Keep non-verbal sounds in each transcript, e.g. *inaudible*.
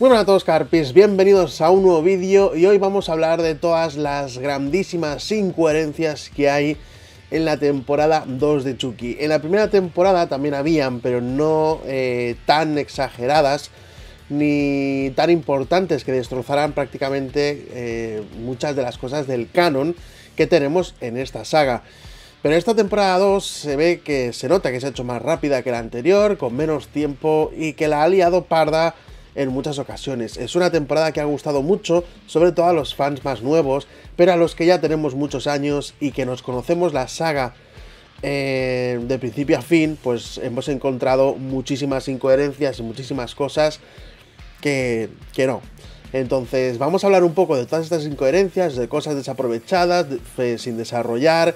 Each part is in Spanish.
Muy a todos carpis, bienvenidos a un nuevo vídeo y hoy vamos a hablar de todas las grandísimas incoherencias que hay en la temporada 2 de Chucky. En la primera temporada también habían, pero no eh, tan exageradas ni tan importantes que destrozaran prácticamente eh, muchas de las cosas del canon que tenemos en esta saga. Pero esta temporada 2 se ve que se nota que se ha hecho más rápida que la anterior, con menos tiempo y que la Aliado parda en muchas ocasiones. Es una temporada que ha gustado mucho, sobre todo a los fans más nuevos, pero a los que ya tenemos muchos años y que nos conocemos la saga eh, de principio a fin, pues hemos encontrado muchísimas incoherencias y muchísimas cosas que, no. Entonces vamos a hablar un poco de todas estas incoherencias, de cosas desaprovechadas, eh, sin desarrollar,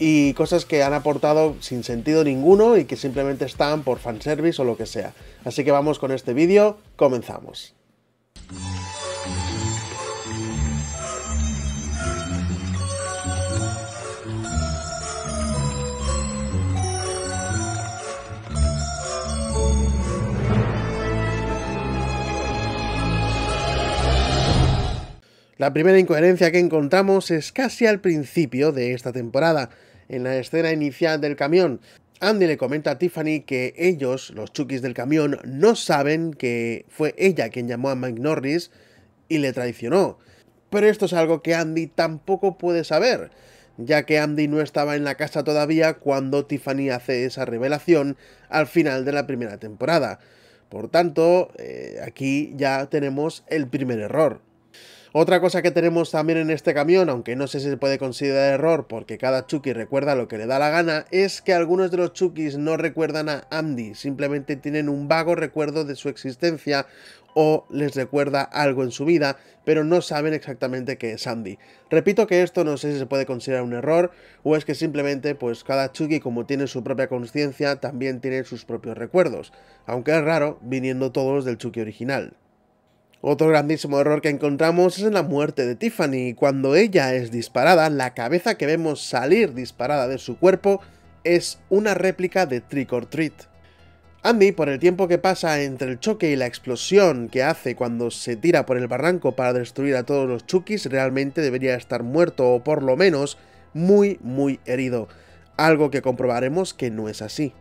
y cosas que han aportado sin sentido ninguno y que simplemente están por fanservice o lo que sea. Así que vamos con este vídeo, comenzamos. La primera incoherencia que encontramos es casi al principio de esta temporada, en la escena inicial del camión. Andy le comenta a Tiffany que ellos, los chukis del camión, no saben que fue ella quien llamó a Mike Norris y le traicionó. Pero esto es algo que Andy tampoco puede saber, ya que Andy no estaba en la casa todavía cuando Tiffany hace esa revelación al final de la primera temporada. Por tanto, eh, aquí ya tenemos el primer error. Otra cosa que tenemos también en este camión, aunque no sé si se puede considerar error porque cada Chucky recuerda lo que le da la gana, es que algunos de los Chucky's no recuerdan a Andy, simplemente tienen un vago recuerdo de su existencia o les recuerda algo en su vida, pero no saben exactamente qué es Andy. Repito que esto no sé si se puede considerar un error o es que simplemente pues cada Chucky como tiene su propia conciencia también tiene sus propios recuerdos, aunque es raro viniendo todos del Chucky original. Otro grandísimo error que encontramos es en la muerte de Tiffany. Cuando ella es disparada, la cabeza que vemos salir disparada de su cuerpo es una réplica de Trick or Treat. Andy, por el tiempo que pasa entre el choque y la explosión que hace cuando se tira por el barranco para destruir a todos los Chukis, realmente debería estar muerto o por lo menos muy muy herido, algo que comprobaremos que no es así.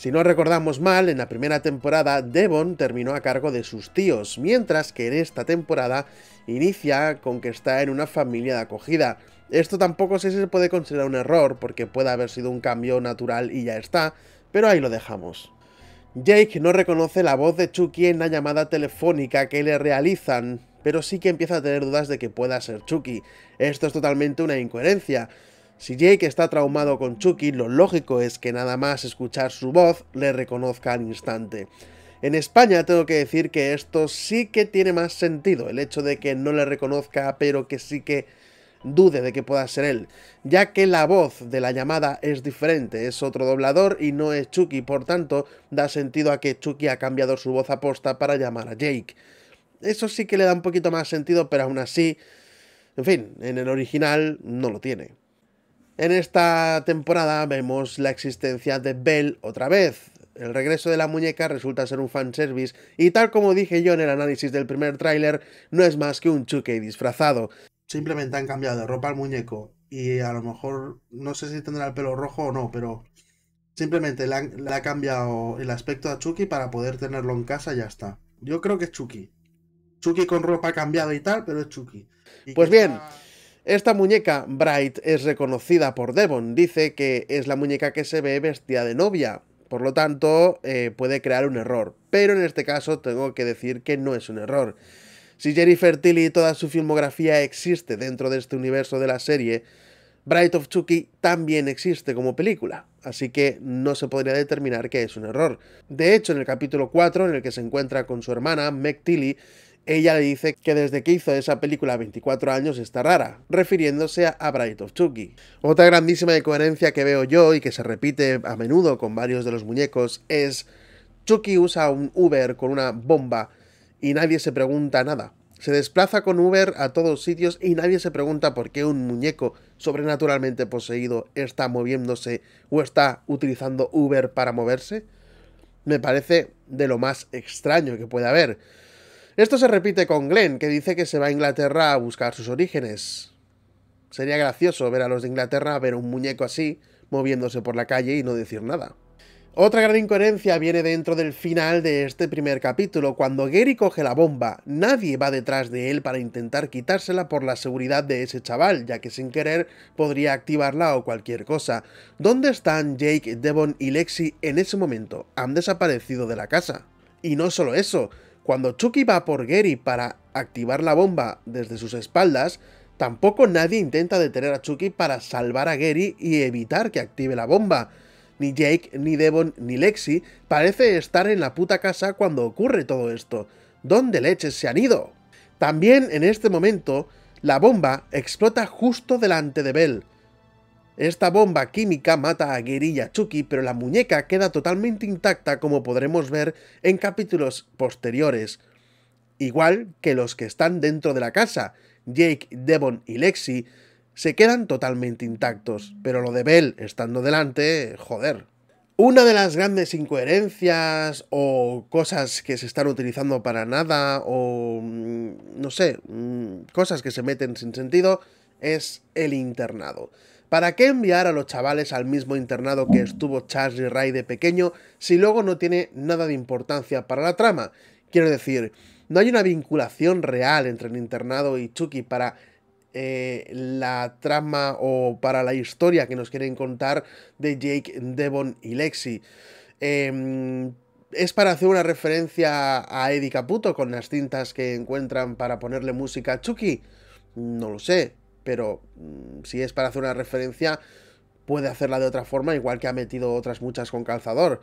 Si no recordamos mal, en la primera temporada Devon terminó a cargo de sus tíos, mientras que en esta temporada inicia con que está en una familia de acogida. Esto tampoco sé si se puede considerar un error, porque puede haber sido un cambio natural y ya está, pero ahí lo dejamos. Jake no reconoce la voz de Chucky en la llamada telefónica que le realizan, pero sí que empieza a tener dudas de que pueda ser Chucky. Esto es totalmente una incoherencia. Si Jake está traumado con Chucky, lo lógico es que nada más escuchar su voz le reconozca al instante. En España tengo que decir que esto sí que tiene más sentido, el hecho de que no le reconozca pero que sí que dude de que pueda ser él, ya que la voz de la llamada es diferente, es otro doblador y no es Chucky, por tanto da sentido a que Chucky ha cambiado su voz aposta para llamar a Jake. Eso sí que le da un poquito más sentido, pero aún así, en fin, en el original no lo tiene. En esta temporada vemos la existencia de Belle otra vez. El regreso de la muñeca resulta ser un fanservice y tal como dije yo en el análisis del primer tráiler, no es más que un Chucky disfrazado. Simplemente han cambiado de ropa al muñeco y a lo mejor no sé si tendrá el pelo rojo o no, pero simplemente le, han, ha cambiado el aspecto a Chucky para poder tenerlo en casa y ya está. Yo creo que es Chucky. Chucky con ropa cambiada y tal, pero es Chucky. pues bien. Esta muñeca, Bright, es reconocida por Devon. Dice que es la muñeca que se ve vestida de novia. Por lo tanto, eh, puede crear un error. Pero en este caso tengo que decir que no es un error. Si Jennifer Tilly y toda su filmografía existe dentro de este universo de la serie, Bright of Chucky también existe como película, así que no se podría determinar que es un error. De hecho, en el capítulo 4, en el que se encuentra con su hermana, Meg Tilly, ella le dice que desde que hizo esa película 24 años está rara, refiriéndose a Bright of Chucky. Otra grandísima incoherencia que veo yo y que se repite a menudo con varios de los muñecos es Chucky usa un Uber con una bomba y nadie se pregunta nada. Se desplaza con Uber a todos sitios y nadie se pregunta por qué un muñeco sobrenaturalmente poseído está moviéndose o está utilizando Uber para moverse. Me parece de lo más extraño que puede haber. Esto se repite con Glenn, que dice que se va a Inglaterra a buscar sus orígenes. Sería gracioso ver a los de Inglaterra ver un muñeco así, moviéndose por la calle y no decir nada. Otra gran incoherencia viene dentro del final de este primer capítulo, cuando Gary coge la bomba, nadie va detrás de él para intentar quitársela por la seguridad de ese chaval, ya que sin querer podría activarla o cualquier cosa. ¿Dónde están Jake, Devon y Lexi en ese momento? Han desaparecido de la casa. Y no solo eso, cuando Chucky va por Gary para activar la bomba desde sus espaldas, tampoco nadie intenta detener a Chucky para salvar a Gary y evitar que active la bomba. Ni Jake, ni Devon, ni Lexi parece estar en la puta casa cuando ocurre todo esto. ¿Dónde leches se han ido? También en este momento, la bomba explota justo delante de Bell, esta bomba química mata a Guerilla Chucky, pero la muñeca queda totalmente intacta como podremos ver en capítulos posteriores. Igual que los que están dentro de la casa, Jake, Devon y Lexi, se quedan totalmente intactos, pero lo de Bell estando delante, joder. Una de las grandes incoherencias o cosas que se están utilizando para nada o mm, no sé, mm, cosas que se meten sin sentido es el internado. ¿Para qué enviar a los chavales al mismo internado que estuvo Charlie Ray de pequeño si luego no tiene nada de importancia para la trama? Quiero decir, no hay una vinculación real entre el internado y Chucky para eh, la trama o para la historia que nos quieren contar de Jake, Devon y Lexi. Em, es para hacer una referencia a Eddie Caputo con las cintas que encuentran para ponerle música a Chucky. No lo sé, pero mm, si es para hacer una referencia, puede hacerla de otra forma, igual que ha metido otras muchas con calzador.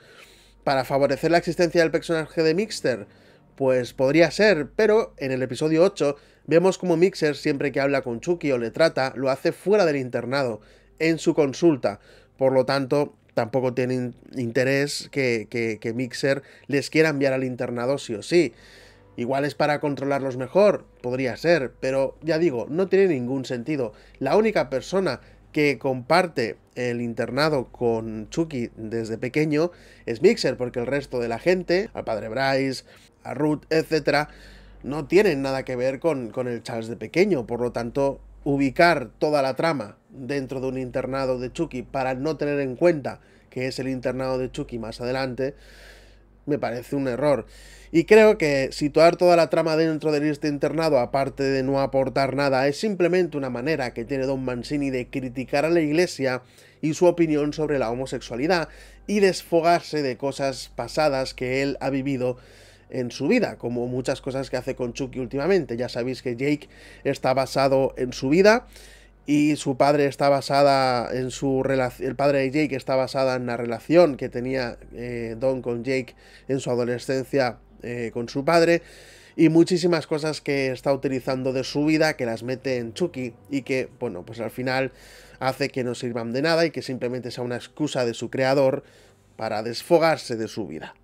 Para favorecer la existencia del personaje de Mixter, pues podría ser, pero en el episodio 8 vemos como Mixer siempre que habla con Chucky o le trata, lo hace fuera del internado, en su consulta. Por lo tanto, tampoco tiene interés que Mixer les quiera enviar al internado sí o sí. Igual es para controlarlos mejor, podría ser, pero ya digo, no tiene ningún sentido. La única persona que comparte el internado con Chucky desde pequeño es Mixer, porque el resto de la gente, al padre Bryce, a Ruth, etc., no tienen nada que ver con, con el Charles de pequeño, por lo tanto, ubicar toda la trama dentro de un internado de Chucky para no tener en cuenta que es el internado de Chucky más adelante, me parece un error. Y creo que situar toda la trama dentro de este internado, aparte de no aportar nada, es simplemente una manera que tiene Don Mancini de criticar a la iglesia y su opinión sobre la homosexualidad y desfogarse de cosas pasadas que él ha vivido en su vida, como muchas cosas que hace con Chucky últimamente. Ya sabéis que Jake está basado en su vida y su padre está basada en su el padre de Jake está basada en la relación que tenía eh, Don con Jake en su adolescencia eh, con su padre y muchísimas cosas que está utilizando de su vida que las mete en Chucky y que, bueno, pues al final hace que no sirvan de nada y que simplemente sea una excusa de su creador para desfogarse de su vida.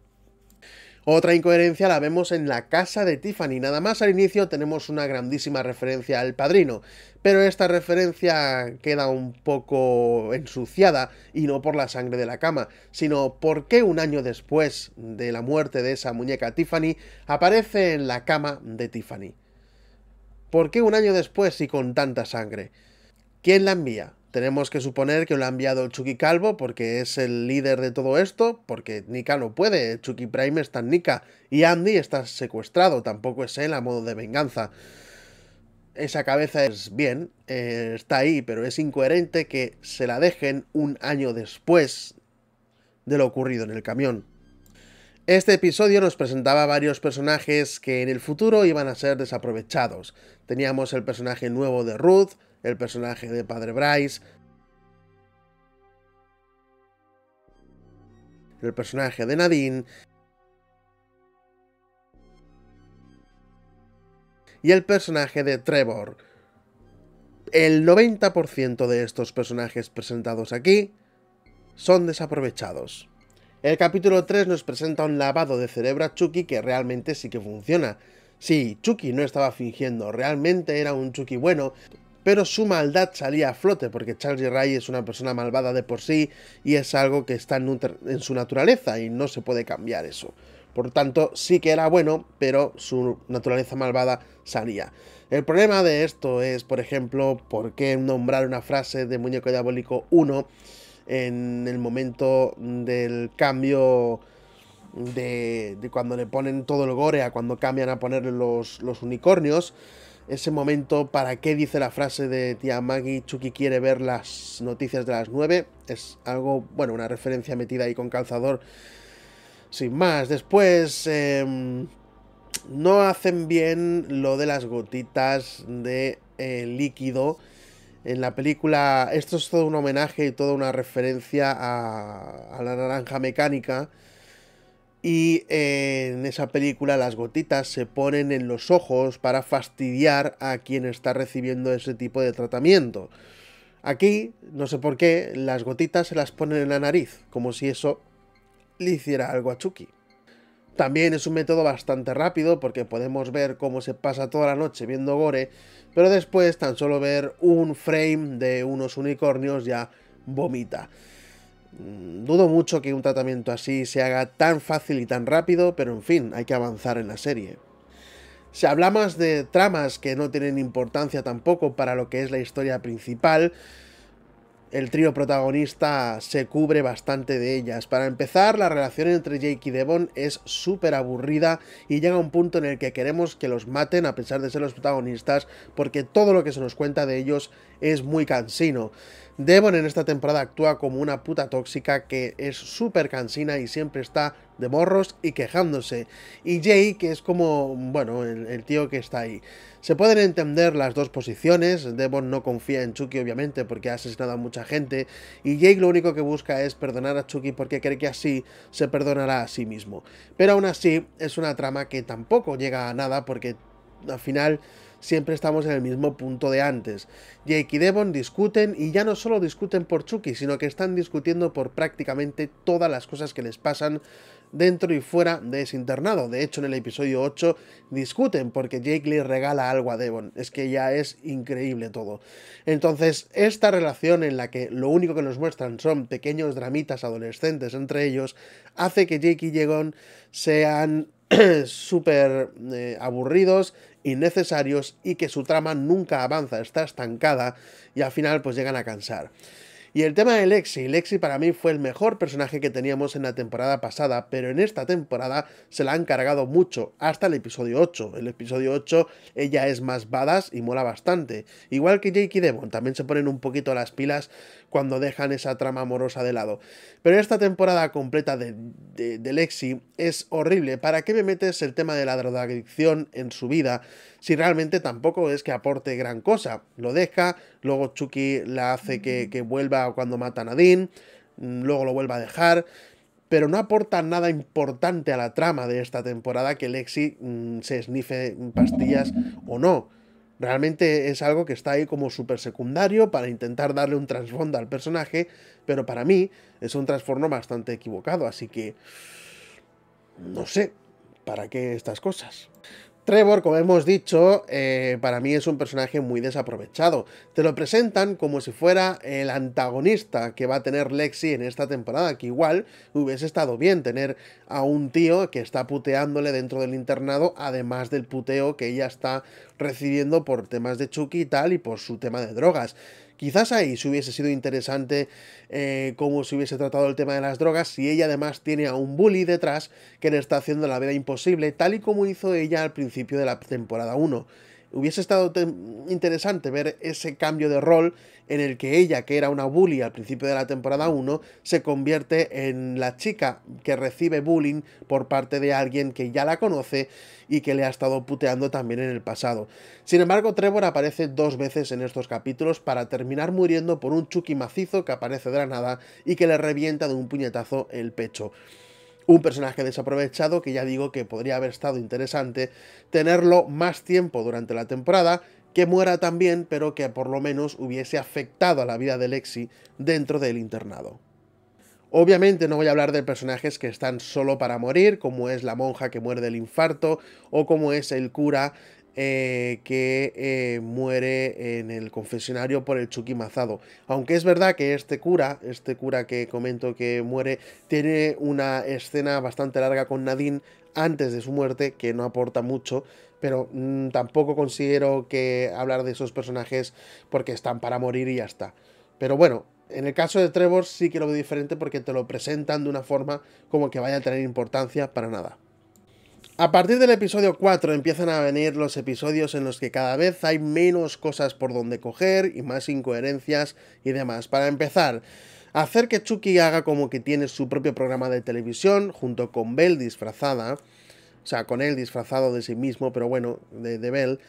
Otra incoherencia la vemos en la casa de Tiffany. Nada más al inicio tenemos una grandísima referencia al padrino, pero esta referencia queda un poco ensuciada y no por la sangre de la cama, sino por qué un año después de la muerte de esa muñeca Tiffany aparece en la cama de Tiffany. ¿Por qué un año después y con tanta sangre? ¿Quién la envía? Tenemos que suponer que lo ha enviado el Chucky Calvo porque es el líder de todo esto, porque Nika no puede, Chucky Prime está en Nika y Andy está secuestrado, tampoco es él a modo de venganza. Esa cabeza es bien, eh, está ahí, pero es incoherente que se la dejen un año después de lo ocurrido en el camión. Este episodio nos presentaba varios personajes que en el futuro iban a ser desaprovechados. Teníamos el personaje nuevo de Ruth, el personaje de Padre Bryce, el personaje de Nadine y el personaje de Trevor. El 90% de estos personajes presentados aquí son desaprovechados. El capítulo 3 nos presenta un lavado de cerebro a Chucky que realmente sí que funciona. Sí, Chucky no estaba fingiendo, realmente era un Chucky bueno, pero su maldad salía a flote, porque Charles Ray es una persona malvada de por sí y es algo que está en, su naturaleza y no se puede cambiar eso. Por tanto, sí que era bueno, pero su naturaleza malvada salía. El problema de esto es, por ejemplo, por qué nombrar una frase de Muñeco Diabólico 1 en el momento del cambio de, cuando le ponen todo el gore a cuando cambian a ponerle los unicornios ese momento para qué dice la frase de tía Maggie, Chucky quiere ver las noticias de las 9, es algo, bueno, una referencia metida ahí con calzador, sin más. Después, em, no hacen bien lo de las gotitas de eh, líquido. En la película, esto es todo un homenaje y toda una referencia a, a la naranja mecánica y eh, en esa película las gotitas se ponen en los ojos para fastidiar a quien está recibiendo ese tipo de tratamiento. Aquí, no sé por qué, las gotitas se las ponen en la nariz, como si eso le hiciera algo a Chucky. También es un método bastante rápido porque podemos ver cómo se pasa toda la noche viendo gore, pero después tan solo ver un frame de unos unicornios ya vomita. Mm, dudo mucho que un tratamiento así se haga tan fácil y tan rápido, pero en fin, hay que avanzar en la serie. Se hablamos de tramas que no tienen importancia tampoco para lo que es la historia principal, el trío protagonista se cubre bastante de ellas. Para empezar, la relación entre Jake y Devon es súper aburrida y llega un punto en el que queremos que los maten a pesar de ser los protagonistas porque todo lo que se nos cuenta de ellos es muy cansino. Devon en esta temporada actúa como una puta tóxica que es súper cansina y siempre está de morros y quejándose. Y Jay, que es como, bueno, el, el tío que está ahí. Se pueden entender las dos posiciones. Devon no confía en Chucky, obviamente, porque ha asesinado a mucha gente. Y Jake lo único que busca es perdonar a Chucky porque cree que así se perdonará a sí mismo. Pero aún así, es una trama que tampoco llega a nada porque al final siempre estamos en el mismo punto de antes. Jake y Devon discuten y ya no solo discuten por Chucky, sino que están discutiendo por prácticamente todas las cosas que les pasan dentro y fuera de ese internado. De hecho, en el episodio 8 discuten porque Jake le regala algo a Devon. Es que ya es increíble todo. Entonces, esta relación en la que lo único que nos muestran son pequeños dramitas adolescentes entre ellos, hace que Jake y Jegon sean *clears throat* súper eh, aburridos, innecesarios y que su trama nunca avanza, está estancada y al final pues llegan a cansar. Y el tema de Lexi. Lexi para mí fue el mejor personaje que teníamos en la temporada pasada, pero en esta temporada se la han cargado mucho, hasta el episodio 8. El episodio 8 ella es más badass y mola bastante. Igual que Jake y Devon, también se ponen un poquito las pilas cuando dejan esa trama amorosa de lado. Pero esta temporada completa de, de Lexi es horrible. ¿Para qué me metes el tema de la drogadicción en su vida si realmente tampoco es que aporte gran cosa? Lo deja, Luego Chucky la hace que, vuelva cuando mata a Nadine. Mm, luego lo vuelva a dejar. Pero no aporta nada importante a la trama de esta temporada que Lexi mm, se esnife pastillas o no. Realmente es algo que está ahí como súper secundario para intentar darle un trasfondo al personaje, pero para mí es un trasfondo bastante equivocado, así que no sé, ¿para qué estas cosas? Trevor, como hemos dicho, eh, para mí es un personaje muy desaprovechado. Te lo presentan como si fuera el antagonista que va a tener Lexi en esta temporada, que igual hubiese estado bien tener a un tío que está puteándole dentro del internado, además del puteo que ella está recibiendo por temas de Chucky y tal, y por su tema de drogas. Quizás ahí se hubiese sido interesante eh, cómo se hubiese tratado el tema de las drogas si ella además tiene a un bully detrás que le está haciendo la vida imposible, tal y como hizo ella al principio de la temporada 1. Hubiese estado interesante ver ese cambio de rol en el que ella, que era una bully al principio de la temporada 1, se convierte en la chica que recibe bullying por parte de alguien que ya la conoce y que le ha estado puteando también en el pasado. Sin embargo, Trevor aparece dos veces en estos capítulos para terminar muriendo por un Chucky macizo que aparece de la nada y que le revienta de un puñetazo el pecho un personaje desaprovechado que ya digo que podría haber estado interesante tenerlo más tiempo durante la temporada, que muera también, pero que por lo menos hubiese afectado a la vida de Lexi dentro del internado. Obviamente no voy a hablar de personajes que están solo para morir, como es la monja que muere del infarto, o como es el cura eh, que eh, muere en el confesionario por el Chucky Mazado. Aunque es verdad que este cura, este cura que comento que muere, tiene una escena bastante larga con Nadine antes de su muerte, que no aporta mucho, pero mm, tampoco considero que hablar de esos personajes porque están para morir y ya está. Pero bueno, en el caso de Trevor sí que lo veo diferente porque te lo presentan de una forma como que vaya a tener importancia para nada. A partir del episodio 4 empiezan a venir los episodios en los que cada vez hay menos cosas por donde coger y más incoherencias y demás. Para empezar, hacer que Chucky haga como que tiene su propio programa de televisión junto con Belle disfrazada o sea, con él disfrazado de sí mismo, pero bueno, de, Bell,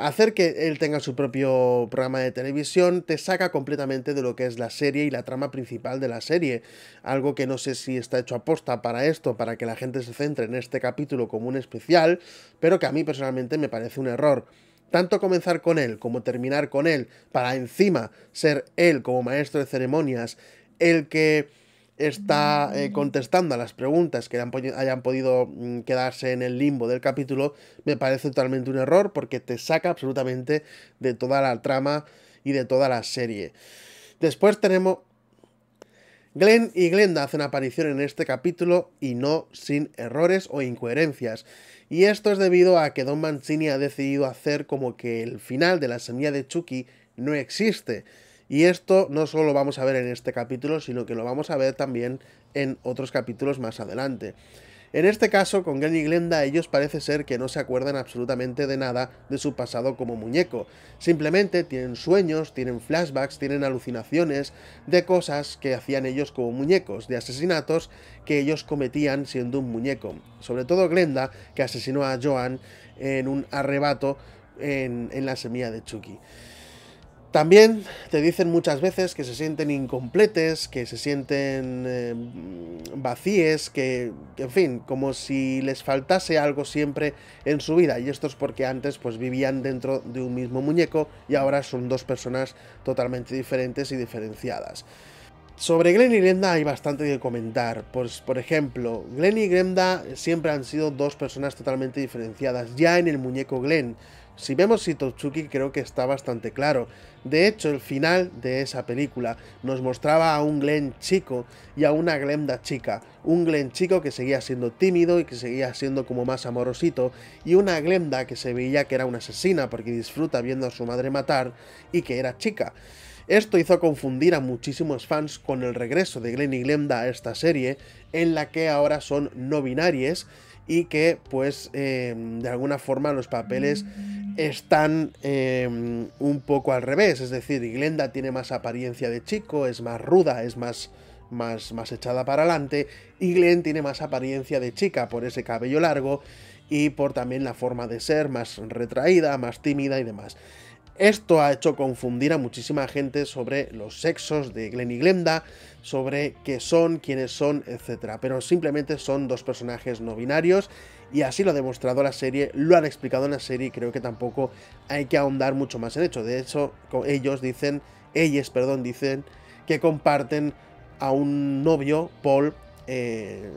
hacer que él tenga su propio programa de televisión te saca completamente de lo que es la serie y la trama principal de la serie. Algo que no sé si está hecho aposta para esto, para que la gente se centre en este capítulo como un especial, pero que a mí personalmente me parece un error. Tanto comenzar con él como terminar con él, para encima ser él como maestro de ceremonias, el que está eh, mm. contestando a las preguntas que hayan podido mm, quedarse en el limbo del capítulo, me parece totalmente un error porque te saca absolutamente de toda la trama y de toda la serie. Después tenemos... Glenn y Glenda hacen aparición en este capítulo y no sin errores o incoherencias. Y esto es debido a que Don Mancini ha decidido hacer como que el final de la semilla de Chucky no existe y esto no solo lo vamos a ver en este capítulo, sino que lo vamos a ver también en otros capítulos más adelante. En este caso, con Granny y Glenda, ellos parece ser que no se acuerdan absolutamente de nada de su pasado como muñeco. Simplemente tienen sueños, tienen flashbacks, tienen alucinaciones de cosas que hacían ellos como muñecos, de asesinatos que ellos cometían siendo un muñeco. Sobre todo Glenda, que asesinó a Joan en un arrebato en, en la semilla de Chucky. También te dicen muchas veces que se sienten incompletes, que se sienten em, vacíes, que, en fin, como si les faltase algo siempre en su vida. Y esto es porque antes pues vivían dentro de un mismo muñeco y ahora son dos personas totalmente diferentes y diferenciadas. Sobre Glenn y Glenda hay bastante que comentar. Pues, por ejemplo, Glenn y Glenda siempre han sido dos personas totalmente diferenciadas, ya en el muñeco Glenn. Si vemos Hitotsuki creo que está bastante claro. De hecho, el final de esa película nos mostraba a un Glenn chico y a una Glenda chica. Un Glenn chico que seguía siendo tímido y que seguía siendo como más amorosito y una Glenda que se veía que era una asesina porque disfruta viendo a su madre matar y que era chica. Esto hizo confundir a muchísimos fans con el regreso de Glenn y Glenda a esta serie, en la que ahora son no binarias y que pues eh, de alguna forma los papeles están eh, un poco al revés, es decir, Glenda tiene más apariencia de chico, es más ruda, es más, más, más echada para adelante, y Glenn tiene más apariencia de chica por ese cabello largo y por también la forma de ser, más retraída, más tímida y demás. Esto ha hecho confundir a muchísima gente sobre los sexos de Glenn y Glenda, sobre qué son, quiénes son, etc. Pero simplemente son dos personajes no binarios y así lo ha demostrado la serie, lo han explicado en la serie y creo que tampoco hay que ahondar mucho más en hecho. De hecho, ellos dicen, ellos, perdón, dicen que comparten a un novio, Paul, eh,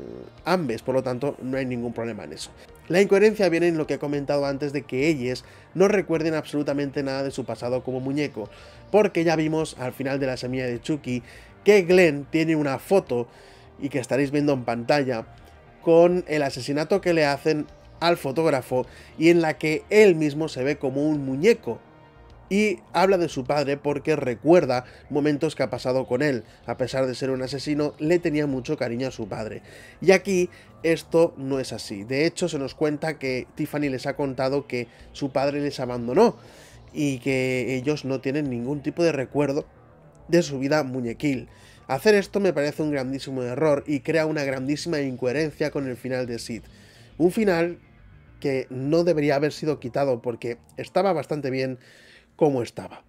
ambes, por lo tanto no hay ningún problema en eso. La incoherencia viene en lo que he comentado antes de que ellos no recuerden absolutamente nada de su pasado como muñeco, porque ya vimos al final de la semilla de Chucky que Glenn tiene una foto y que estaréis viendo en pantalla con el asesinato que le hacen al fotógrafo y en la que él mismo se ve como un muñeco y habla de su padre porque recuerda momentos que ha pasado con él. A pesar de ser un asesino, le tenía mucho cariño a su padre. Y aquí esto no es así. De hecho, se nos cuenta que Tiffany les ha contado que su padre les abandonó y que ellos no tienen ningún tipo de recuerdo de su vida muñequil. Hacer esto me parece un grandísimo error y crea una grandísima incoherencia con el final de Sid. Un final que no debería haber sido quitado porque estaba bastante bien como estaba.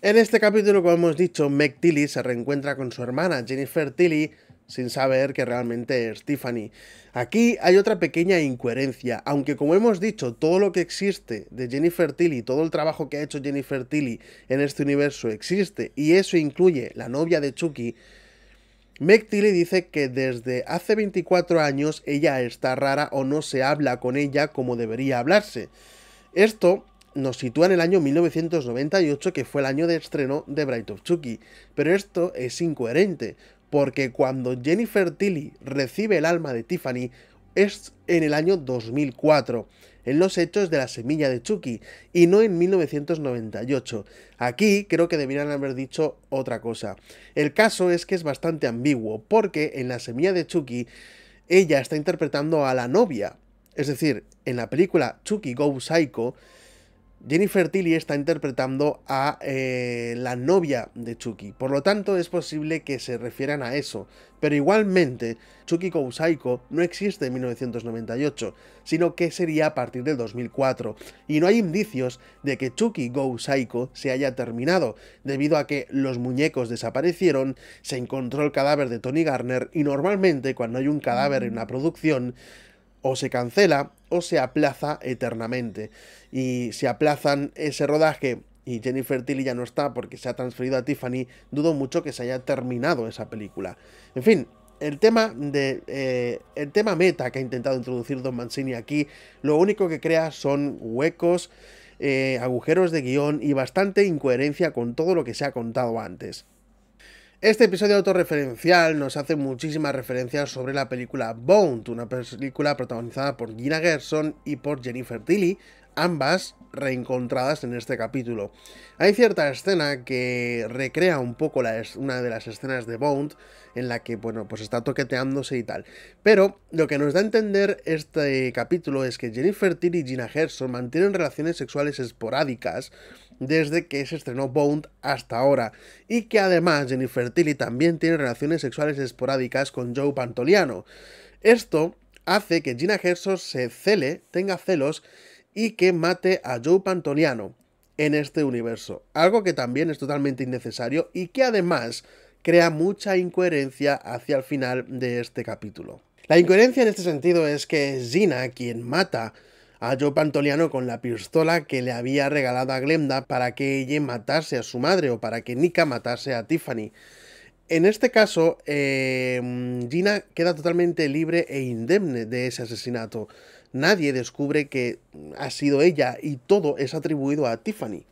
En este capítulo, como hemos dicho, ...McTilly se reencuentra con su hermana Jennifer Tilly sin saber que realmente es Tiffany. Aquí hay otra pequeña incoherencia, aunque como hemos dicho, todo lo que existe de Jennifer Tilly, todo el trabajo que ha hecho Jennifer Tilly en este universo existe, y eso incluye la novia de Chucky, ...McTilly dice que desde hace 24 años ella está rara o no se habla con ella como debería hablarse. Esto nos sitúa en el año 1998, que fue el año de estreno de Bright of Chucky. Pero esto es incoherente, porque cuando Jennifer Tilly recibe el alma de Tiffany, es en el año 2004, en los hechos de la semilla de Chucky, y no en 1998. Aquí creo que deberían haber dicho otra cosa. El caso es que es bastante ambiguo, porque en la semilla de Chucky, ella está interpretando a la novia. Es decir, en la película Chucky Go Psycho, Jennifer Tilly está interpretando a eh, la novia de Chucky, por lo tanto es posible que se refieran a eso, pero igualmente Chucky Saiko no existe en 1998, sino que sería a partir del 2004, y no hay indicios de que Chucky Saiko se haya terminado, debido a que los muñecos desaparecieron, se encontró el cadáver de Tony Garner, y normalmente cuando hay un cadáver en una producción, o se cancela o se aplaza eternamente. Y si aplazan ese rodaje y Jennifer Tilly ya no está porque se ha transferido a Tiffany, dudo mucho que se haya terminado esa película. En fin, el tema de eh, el tema meta que ha intentado introducir Don Mancini aquí, lo único que crea son huecos, eh, agujeros de guión y bastante incoherencia con todo lo que se ha contado antes. Este episodio autorreferencial nos hace muchísimas referencias sobre la película Bound, una película protagonizada por Gina Gerson y por Jennifer Tilly, ambas reencontradas en este capítulo. Hay cierta escena que recrea un poco la una de las escenas de Bond en la que, bueno, pues está toqueteándose y tal. Pero lo que nos da a entender este capítulo es que Jennifer Tilly y Gina Gerson mantienen relaciones sexuales esporádicas desde que se estrenó Bound hasta ahora, y que además Jennifer Tilly también tiene relaciones sexuales esporádicas con Joe Pantoliano. Esto hace que Gina Gerson se cele, tenga celos y que mate a Joe Pantoliano en este universo, algo que también es totalmente innecesario y que además crea mucha incoherencia hacia el final de este capítulo. La incoherencia en este sentido es que Gina, quien mata a Joe Pantoliano con la pistola que le había regalado a Glenda para que ella matase a su madre o para que Nika matase a Tiffany. En este caso, em, Gina queda totalmente libre e indemne de ese asesinato. Nadie descubre que ha sido ella y todo es atribuido a Tiffany.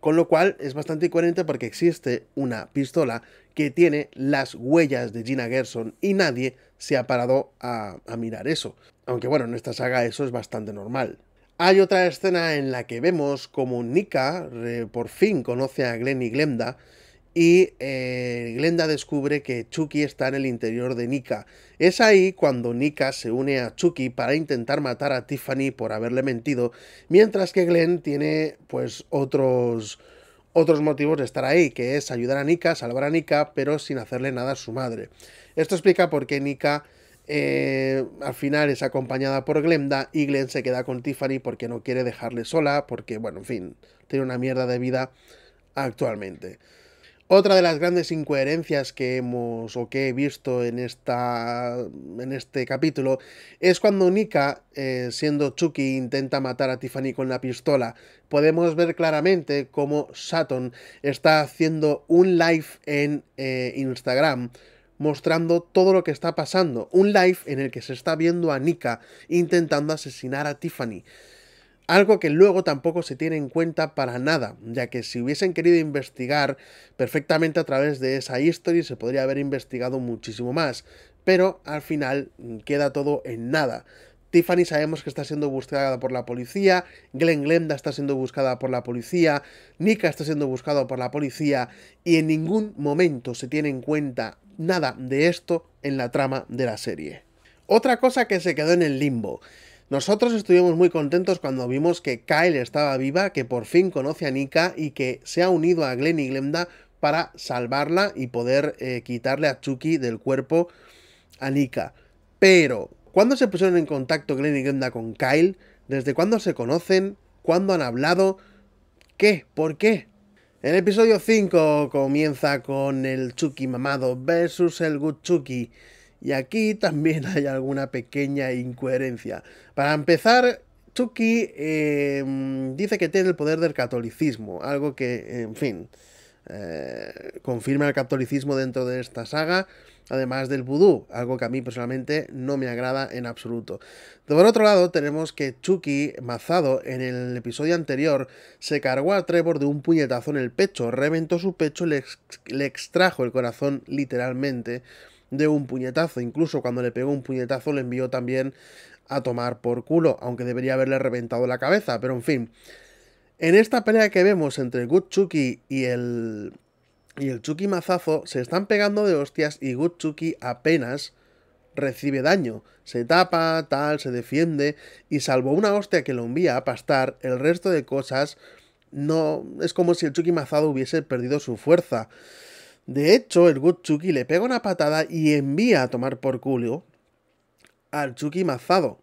Con lo cual es bastante incoherente porque existe una pistola que tiene las huellas de Gina Gerson y nadie se ha parado a mirar eso. Aunque bueno, en esta saga eso es bastante normal. Hay otra escena en la que vemos como Nika por fin conoce a Glenn y Glenda y eh, Glenda descubre que Chucky está en el interior de Nika. Es ahí cuando Nika se une a Chucky para intentar matar a Tiffany por haberle mentido, mientras que Glenn tiene pues otros otros motivos de estar ahí, que es ayudar a Nika, salvar a Nika, pero sin hacerle nada a su madre. Esto explica por qué Nika eh, al final es acompañada por Glenda y Glenn se queda con Tiffany porque no quiere dejarle sola, porque, bueno, en fin, tiene una mierda de vida actualmente. Otra de las grandes incoherencias que hemos o que he visto en, esta, en este capítulo es cuando Nika, eh, siendo Chucky, intenta matar a Tiffany con la pistola. Podemos ver claramente cómo Saturn está haciendo un live en eh, Instagram mostrando todo lo que está pasando. Un live en el que se está viendo a Nika intentando asesinar a Tiffany. Algo que luego tampoco se tiene en cuenta para nada, ya que si hubiesen querido investigar perfectamente a través de esa historia. se podría haber investigado muchísimo más, pero al final queda todo en nada. Tiffany sabemos que está siendo buscada por la policía, Glenn Glenda está siendo buscada por la policía, Nika está siendo buscada por la policía y en ningún momento se tiene en cuenta nada de esto en la trama de la serie. Otra cosa que se quedó en el limbo. Nosotros estuvimos muy contentos cuando vimos que Kyle estaba viva, que por fin conoce a Nika y que se ha unido a Glenn y Glenda para salvarla y poder eh, quitarle a Chucky del cuerpo a Nika. Pero, ¿cuándo se pusieron en contacto Glenn y Glenda con Kyle? ¿Desde cuándo se conocen? ¿Cuándo han hablado? ¿Qué? ¿Por qué? El episodio 5 comienza con el Chucky mamado versus el Good Chucky. Y aquí también *laughs* hay alguna pequeña incoherencia. Para empezar, Chucky em, dice que tiene el poder del catolicismo, algo que, en fin, eh, confirma el catolicismo dentro de esta saga además del vudú, algo que a mí personalmente no me agrada en absoluto. Por otro lado, tenemos que Chucky, mazado en el episodio anterior, se cargó a Trevor de un puñetazo en el pecho, reventó su pecho, le, le extrajo el corazón literalmente de un puñetazo, incluso cuando le pegó un puñetazo le envió también a tomar por culo, aunque debería haberle reventado la cabeza, pero en fin. En esta pelea que vemos entre Good Chucky y el y el Chucky Mazazo se están pegando de hostias y Good Chucky apenas recibe daño. Se tapa, tal, se defiende y salvo una hostia que lo envía a pastar, el resto de cosas no... es como si el Chucky Mazado hubiese perdido su fuerza. De hecho, el Good Chucky le pega una patada y envía a tomar por culo al Chucky mazado.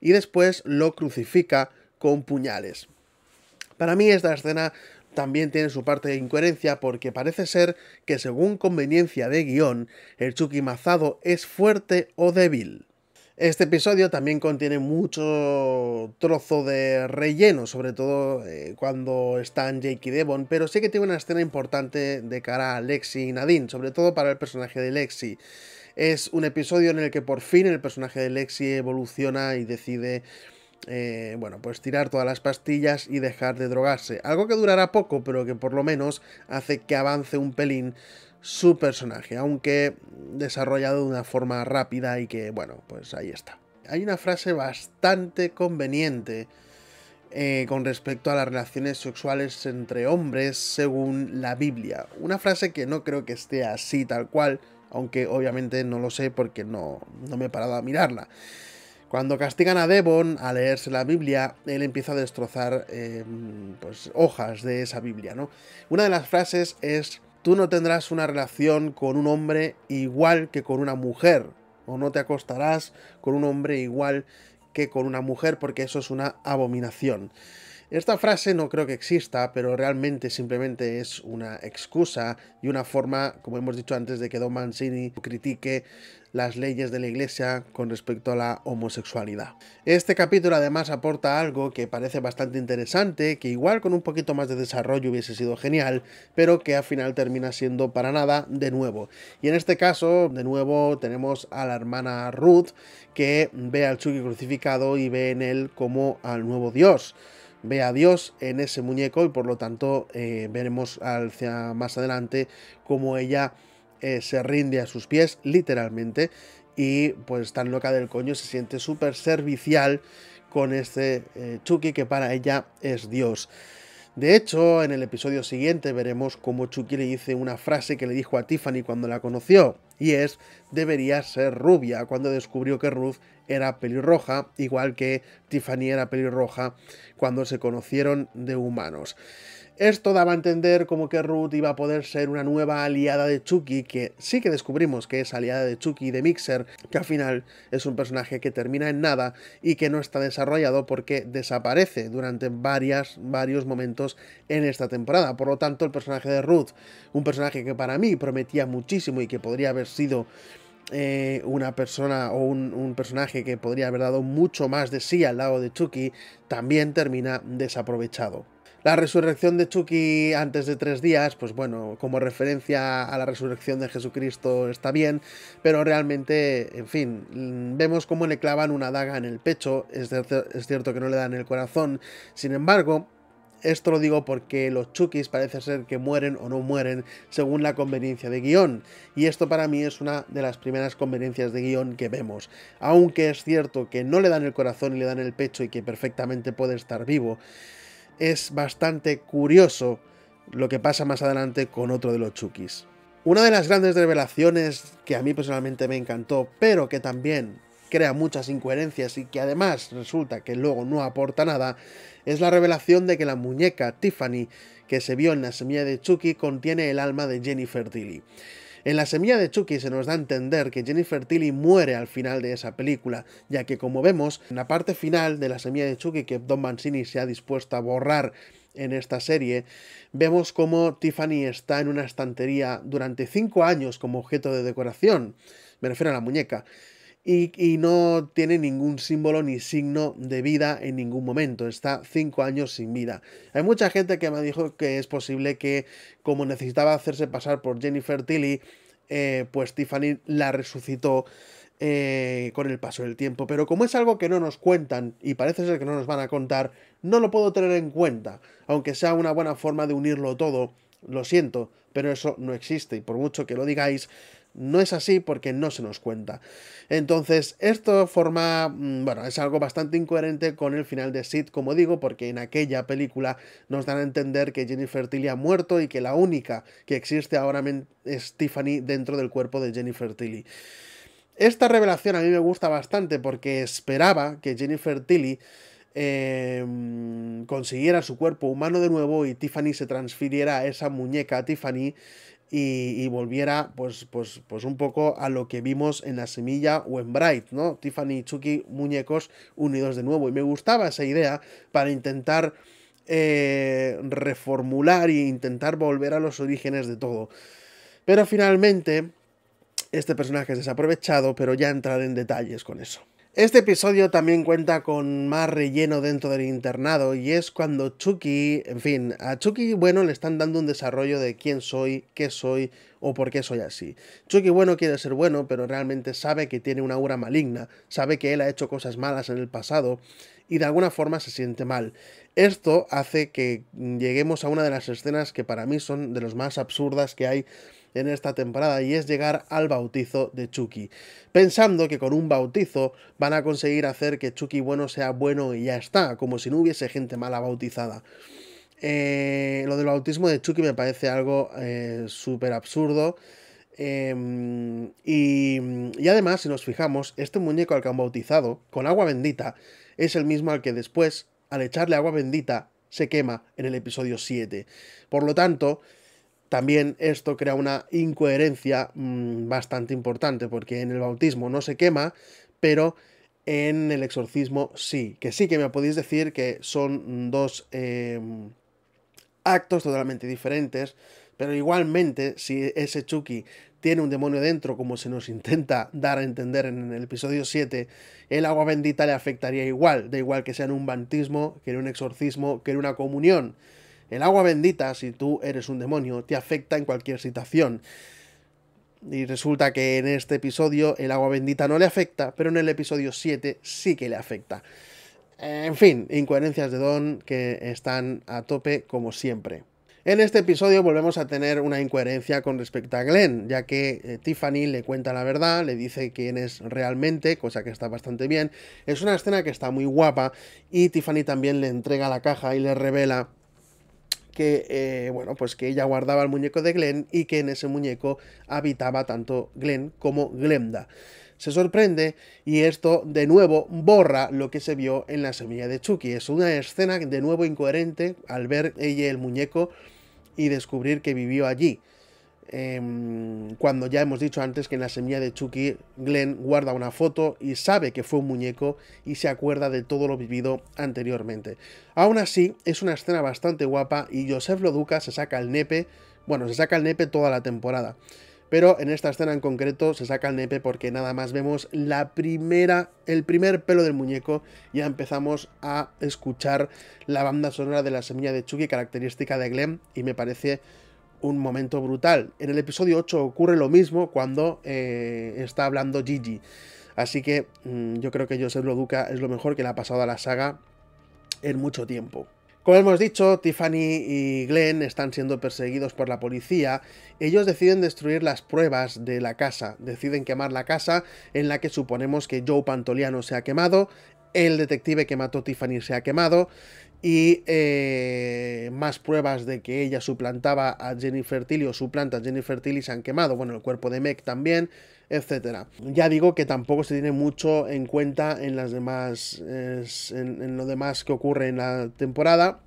Y después lo crucifica con puñales. Para mí esta escena también tiene su parte de incoherencia porque parece ser que según conveniencia de guión, el Chucky mazado es fuerte o débil. Este episodio también contiene mucho trozo de relleno, sobre todo eh, cuando están Jake y Devon, pero sí que tiene una escena importante de cara a Lexi y Nadine, sobre todo para el personaje de Lexi. Es un episodio en el que por fin el personaje de Lexi evoluciona y decide eh, bueno, pues tirar todas las pastillas y dejar de drogarse. Algo que durará poco, pero que por lo menos hace que avance un pelín su personaje, aunque desarrollado de una forma rápida y que, bueno, pues ahí está. Hay una frase bastante conveniente eh, con respecto a las relaciones sexuales entre hombres según la Biblia. Una frase que no creo que esté así tal cual, aunque obviamente no lo sé porque no, no me he parado a mirarla. Cuando castigan a Devon a leerse la Biblia, él empieza a destrozar em, pues, hojas de esa Biblia. ¿no? Una de las frases es, tú no tendrás una relación con un hombre igual que con una mujer, o no te acostarás con un hombre igual que con una mujer, porque eso es una abominación. Esta frase no creo que exista, pero realmente simplemente es una excusa y una forma, como hemos dicho antes, de que Don Mancini critique las leyes de la iglesia con respecto a la homosexualidad. Este capítulo además aporta algo que parece bastante interesante, que igual con un poquito más de desarrollo hubiese sido genial, pero que al final termina siendo para nada de nuevo. Y en este caso, de nuevo, tenemos a la hermana Ruth, que ve al Chucky crucificado y ve en él como al nuevo Dios ve a Dios en ese muñeco y por lo tanto eh, veremos más adelante cómo ella eh, se rinde a sus pies literalmente y pues tan loca del coño se siente súper servicial con este eh, Chucky que para ella es Dios. De hecho, en el episodio siguiente veremos cómo Chucky le dice una frase que le dijo a Tiffany cuando la conoció, y es, debería ser rubia, cuando descubrió que Ruth era pelirroja, igual que Tiffany era pelirroja cuando se conocieron de humanos. Esto daba a entender como que Ruth iba a poder ser una nueva aliada de Chucky, que sí que descubrimos que es aliada de Chucky y de Mixer, que al final es un personaje que termina en nada y que no está desarrollado porque desaparece durante varias, varios momentos en esta temporada. Por lo tanto, el personaje de Ruth, un personaje que para mí prometía muchísimo y que podría haber sido eh, una persona o un, personaje que podría haber dado mucho más de sí al lado de Chucky, también termina desaprovechado. La resurrección de Chucky antes de tres días, pues bueno, como referencia a la resurrección de Jesucristo está bien, pero realmente, en fin, vemos cómo le clavan una daga en el pecho, es, cierto que no le dan el corazón, sin embargo, esto lo digo porque los Chucky's parece ser que mueren o no mueren según la conveniencia de guión, y esto para mí es una de las primeras conveniencias de guión que vemos. Aunque es cierto que no le dan el corazón y le dan el pecho y que perfectamente puede estar vivo, es bastante curioso lo que pasa más adelante con otro de los Chukis. Una de las grandes revelaciones que a mí personalmente me encantó, pero que también crea muchas incoherencias y que además resulta que luego no aporta nada, es la revelación de que la muñeca Tiffany que se vio en la semilla de Chucky contiene el alma de Jennifer Tilly. En la semilla de Chucky se nos da a entender que Jennifer Tilly muere al final de esa película, ya que como vemos, en la parte final de la semilla de Chucky que Don Mancini se ha dispuesto a borrar en esta serie, vemos como Tiffany está en una estantería durante cinco años como objeto de decoración, me refiero a la muñeca, y, no tiene ningún símbolo ni signo de vida en ningún momento. Está cinco años sin vida. Hay mucha gente que me dijo que es posible que, como necesitaba hacerse pasar por Jennifer Tilly, eh, pues Tiffany la resucitó. Eh, con el paso del tiempo. Pero como es algo que no nos cuentan y parece ser que no nos van a contar, no lo puedo tener en cuenta. Aunque sea una buena forma de unirlo todo, lo siento, pero eso no existe. Y por mucho que lo digáis, no es así porque no se nos cuenta. Entonces, esto forma, mm, bueno, es algo bastante incoherente con el final de Sid, como digo, porque en aquella película nos dan a entender que Jennifer Tilly ha muerto y que la única que existe ahora es Tiffany dentro del cuerpo de Jennifer Tilly. Esta revelación a mí me gusta bastante porque esperaba que Jennifer Tilly em, consiguiera su cuerpo humano de nuevo y Tiffany se transfiriera a esa muñeca Tiffany y, volviera pues, pues, pues un poco a lo que vimos en La Semilla o en Bright, ¿no? Tiffany y Chucky muñecos unidos de nuevo. Y me gustaba esa idea para intentar eh, reformular e intentar volver a los orígenes de todo. Pero finalmente, este personaje es desaprovechado, pero ya entraré en detalles con eso. Este episodio también cuenta con más relleno dentro del internado y es cuando Chucky, en fin, a Chucky bueno le están dando un desarrollo de quién soy, qué soy o por qué soy así. Chucky bueno quiere ser bueno, pero realmente sabe que tiene una aura maligna, sabe que él ha hecho cosas malas en el pasado y de alguna forma se siente mal. Esto hace que lleguemos a una de las escenas que para mí son de las más absurdas que hay en esta temporada y es llegar al bautizo de Chucky, pensando que con un bautizo van a conseguir hacer que Chucky bueno sea bueno y ya está, como si no hubiese gente mala bautizada. Eh, lo del bautismo de Chucky me parece algo eh, súper absurdo. Em, y, y, además, si nos fijamos, este muñeco al que han bautizado con agua bendita es el mismo al que después, al echarle agua bendita, se quema en el episodio 7. Por lo tanto, también esto crea una incoherencia mm, bastante importante, porque en el bautismo no se quema, pero en el exorcismo sí. Que sí que me podéis decir que son dos em, actos totalmente diferentes, pero igualmente si ese Chucky tiene un demonio dentro, como se nos intenta dar a entender en el episodio 7, el agua bendita le afectaría igual, da igual que sea en un bautismo, que en un exorcismo, que en una comunión. El agua bendita, si tú eres un demonio, te afecta en cualquier situación. Y resulta que en este episodio el agua bendita no le afecta, pero en el episodio 7 sí que le afecta. En fin, incoherencias de Don que están a tope como siempre. En este episodio volvemos a tener una incoherencia con respecto a Glenn, ya que eh, Tiffany le cuenta la verdad, le dice quién es realmente, cosa que está bastante bien. Es una escena que está muy guapa y Tiffany también le entrega la caja y le revela que, eh, bueno, pues que ella guardaba el muñeco de Glenn y que en ese muñeco habitaba tanto Glenn como Glenda Se sorprende y esto de nuevo borra lo que se vio en la semilla de Chucky. Es una escena de nuevo incoherente al ver ella el muñeco y descubrir que vivió allí. Em, cuando ya hemos dicho antes que en la semilla de Chucky, Glenn guarda una foto y sabe que fue un muñeco y se acuerda de todo lo vivido anteriormente. Aún así, es una escena bastante guapa y Joseph Loduca se saca el nepe, bueno, se saca el nepe toda la temporada. Pero en esta escena en concreto se saca el nepe porque nada más vemos la primera, el primer pelo del muñeco ya empezamos a escuchar la banda sonora de la semilla de Chucky característica de Glenn y me parece un momento brutal. En el episodio 8 ocurre lo mismo cuando eh, está hablando Gigi. Así que mm, yo creo que Joseph Loduca es lo mejor que le ha pasado a la saga en mucho tiempo. Como hemos dicho, Tiffany y Glenn están siendo perseguidos por la policía. Ellos deciden destruir las pruebas de la casa, deciden quemar la casa en la que suponemos que Joe Pantoliano se ha quemado, el detective que mató Tiffany se ha quemado y eh, más pruebas de que ella suplantaba a Jennifer Tilly o suplanta a Jennifer Tilly se han quemado, bueno, el cuerpo de Meg también, etcétera. Ya digo que tampoco se tiene mucho en cuenta en las demás en, lo demás que ocurre en la temporada.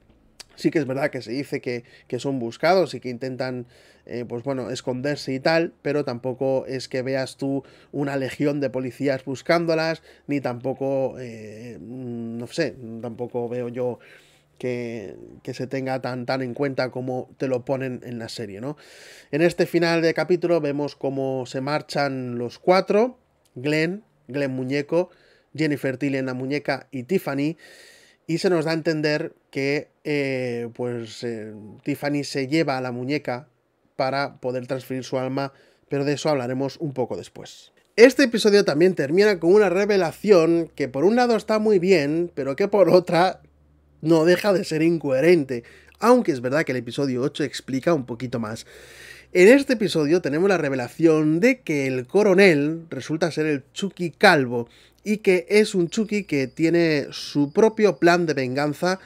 Sí que es verdad que se dice que, son buscados y que intentan, eh, pues bueno, esconderse y tal, pero tampoco es que veas tú una legión de policías buscándolas, ni tampoco, eh, mm, no sé, tampoco veo yo que, se tenga tan, tan en cuenta como te lo ponen en la serie, ¿no? En este final de capítulo vemos cómo se marchan los cuatro, Glenn, Glenn Muñeco, Jennifer Tilly la muñeca y Tiffany, y se nos da a entender que eh, pues eh, Tiffany se lleva a la muñeca para poder transferir su alma, pero de eso hablaremos un poco después. Este episodio también termina con una revelación que por un lado está muy bien, pero que por otra no deja de ser incoherente, aunque es verdad que el episodio 8 explica un poquito más. En este episodio tenemos la revelación de que el coronel resulta ser el Chucky Calvo y que es un Chucky que tiene su propio plan de venganza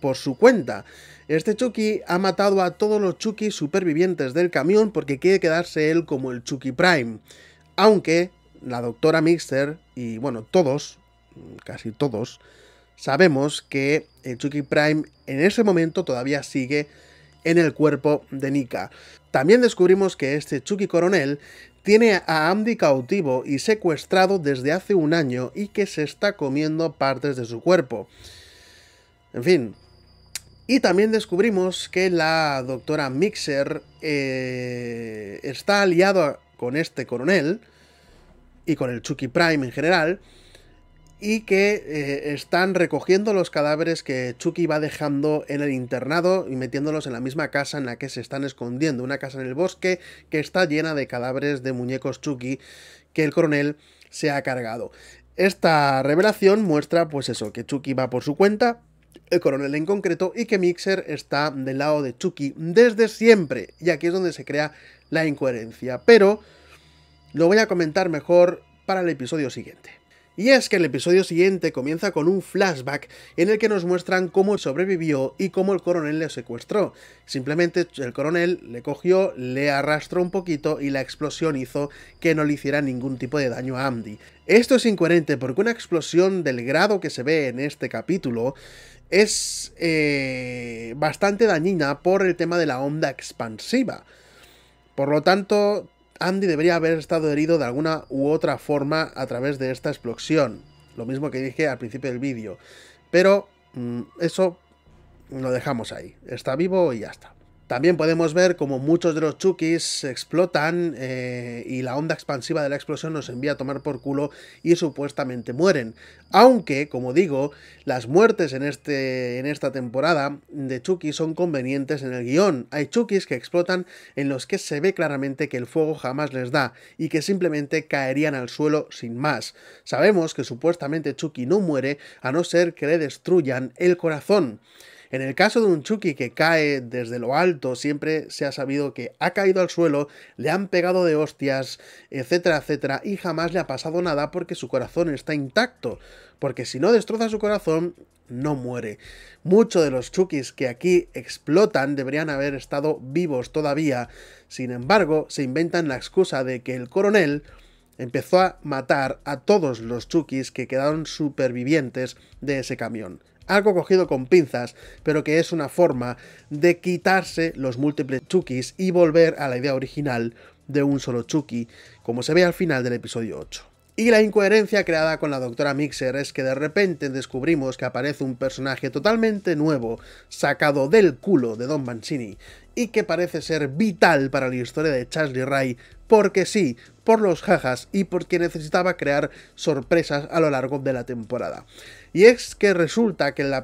por su cuenta. Este Chucky ha matado a todos los Chucky supervivientes del camión porque quiere quedarse él como el Chucky Prime. Aunque la doctora Mixer y bueno, todos, casi todos, sabemos que el eh, Chucky Prime en ese momento todavía sigue en el cuerpo de Nika. También descubrimos que este Chucky Coronel tiene a Andy cautivo y secuestrado desde hace un año y que se está comiendo partes de su cuerpo. En fin. Y también descubrimos que la doctora Mixer eh, está aliada con este coronel y con el Chucky Prime en general y que eh, están recogiendo los cadáveres que Chucky va dejando en el internado y metiéndolos en la misma casa en la que se están escondiendo, una casa en el bosque que está llena de cadáveres de muñecos Chucky que el coronel se ha cargado. Esta revelación muestra pues eso, que Chucky va por su cuenta, el coronel en concreto, y que Mixer está del lado de Chucky desde siempre, y aquí es donde se crea la incoherencia, pero lo voy a comentar mejor para el episodio siguiente. Y es que el episodio siguiente comienza con un flashback en el que nos muestran cómo sobrevivió y cómo el coronel le secuestró. Simplemente el coronel le cogió, le arrastró un poquito y la explosión hizo que no le hiciera ningún tipo de daño a Andy. Esto es incoherente porque una explosión del grado que se ve en este capítulo es eh, bastante dañina por el tema de la onda expansiva. Por lo tanto, Andy debería haber estado herido de alguna u otra forma a través de esta explosión, lo mismo que dije al principio del vídeo, pero mm, eso lo dejamos ahí, está vivo y ya está. También podemos ver como muchos de los Chukis explotan eh, y la onda expansiva de la explosión nos envía a tomar por culo y supuestamente mueren. Aunque, como digo, las muertes en, este, en esta temporada de Chukis son convenientes en el guión. Hay Chukis que explotan en los que se ve claramente que el fuego jamás les da y que simplemente caerían al suelo sin más. Sabemos que supuestamente Chucky no muere a no ser que le destruyan el corazón. En el caso de un Chucky que cae desde lo alto, siempre se ha sabido que ha caído al suelo, le han pegado de hostias, etcétera, etcétera, y jamás le ha pasado nada porque su corazón está intacto. Porque si no destroza su corazón, no muere. Muchos de los Chukis que aquí explotan deberían haber estado vivos todavía. Sin embargo, se inventan la excusa de que el coronel empezó a matar a todos los Chukis que quedaron supervivientes de ese camión algo cogido con pinzas, pero que es una forma de quitarse los múltiples Chukis y volver a la idea original de un solo Chucky, como se ve al final del episodio 8. Y la incoherencia creada con la doctora Mixer es que de repente descubrimos que aparece un personaje totalmente nuevo, sacado del culo de Don Mancini, y que parece ser vital para la historia de Charlie Ray, porque sí, por los jajas y porque necesitaba crear sorpresas a lo largo de la temporada. Y es que resulta que, la,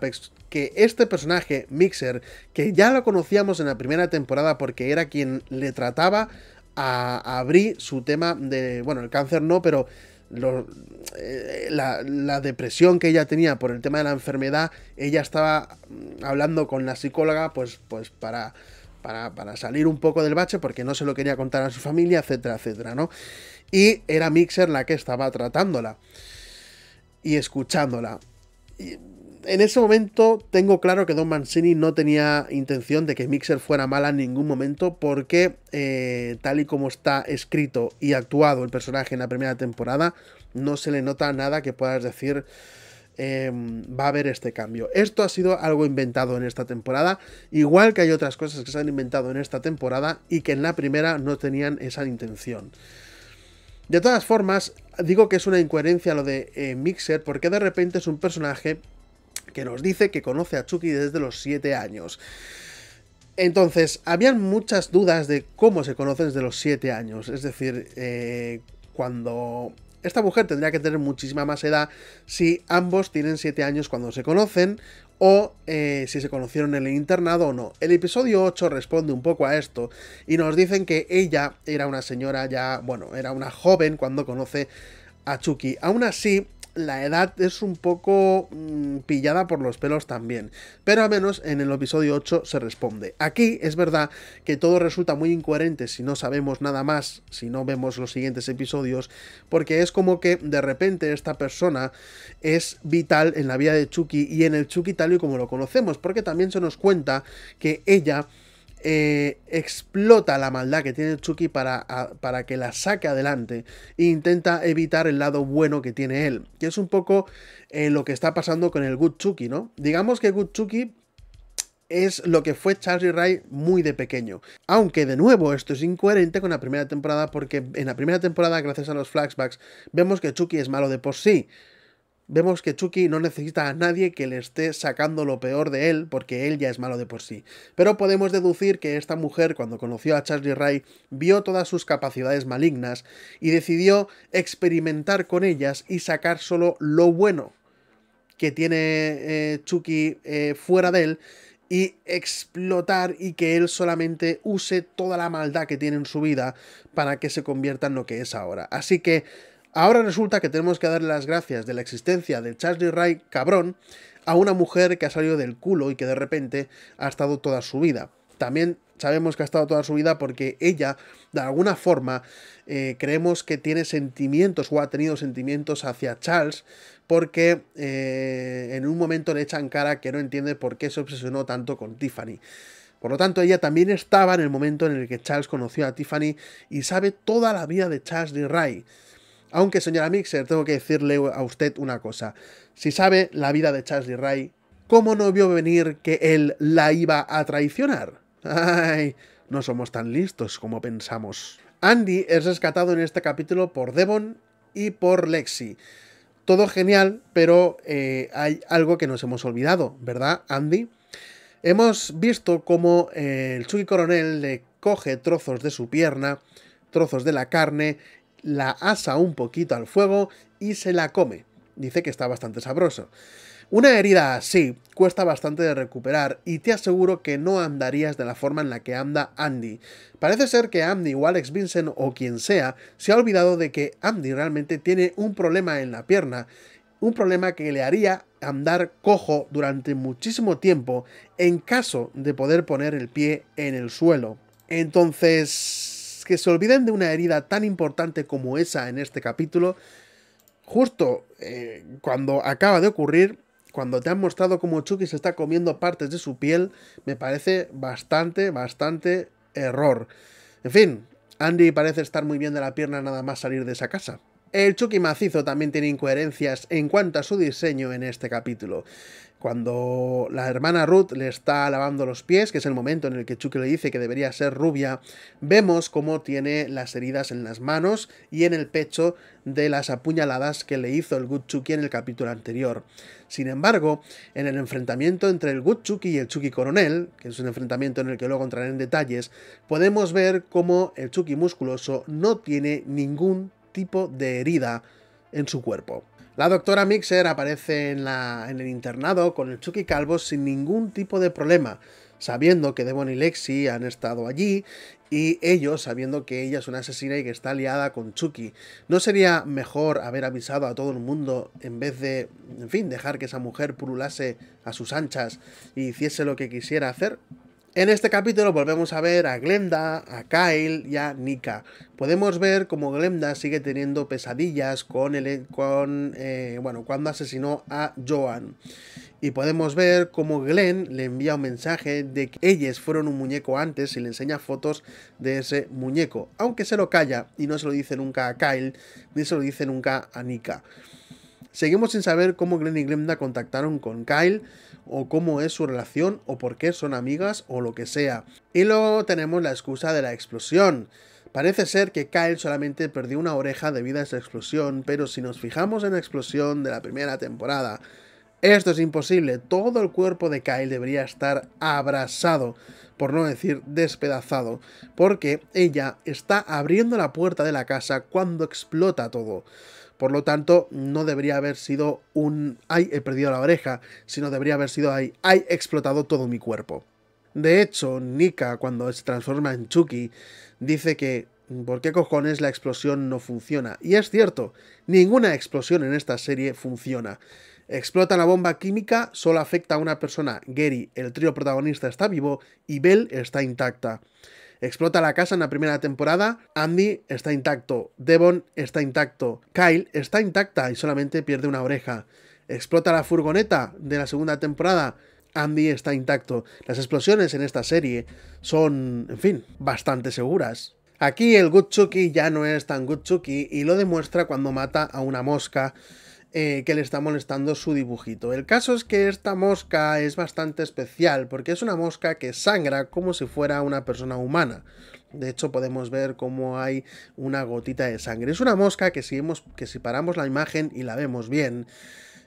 que este personaje, Mixer, que ya lo conocíamos en la primera temporada porque era quien le trataba a, a su tema de, bueno, el cáncer no, pero eh, la, depresión que ella tenía por el tema de la enfermedad, ella estaba mm, hablando con la psicóloga pues, pues para, para, para salir un poco del bache porque no se lo quería contar a su familia, etcétera, etcétera, ¿no? Y era Mixer la que estaba tratándola y escuchándola en ese momento tengo claro que Don Mancini no tenía intención de que Mixer fuera mala en ningún momento porque eh, tal y como está escrito y actuado el personaje en la primera temporada, no se le nota nada que puedas decir em, va a haber este cambio. Esto ha sido algo inventado en esta temporada, igual que hay otras cosas que se han inventado en esta temporada y que en la primera no tenían esa intención. De todas formas, digo que es una incoherencia lo de eh, Mixer, porque de repente es un personaje que nos dice que conoce a Chucky desde los 7 años. Entonces, habían muchas dudas de cómo se conocen desde los 7 años. Es decir, eh, cuando esta mujer tendría que tener muchísima más edad si ambos tienen 7 años cuando se conocen, o eh, si se conocieron en el internado o no. El episodio 8 responde un poco a esto y nos dicen que ella era una señora ya, bueno, era una joven cuando conoce a Chucky. Aún así, la edad es un poco mm, pillada por los pelos también. Pero al menos en el episodio 8 se responde. Aquí es verdad que todo resulta muy incoherente si no sabemos nada más, si no vemos los siguientes episodios, porque es como que de repente esta persona es vital en la vida de Chucky y en el Chucky tal y como lo conocemos, porque también se nos cuenta que ella eh, explota la maldad que tiene Chucky para, para que la saque adelante e intenta evitar el lado bueno que tiene él, que es un poco eh, lo que está pasando con el Good Chucky, ¿no? Digamos que Good Chucky es lo que fue Charlie Ray muy de pequeño. Aunque de nuevo esto es incoherente con la primera temporada porque en la primera temporada gracias a los flashbacks vemos que Chucky es malo de por sí. Vemos que Chucky no necesita a nadie que le esté sacando lo peor de él, porque él ya es malo de por sí. Pero podemos deducir que esta mujer, cuando conoció a Charlie Ray, vio todas sus capacidades malignas y decidió experimentar con ellas y sacar solo lo bueno que tiene eh, Chucky eh, fuera de él y explotar y que él solamente use toda la maldad que tiene en su vida para que se convierta en lo que es ahora. Así que Ahora resulta que tenemos que darle las gracias de la existencia de Charlie Ray cabrón a una mujer que ha salido del culo y que de repente ha estado toda su vida. También sabemos que ha estado toda su vida porque ella, de alguna forma, eh, creemos que tiene sentimientos o ha tenido sentimientos hacia Charles porque eh, en un momento le echan cara que no entiende por qué se obsesionó tanto con Tiffany. Por lo tanto, ella también estaba en el momento en el que Charles conoció a Tiffany y sabe toda la vida de Charles Ray. Aunque, señora Mixer, tengo que decirle a usted una cosa. Si sabe la vida de Charlie Ray, ¿cómo no vio venir que él la iba a traicionar? ¡Ay! No somos tan listos como pensamos. Andy es rescatado en este capítulo por Devon y por Lexi. Todo genial, pero eh, hay algo que nos hemos olvidado, ¿verdad, Andy? Hemos visto cómo eh, el Chucky Coronel le coge trozos de su pierna, trozos de la carne la asa un poquito al fuego y se la come. Dice que está bastante sabroso. Una herida así cuesta bastante de recuperar y te aseguro que no andarías de la forma en la que anda Andy. Parece ser que Andy o Alex Vincent o quien sea se ha olvidado de que Andy realmente tiene un problema en la pierna, un problema que le haría andar cojo durante muchísimo tiempo en caso de poder poner el pie en el suelo. Entonces, que se olviden de una herida tan importante como esa en este capítulo, justo eh, cuando acaba de ocurrir, cuando te han mostrado cómo Chucky se está comiendo partes de su piel, me parece bastante, bastante error. En fin, Andy parece estar muy bien de la pierna nada más salir de esa casa. El Chucky macizo también tiene incoherencias en cuanto a su diseño en este capítulo. Cuando la hermana Ruth le está lavando los pies, que es el momento en el que Chucky le dice que debería ser rubia, vemos cómo tiene las heridas en las manos y en el pecho de las apuñaladas que le hizo el Good en el capítulo anterior. Sin embargo, en el enfrentamiento entre el Good y el Chucky Coronel, que es un enfrentamiento en el que luego entraré en detalles, podemos ver cómo el Chucky musculoso no tiene ningún tipo de herida en su cuerpo. La doctora Mixer aparece en, el internado con el Chucky Calvo sin ningún tipo de problema, sabiendo que Devon y Lexi han estado allí y ellos sabiendo que ella es una asesina y que está aliada con Chucky. ¿No sería mejor haber avisado a todo el mundo en vez de, en fin, dejar que esa mujer pululase a sus anchas y hiciese lo que quisiera hacer? En este capítulo volvemos a ver a Glenda, a Kyle y a Nika. Podemos ver cómo Glenda sigue teniendo pesadillas con, el, eh, bueno, cuando asesinó a Joan. Y podemos ver cómo Glenn le envía un mensaje de que ellas fueron un muñeco antes y le enseña fotos de ese muñeco. Aunque se lo calla y no se lo dice nunca a Kyle, ni se lo dice nunca a Nika. Seguimos sin saber cómo Glenn y Glenda contactaron con Kyle, o cómo es su relación, o por qué son amigas, o lo que sea. Y luego tenemos la excusa de la explosión. Parece ser que Kyle solamente perdió una oreja debido a esa explosión, pero si nos fijamos en la explosión de la primera temporada, esto es imposible, todo el cuerpo de Kyle debería estar abrasado, por no decir despedazado, porque ella está abriendo la puerta de la casa cuando explota todo. Por lo tanto, no debería haber sido un ay, he perdido la oreja, sino debería haber sido ay, he explotado todo mi cuerpo. De hecho, Nika, cuando se transforma en Chucky, dice que ¿por qué cojones la explosión no funciona? Y es cierto, ninguna explosión en esta serie funciona. Explota la bomba química, solo afecta a una persona, Gary, el trío protagonista está vivo y Bell está intacta explota la casa en la primera temporada. Andy está intacto, Devon está intacto, Kyle está intacta y solamente pierde una oreja. Explota la furgoneta de la segunda temporada. Andy está intacto. Las explosiones en esta serie son, en fin, bastante seguras. Aquí el Gutsuki ya no es tan Gutsuki y lo demuestra cuando mata a una mosca eh, que le está molestando su dibujito. El caso es que esta mosca es bastante especial porque es una mosca que sangra como si fuera una persona humana. De hecho podemos ver cómo hay una gotita de sangre. Es una mosca que si, que si paramos la imagen y la vemos bien,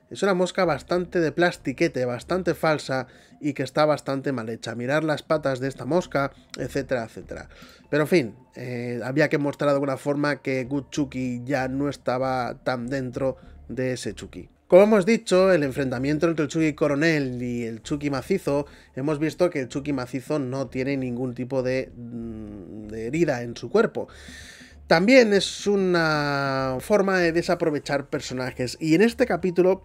es una mosca bastante de plastiquete, bastante falsa y que está bastante mal hecha. Mirar las patas de esta mosca, etcétera, etcétera. Pero en fin, eh, había que mostrar de alguna forma que Gutsuki ya no estaba tan dentro de ese Chucky. Como hemos dicho, el enfrentamiento entre el Chucky coronel y el Chucky macizo, hemos visto que el Chucky macizo no tiene ningún tipo mm, de, herida en su cuerpo. También es una forma de desaprovechar personajes y en este capítulo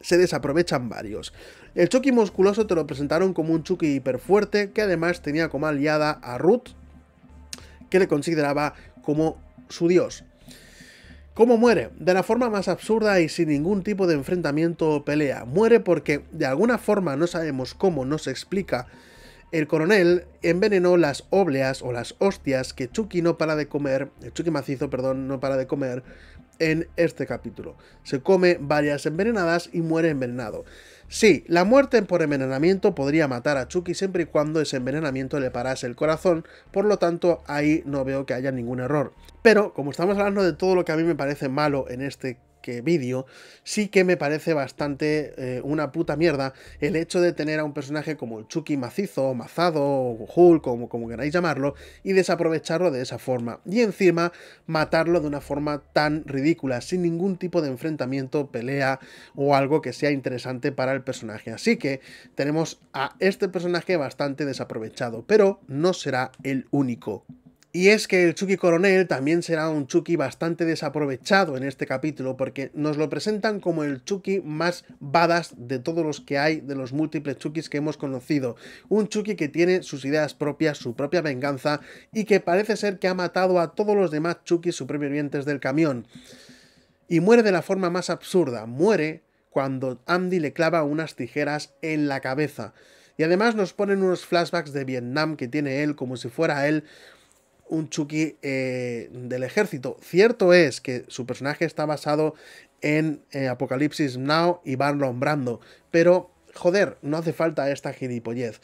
se desaprovechan varios. El Chucky musculoso te lo presentaron como un Chucky hiperfuerte que además tenía como aliada a Ruth, que le consideraba como su dios. ¿Cómo muere? De la forma más absurda y sin ningún tipo de enfrentamiento o pelea. Muere porque, de alguna forma, no sabemos cómo, no se explica, el coronel envenenó las obleas o las hostias que Chucky no para de comer, eh, Chucky macizo, perdón, no para de comer en este capítulo. Se come varias envenenadas y muere envenenado. Sí, la muerte por envenenamiento podría matar a Chucky siempre y cuando ese envenenamiento le parase el corazón, por lo tanto ahí no veo que haya ningún error. Pero, como estamos hablando de todo lo que a mí me parece malo en este vídeo, sí que me parece bastante eh, una puta mierda el hecho de tener a un personaje como el Chucky macizo, o mazado, o Hulk, como, como queráis llamarlo, y desaprovecharlo de esa forma. Y encima matarlo de una forma tan ridícula, sin ningún tipo de enfrentamiento, pelea o algo que sea interesante para el personaje. Así que tenemos a este personaje bastante desaprovechado, pero no será el único. Y es que el Chucky Coronel también será un Chucky bastante desaprovechado en este capítulo, porque nos lo presentan como el Chucky más badass de todos los que hay, de los múltiples Chuckys que hemos conocido. Un Chucky que tiene sus ideas propias, su propia venganza, y que parece ser que ha matado a todos los demás Chuckys supervivientes del camión. Y muere de la forma más absurda, muere cuando Andy le clava unas tijeras en la cabeza. Y además nos ponen unos flashbacks de Vietnam que tiene él como si fuera él un Chucky eh, del ejército. Cierto es que su personaje está basado en eh, Apocalipsis Now y Van Lombrando, pero joder, no hace falta esta gilipollez.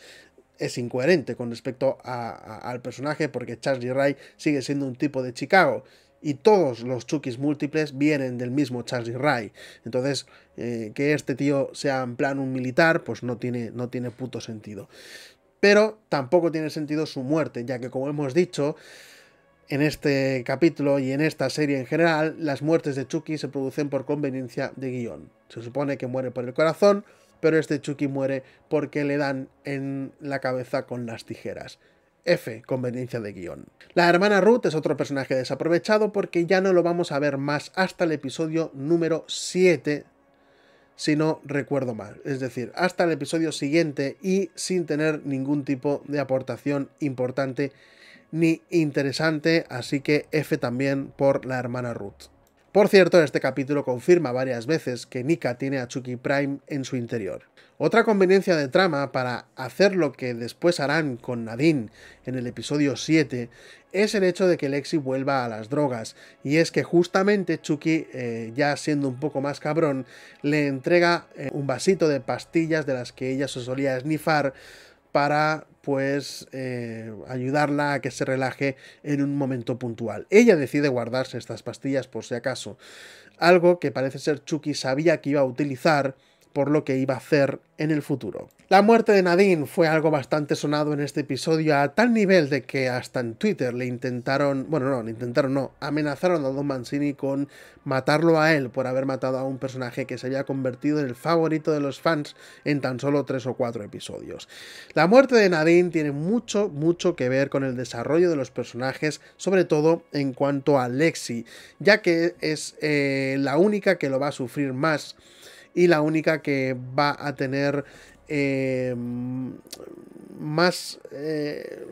Es incoherente con respecto al personaje porque Charlie Ray sigue siendo un tipo de Chicago y todos los Chukis múltiples vienen del mismo Charlie Ray. Entonces, eh, que este tío sea en plan un militar, pues no tiene, no tiene puto sentido pero tampoco tiene sentido su muerte, ya que como hemos dicho, en este capítulo y en esta serie en general, las muertes de Chucky se producen por conveniencia de guión. Se supone que muere por el corazón, pero este Chucky muere porque le dan en la cabeza con las tijeras. F, conveniencia de guión. La hermana Ruth es otro personaje desaprovechado porque ya no lo vamos a ver más hasta el episodio número 7 si no recuerdo mal. Es decir, hasta el episodio siguiente y sin tener ningún tipo de aportación importante ni interesante, así que F también por la hermana Ruth. Por cierto, este capítulo confirma varias veces que Nika tiene a Chucky Prime en su interior. Otra conveniencia de trama para hacer lo que después harán con Nadine en el episodio 7 es el hecho de que Lexi vuelva a las drogas, y es que justamente Chucky, eh, ya siendo un poco más cabrón, le entrega eh, un vasito de pastillas de las que ella se solía esnifar para pues eh, ayudarla a que se relaje en un momento puntual. Ella decide guardarse estas pastillas por si acaso, algo que parece ser Chucky sabía que iba a utilizar por lo que iba a hacer en el futuro. La muerte de Nadine fue algo bastante sonado en este episodio a tal nivel de que hasta en Twitter le intentaron, bueno no, le intentaron no, amenazaron a Don Mancini con matarlo a él por haber matado a un personaje que se había convertido en el favorito de los fans en tan solo tres o cuatro episodios. La muerte de Nadine tiene mucho, mucho que ver con el desarrollo de los personajes, sobre todo en cuanto a Lexi, ya que es eh, la única que lo va a sufrir más y la única que va a tener eh, más eh,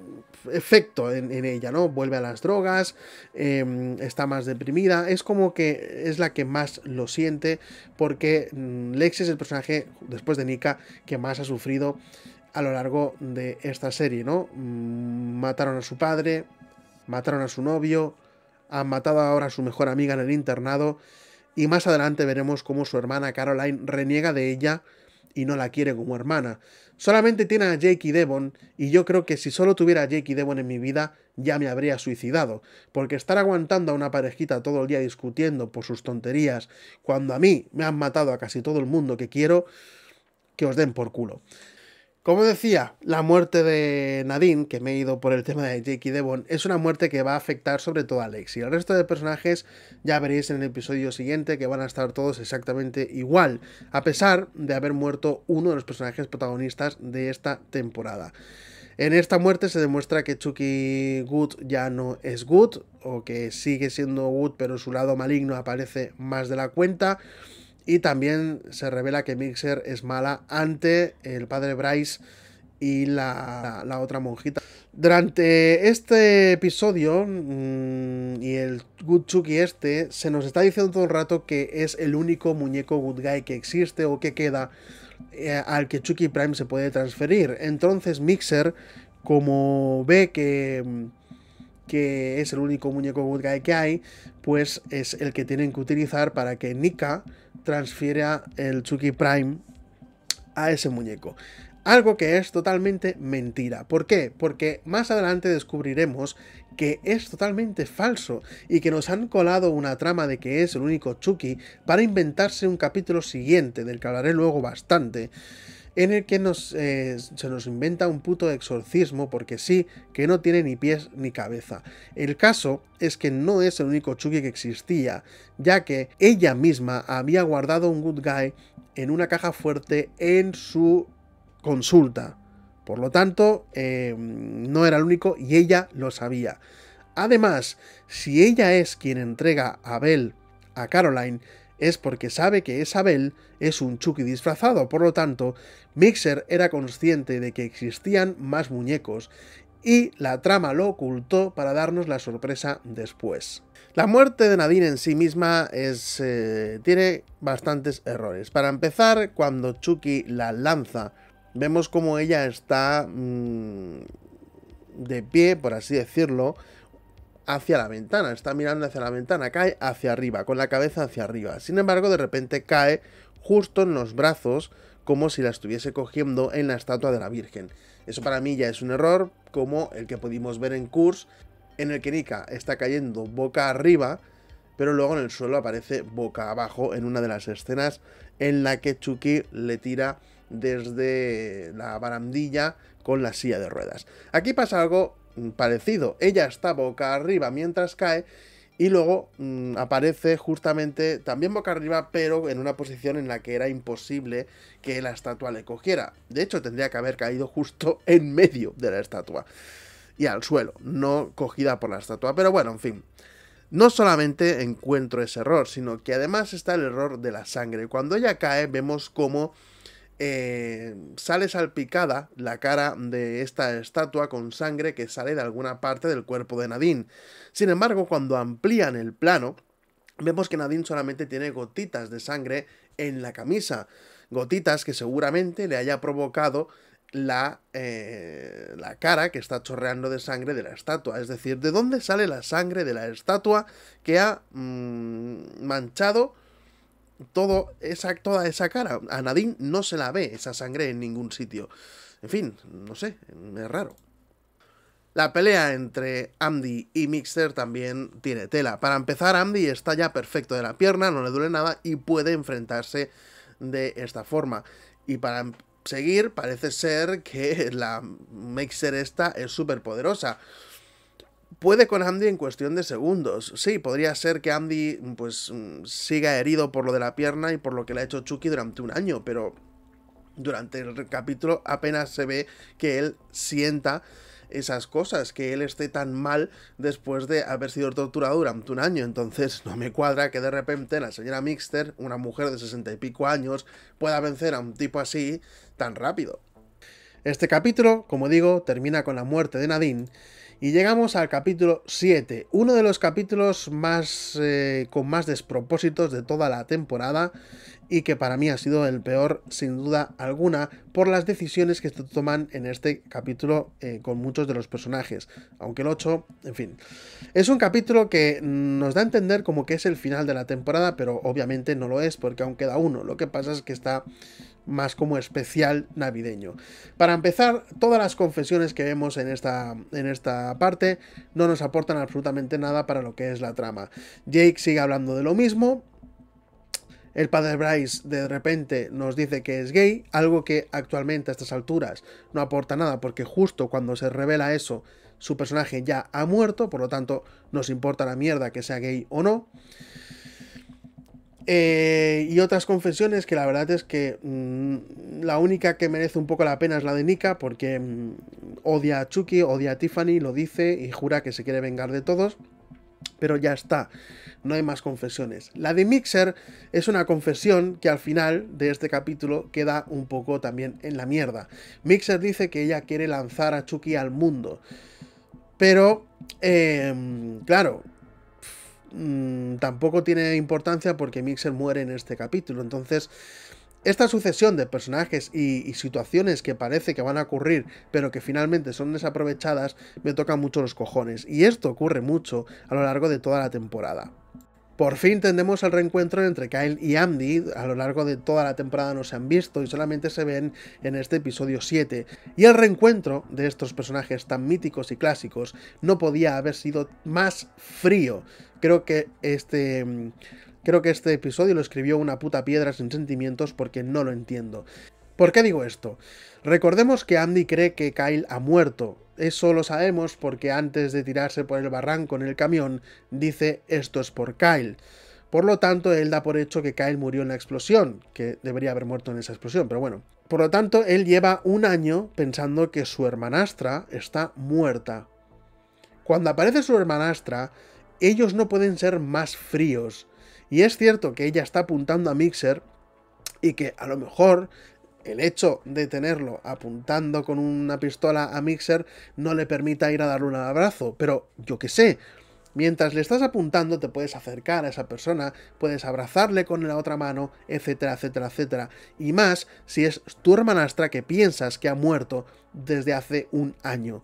efecto en, ella, ¿no? Vuelve a las drogas, em, está más deprimida, es como que es la que más lo siente porque mm, Lex es el personaje, después de Nika, que más ha sufrido a lo largo de esta serie, ¿no? Mm, mataron a su padre, mataron a su novio, han matado ahora a su mejor amiga en el internado y más adelante veremos cómo su hermana Caroline reniega de ella y no la quiere como hermana. Solamente tiene a Jake y Devon, y yo creo que si solo tuviera a Jake y Devon en mi vida, ya me habría suicidado, porque estar aguantando a una parejita todo el día discutiendo por sus tonterías, cuando a mí me han matado a casi todo el mundo que quiero, que os den por culo. Como decía, la muerte de Nadine, que me he ido por el tema de Jake Devon, es una muerte que va a afectar sobre todo a Alex Y el resto de personajes ya veréis en el episodio siguiente que van a estar todos exactamente igual, a pesar de haber muerto uno de los personajes protagonistas de esta temporada. En esta muerte se demuestra que Chucky Good ya no es Good, o que sigue siendo Good, pero su lado maligno aparece más de la cuenta. Y también se revela que Mixer es mala ante el padre Bryce y la, otra monjita. Durante este episodio mm, y el Good Chucky este, se nos está diciendo todo el rato que es el único muñeco Good Guy que existe o que queda eh, al que Chucky Prime se puede transferir. Entonces Mixer, como ve que mm, que es el único muñeco good guy que hay, pues es el que tienen que utilizar para que Nika transfiere el Chucky Prime a ese muñeco. Algo que es totalmente mentira. ¿Por qué? Porque más adelante descubriremos que es totalmente falso y que nos han colado una trama de que es el único Chucky para inventarse un capítulo siguiente, del que hablaré luego bastante en el que eh, se nos inventa un puto exorcismo, porque sí, que no tiene ni pies ni cabeza. El caso es que no es el único Chucky que existía, ya que ella misma había guardado un Good Guy en una caja fuerte en su consulta. Por lo tanto, eh, no era el único y ella lo sabía. Además, si ella es quien entrega a Bell a Caroline, es porque sabe que Isabel es un Chucky disfrazado, por lo tanto, Mixer era consciente de que existían más muñecos y la trama lo ocultó para darnos la sorpresa después. La muerte de Nadine en sí misma es, eh, tiene bastantes errores. Para empezar, cuando Chucky la lanza, vemos como ella está mm, de pie, por así decirlo, hacia la ventana, está mirando hacia la ventana, cae hacia arriba, con la cabeza hacia arriba. Sin embargo, de repente cae justo en los brazos, como si la estuviese cogiendo en la estatua de la Virgen. Eso para mí ya es un error, como el que pudimos ver en Kurs. en el que Nika está cayendo boca arriba, pero luego en el suelo aparece boca abajo en una de las escenas en la que Chucky le tira desde la barandilla con la silla de ruedas. Aquí pasa algo Mm, parecido. Ella está boca arriba mientras cae y luego mm, aparece justamente también boca arriba, pero en una posición en la que era imposible que la estatua le cogiera. De hecho, tendría que haber caído justo *laughs* en medio de la estatua y al suelo, no cogida por la estatua. Pero bueno, en fin. No solamente encuentro ese error, sino que además está el error de la sangre. Cuando ella cae, vemos cómo eh, sale salpicada la cara de esta estatua con sangre que sale de alguna parte del cuerpo de Nadine. Sin embargo, cuando amplían el plano, vemos que Nadine solamente tiene gotitas de sangre en la camisa, gotitas que seguramente le haya provocado la, eh, la cara que está chorreando de sangre de la estatua. Es decir, ¿de dónde sale la sangre de la estatua que ha mm, manchado todo esa, toda esa cara. A Nadine no se la ve esa sangre en ningún sitio. En fin, no sé, es raro. La pelea entre Andy y Mixer también tiene tela. Para empezar, Andy está ya perfecto de la pierna, no le duele nada y puede enfrentarse de esta forma. Y para em-, seguir, parece ser que la Mixer esta es súper poderosa. Puede con Andy en cuestión de segundos. Sí, podría ser que Andy mm, pues mm, siga herido por lo de la pierna y por lo que le ha hecho Chucky durante un año, pero durante el capítulo apenas se ve que él sienta esas cosas, que él esté tan mal después de haber sido torturado durante un año. Entonces no me cuadra que de repente la señora Mixter, una mujer de sesenta y pico años, pueda vencer a un tipo así tan rápido. Este capítulo, como digo, termina con la muerte de Nadine y llegamos al capítulo 7, uno de los capítulos más eh, con más despropósitos de toda la temporada y que para mí ha sido el peor sin duda alguna por las decisiones que se toman en este capítulo eh, con muchos de los personajes, aunque el 8, en fin. Es un capítulo que nos da a entender como que es el final de la temporada, pero obviamente no lo es porque aún queda uno. Lo que pasa es que está más como especial navideño. Para empezar, todas las confesiones que vemos en esta, en esta parte no nos aportan absolutamente nada para lo que es la trama. Jake sigue hablando de lo mismo, el padre Bryce de repente nos dice que es gay, algo que actualmente a estas alturas no aporta nada porque justo cuando se revela eso, su personaje ya ha muerto, por lo tanto nos importa la mierda que sea gay o no. Eh, y otras confesiones que la verdad es que mm, la única que merece un poco la pena es la de Nika, porque mm, odia a Chucky, odia a Tiffany, lo dice y jura que se quiere vengar de todos. Pero ya está, no hay más confesiones. La de Mixer es una confesión que al final de este capítulo queda un poco también en la mierda. Mixer dice que ella quiere lanzar a Chucky al mundo. Pero, em, claro, Mm, tampoco tiene importancia porque Mixer muere en este capítulo. Entonces, esta sucesión de personajes y, situaciones que parece que van a ocurrir, pero que finalmente son desaprovechadas, me toca mucho los cojones. Y esto ocurre mucho a lo largo de toda la temporada. Por fin tendemos el reencuentro entre Kyle y Andy, a lo largo de toda la temporada no se han visto y solamente se ven en este episodio 7, y el reencuentro de estos personajes tan míticos y clásicos no podía haber sido más frío, Creo que este. Mm, creo que este episodio lo escribió una puta piedra sin sentimientos porque no lo entiendo. ¿Por qué digo esto? Recordemos que Andy cree que Kyle ha muerto. Eso lo sabemos porque antes de tirarse por el barranco en el camión, dice esto es por Kyle. Por lo tanto, él da por hecho que Kyle murió en la explosión, que debería haber muerto en esa explosión, pero bueno. Por lo tanto, él lleva un año pensando que su hermanastra está muerta. Cuando aparece su hermanastra, ellos no pueden ser más fríos. Y es cierto que ella está apuntando a Mixer y que a lo mejor el hecho de tenerlo apuntando con una pistola a Mixer no le permita ir a darle un abrazo, pero yo qué sé. Mientras le estás apuntando, te puedes acercar a esa persona, puedes abrazarle con la otra mano, etcétera, etcétera, etcétera. Y más si es tu hermanastra que piensas que ha muerto desde hace un año.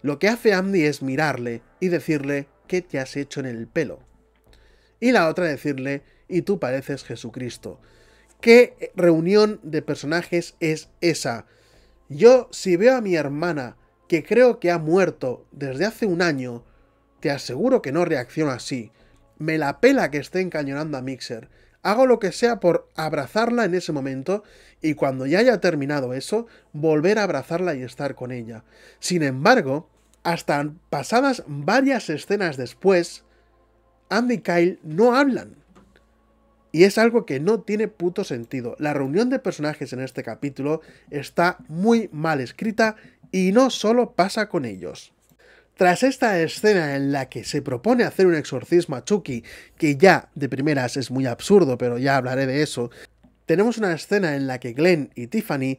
Lo que hace Andy es mirarle y decirle, que te has hecho en el pelo. Y la otra decirle, y tú pareces Jesucristo. ¿Qué reunión de personajes es esa? Yo, si veo a mi hermana, que creo que ha muerto desde hace un año, te aseguro que no reacciono así. Me la pela que esté encañonando a Mixer. Hago lo que sea por abrazarla en ese momento y cuando ya haya terminado eso, volver a abrazarla y estar con ella. Sin embargo, hasta pasadas varias escenas después, Andy y Kyle no hablan. Y es algo que no tiene puto sentido. La reunión de personajes en este capítulo está muy mal escrita y no solo pasa con ellos. Tras esta escena en la que se propone hacer un exorcismo a Chucky, que ya de primeras es muy absurdo, pero ya hablaré de eso, tenemos una escena en la que Glenn y Tiffany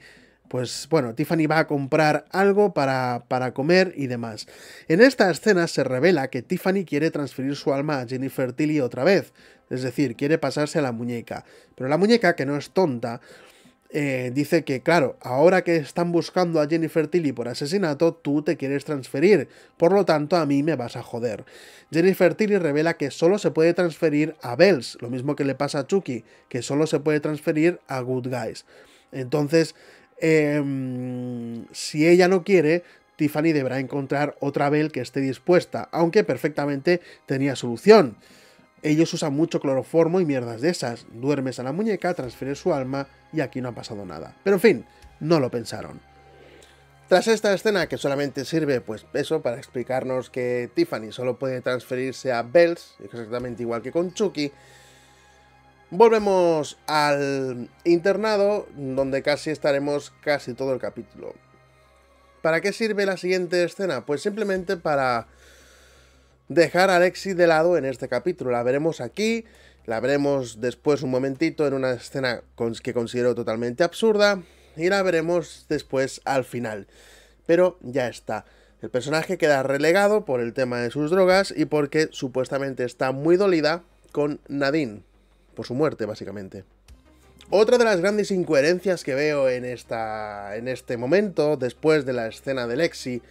pues bueno, Tiffany va a comprar algo para, comer y demás. En esta escena se revela que Tiffany quiere transferir su alma a Jennifer Tilly otra vez, es decir, quiere pasarse a la muñeca. Pero la muñeca, que no es tonta, eh, dice que, claro, ahora que están buscando a Jennifer Tilly por asesinato, tú te quieres transferir, por lo tanto a mí me vas a joder. Jennifer Tilly revela que solo se puede transferir a Bells, lo mismo que le pasa a Chucky, que solo se puede transferir a Good Guys. Entonces, Em, si ella no quiere, Tiffany deberá encontrar otra Bell que esté dispuesta, aunque perfectamente tenía solución. Ellos usan mucho cloroformo y mierdas de esas. Duermes a la muñeca, transfieres su alma y aquí no ha pasado nada. Pero en fin, no lo pensaron. Tras esta escena que solamente sirve, pues eso, para explicarnos que Tiffany solo puede transferirse a Bells, exactamente igual que con Chucky, Volvemos al internado, donde casi estaremos casi todo el capítulo. ¿Para qué sirve la siguiente escena? Pues simplemente para dejar a Alexis de lado en este capítulo. La veremos aquí, la veremos después un momentito en una escena que considero totalmente absurda y la veremos después al final. Pero ya está. El personaje queda relegado por el tema de sus drogas y porque supuestamente está muy dolida con Nadine por su muerte, básicamente. Otra de las grandes incoherencias que veo en, esta, en este momento, después de la escena de Lexi,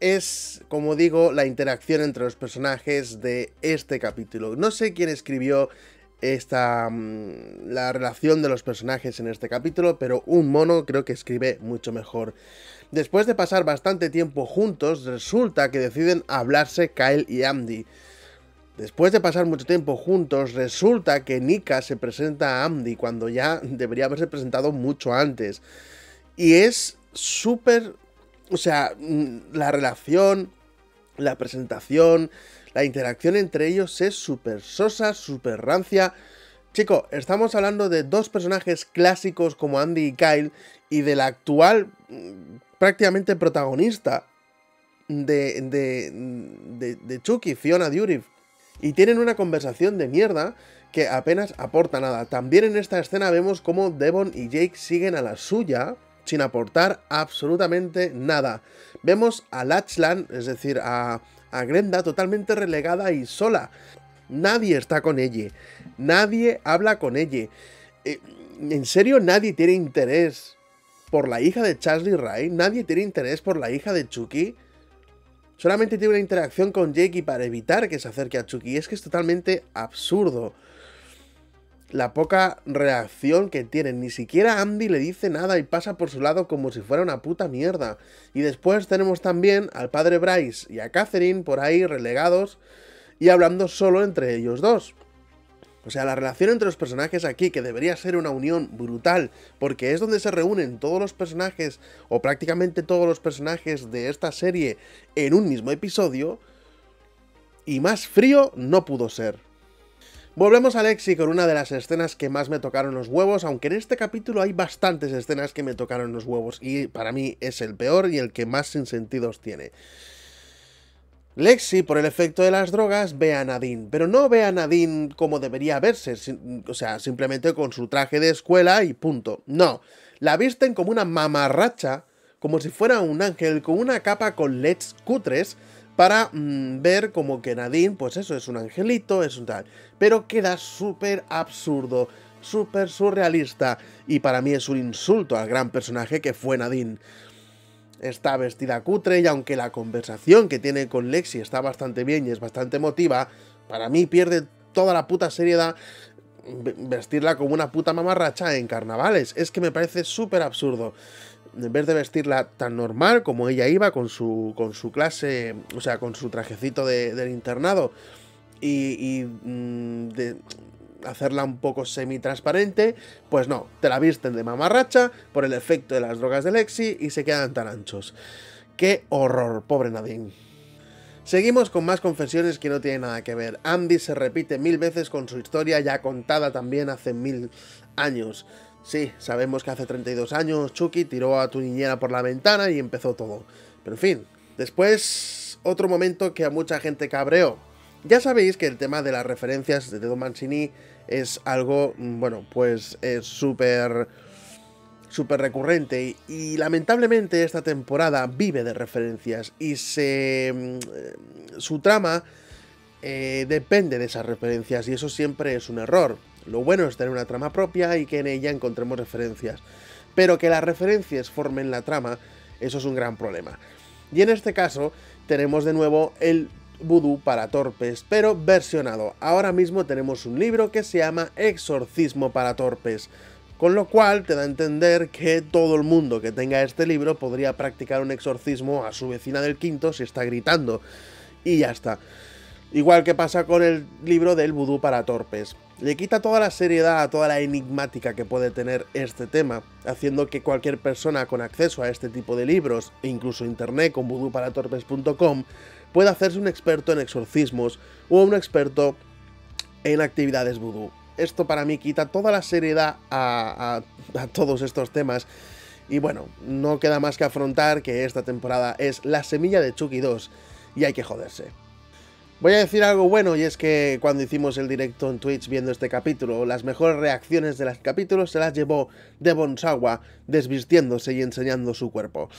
es, como digo, la interacción entre los personajes de este capítulo. No sé quién escribió esta mm, la relación de los personajes en este capítulo, pero un mono creo que escribe mucho mejor. Después de pasar bastante tiempo juntos, resulta que deciden hablarse Kyle y Andy. Después de pasar mucho tiempo juntos, resulta que Nika se presenta a Andy cuando ya *laughs* debería haberse presentado mucho antes. Y es súper... O sea, mm, la relación, la presentación, la interacción entre ellos es súper sosa, súper rancia. Chico, estamos hablando de dos personajes clásicos como Andy y Kyle y del actual mm, prácticamente protagonista de, de, de, de Chucky, Fiona Durif y tienen una conversación de mierda que apenas aporta nada. También en esta escena vemos cómo Devon y Jake siguen a la suya sin aportar absolutamente nada. Vemos a Lachlan, es decir, a, Grenda totalmente relegada y sola. Nadie está con ella. Nadie habla con ella. Eh, ¿En serio nadie tiene interés por la hija de Charlie Ray? ¿Nadie tiene interés por la hija de Chucky? solamente tiene una interacción con Jake para evitar que se acerque a Chucky. Y es que es totalmente absurdo. La poca reacción que tienen. Ni siquiera Andy le dice nada y pasa por su lado como si fuera una puta mierda. Y después tenemos también al padre Bryce y a Catherine por ahí relegados y hablando solo entre ellos dos. O sea, la relación entre los personajes aquí, que debería ser una unión brutal, porque es donde se reúnen todos los personajes, o prácticamente todos los personajes de esta serie en un mismo episodio, y más frío no pudo ser. Volvemos a Lexi con una de las escenas que más me tocaron los huevos, aunque en este capítulo hay bastantes escenas que me tocaron los huevos, y para mí es el peor y el que más sinsentidos tiene. Lexi, por el efecto de las drogas, ve a Nadine, pero no ve a Nadine como debería verse, o sea, simplemente con su traje de escuela y punto. No, la visten como una mamarracha, como si fuera un ángel, con una capa con LEDs cutres, para mm, ver como que Nadine, pues eso, es un angelito, es un tal. Pero queda súper absurdo, súper surrealista, y para mí es un insulto al gran personaje que fue Nadine está vestida cutre y aunque la conversación que tiene con Lexi está bastante bien y es bastante emotiva, para mí pierde toda la puta seriedad vestirla como una puta mamarracha en carnavales. Es que me parece súper absurdo. En vez de vestirla tan normal como ella iba con su, con su clase, o sea, con su trajecito del internado y, y mm, de, hacerla un poco semi-transparente, pues no, te la visten de mamarracha por el efecto de las drogas de Lexi y se quedan tan anchos. ¡Qué horror, pobre Nadine! Seguimos con más confesiones que no tienen nada que ver. Andy se repite mil veces con su historia ya contada también hace mil años. Sí, sabemos que hace 32 años Chucky tiró a tu niñera por la ventana y empezó todo. Pero en fin, después otro momento que a mucha gente cabreó. Ya sabéis que el tema de las referencias de Don Mancini es algo, mm, bueno, pues es súper súper recurrente y, lamentablemente esta temporada vive de referencias y se mm, eh, su trama eh, depende de esas referencias y eso siempre es un error. Lo bueno es tener una trama propia y que en ella encontremos referencias, pero que las referencias formen la trama, eso es un gran problema. Y en este caso tenemos de nuevo el vudú para torpes, pero versionado. Ahora mismo tenemos un libro que se llama Exorcismo para torpes, con lo cual te da a entender que todo el mundo que tenga este libro podría practicar un exorcismo a su vecina del quinto si está gritando. Y ya está. Igual que pasa con el libro del vudú para torpes. Le quita toda la seriedad, a toda la enigmática que puede tener este tema, haciendo que cualquier persona con acceso a este tipo de libros, e incluso internet con vudúparatorpes.com, puede hacerse un experto en exorcismos o un experto en actividades vudú. Esto para mí quita toda la seriedad a, a todos estos temas. Y bueno, no queda más que afrontar que esta temporada es la semilla de Chucky 2 y hay que joderse. Voy a decir algo bueno y es que cuando hicimos el directo en Twitch viendo este capítulo, las mejores reacciones de los capítulos se las llevó Devon Sawa desvistiéndose y enseñando su cuerpo.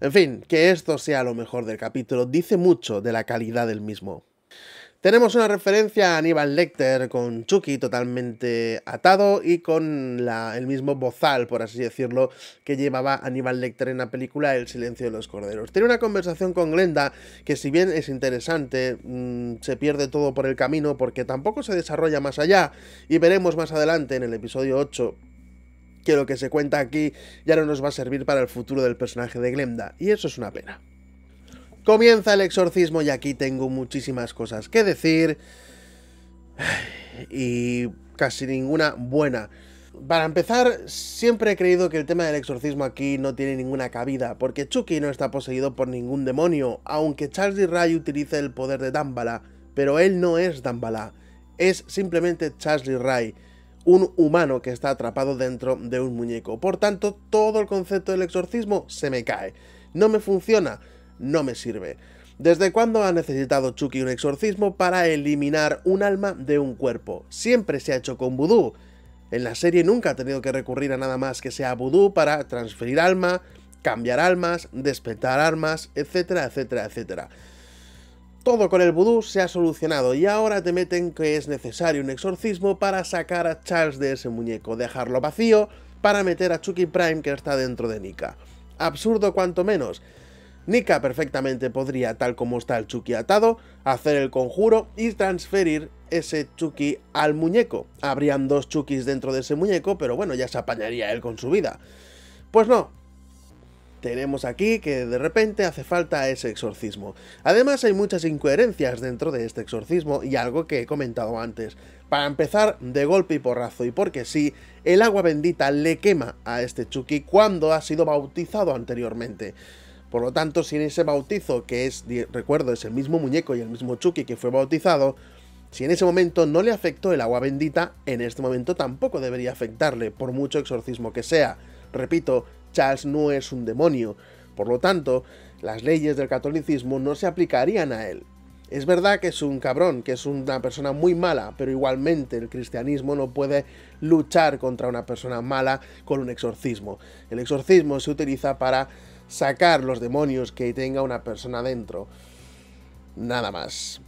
En fin, que esto sea lo mejor del capítulo dice mucho de la calidad del mismo. Tenemos una referencia a Aníbal Lecter con Chucky totalmente atado y con el mismo bozal, por así decirlo, que llevaba Aníbal Lecter en la película El silencio de los corderos. Tiene una conversación con Glenda que si bien es interesante, mm, se pierde todo por el camino porque tampoco se desarrolla más allá y veremos más adelante en el episodio 8 que lo que se cuenta aquí ya no nos va a servir para el futuro del personaje de Glenda y eso es una pena. Comienza el exorcismo y aquí tengo muchísimas cosas que decir y casi ninguna buena. Para empezar, siempre he creído que el tema del exorcismo aquí no tiene ninguna cabida, porque Chucky no está poseído por ningún demonio, aunque Charlie Ray utilice el poder de Dambala, pero él no es Dambala, es simplemente Charlie Ray, un humano que está atrapado dentro de un muñeco. Por tanto, todo el concepto del exorcismo se me cae, no me funciona, no me sirve. ¿Desde cuándo ha necesitado Chucky un exorcismo para eliminar un alma de un cuerpo? Siempre se ha hecho con vudú. En la serie nunca ha tenido que recurrir a nada más que sea vudú para transferir alma, cambiar almas, despertar armas, etcétera, etcétera, etcétera. Todo con el vudú se ha solucionado y ahora te meten que es necesario un exorcismo para sacar a Charles de ese muñeco, dejarlo vacío para meter a Chucky Prime que está dentro de Nika. Absurdo cuanto menos. Nika perfectamente podría, tal como está el Chucky atado, hacer el conjuro y transferir ese Chucky al muñeco. Habrían dos Chukis dentro de ese muñeco, pero bueno, ya se apañaría él con su vida. Pues no, tenemos aquí que de repente hace falta ese exorcismo. Además hay muchas incoherencias dentro de este exorcismo y algo que he comentado antes. Para empezar, de golpe y porrazo, y porque sí, el agua bendita le quema a este Chucky cuando ha sido bautizado anteriormente. Por lo tanto, si en ese bautizo, que es, recuerdo, es el mismo muñeco y el mismo Chucky que fue bautizado, si en ese momento no le afectó el agua bendita, en este momento tampoco debería afectarle, por mucho exorcismo que sea. Repito, Charles no es un demonio, por lo tanto, las leyes del catolicismo no se aplicarían a él. Es verdad que es un cabrón, que es una persona muy mala, pero igualmente el cristianismo no puede luchar contra una persona mala con un exorcismo. El exorcismo se utiliza para sacar los demonios que tenga una persona dentro. Nada más.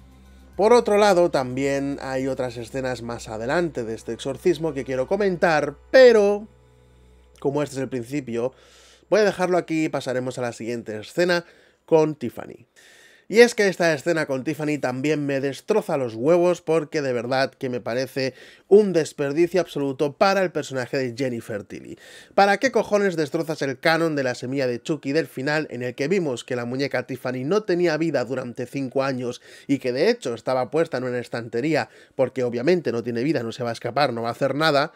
Por otro lado, también hay otras escenas más adelante de este exorcismo que quiero comentar, pero... Como este es el principio, voy a dejarlo aquí y pasaremos a la siguiente escena con Tiffany. Y es que esta escena con Tiffany también me destroza los huevos porque de verdad que me parece un desperdicio absoluto para el personaje de Jennifer Tilly. ¿Para qué cojones destrozas el canon de la semilla de Chucky del final en el que vimos que la muñeca Tiffany no tenía vida durante 5 años y que de hecho estaba puesta en una estantería porque obviamente no tiene vida, no se va a escapar, no va a hacer nada?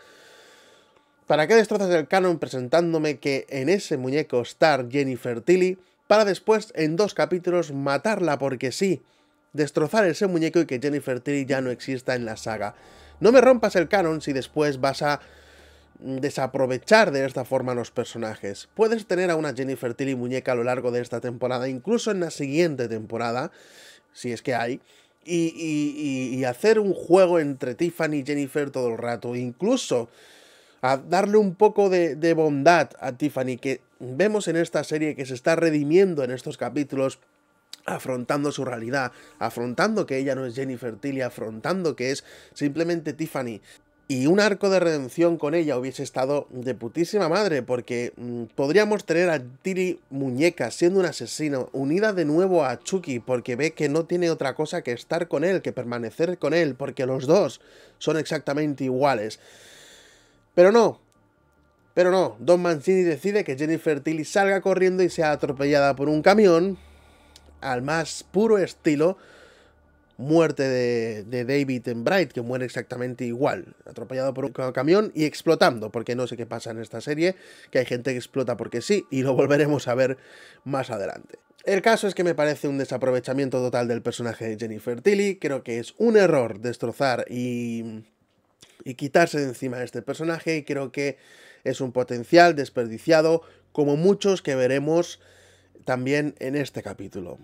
¿Para qué destrozas el canon presentándome que en ese muñeco Star Jennifer Tilly para después, en dos capítulos, matarla porque sí, destrozar ese muñeco y que Jennifer Tilly ya no exista en la saga. No me rompas el canon si después vas a desaprovechar de esta forma los personajes. Puedes tener a una Jennifer Tilly muñeca a lo largo de esta temporada, incluso en la siguiente temporada, si es que hay, y, y hacer un juego entre Tiffany y Jennifer todo el rato, incluso a darle un poco de, bondad a Tiffany, que vemos en esta serie que se está redimiendo en estos capítulos afrontando su realidad, afrontando que ella no es Jennifer Tilly, afrontando que es simplemente Tiffany. Y un arco de redención con ella hubiese estado de putísima madre, porque mm, podríamos tener a Tilly muñeca siendo un asesino, unida de nuevo a Chucky, porque ve que no tiene otra cosa que estar con él, que permanecer con él, porque los dos son exactamente iguales. Pero no. Pero no, Don Mancini decide que Jennifer Tilly salga corriendo y sea atropellada por un camión al más puro estilo muerte de, David en Bright, que muere exactamente igual, atropellado por un camión y explotando, porque no sé qué pasa en esta serie, que hay gente que explota porque sí, y lo *laughs* volveremos a ver más adelante. El caso es que me parece un desaprovechamiento total del personaje de Jennifer Tilly, creo que es un error destrozar y y quitarse de encima de este personaje y creo que es un potencial desperdiciado como muchos que veremos también en este capítulo.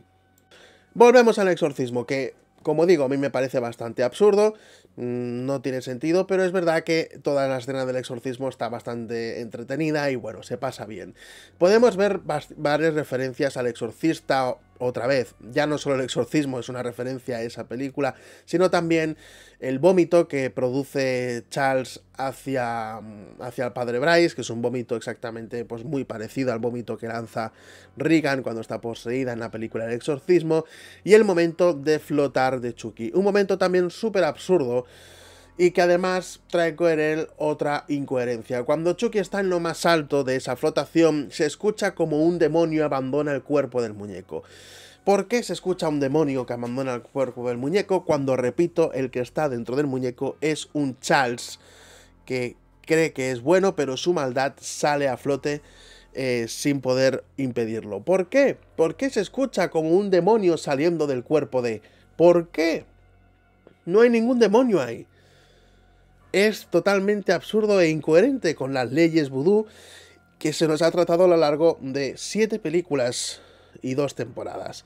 Volvemos al exorcismo, que como digo, a mí me parece bastante absurdo, mm, no tiene sentido, pero es verdad que toda la escena del exorcismo está bastante entretenida y bueno, se pasa bien. Podemos ver varias referencias al exorcista otra vez, ya no solo el exorcismo es una referencia a esa película, sino también el vómito que produce Charles hacia, mm, hacia el padre Bryce, que es un vómito exactamente pues, muy parecido al vómito que lanza Regan cuando está poseída en la película El exorcismo, y el momento de flotar de Chucky. Un momento también súper absurdo y que además trae con él otra incoherencia. Cuando Chucky está en lo más alto de esa flotación, se escucha como un demonio abandona el cuerpo del muñeco. ¿Por qué se escucha un demonio que abandona el cuerpo del muñeco cuando, repito, el que está dentro del muñeco es un Charles que cree que es bueno, pero su maldad sale a flote eh, sin poder impedirlo? ¿Por qué? ¿Por qué se escucha como un demonio saliendo del cuerpo de... ¿Por qué? No hay ningún demonio ahí es totalmente absurdo e incoherente con las leyes vudú que se nos ha tratado a lo largo de siete películas y dos temporadas.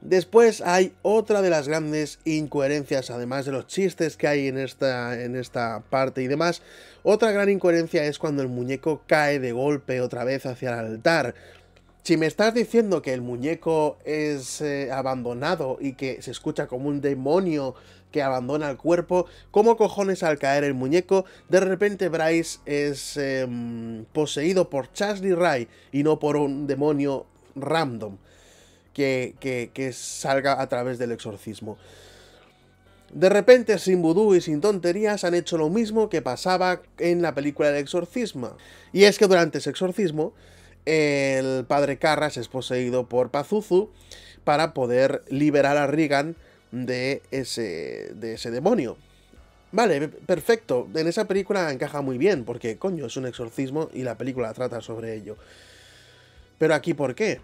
Después hay otra de las grandes incoherencias, además de los chistes que hay en esta, en esta parte y demás. Otra gran incoherencia es cuando el muñeco cae de golpe otra vez hacia el altar. Si me estás diciendo que el muñeco es eh, abandonado y que se escucha como un demonio que abandona el cuerpo, ¿cómo cojones al caer el muñeco de repente Bryce es em, poseído por Charlie Ray y no por un demonio random que, salga a través del exorcismo? De repente, sin vudú y sin tonterías, han hecho lo mismo que pasaba en la película del Exorcismo. Y es que durante ese exorcismo, el padre Carras es poseído por Pazuzu para poder liberar a Regan de ese, demonio. Vale, perfecto. En esa película encaja muy bien, porque coño, es un exorcismo y la película trata sobre ello. Pero aquí, ¿por qué?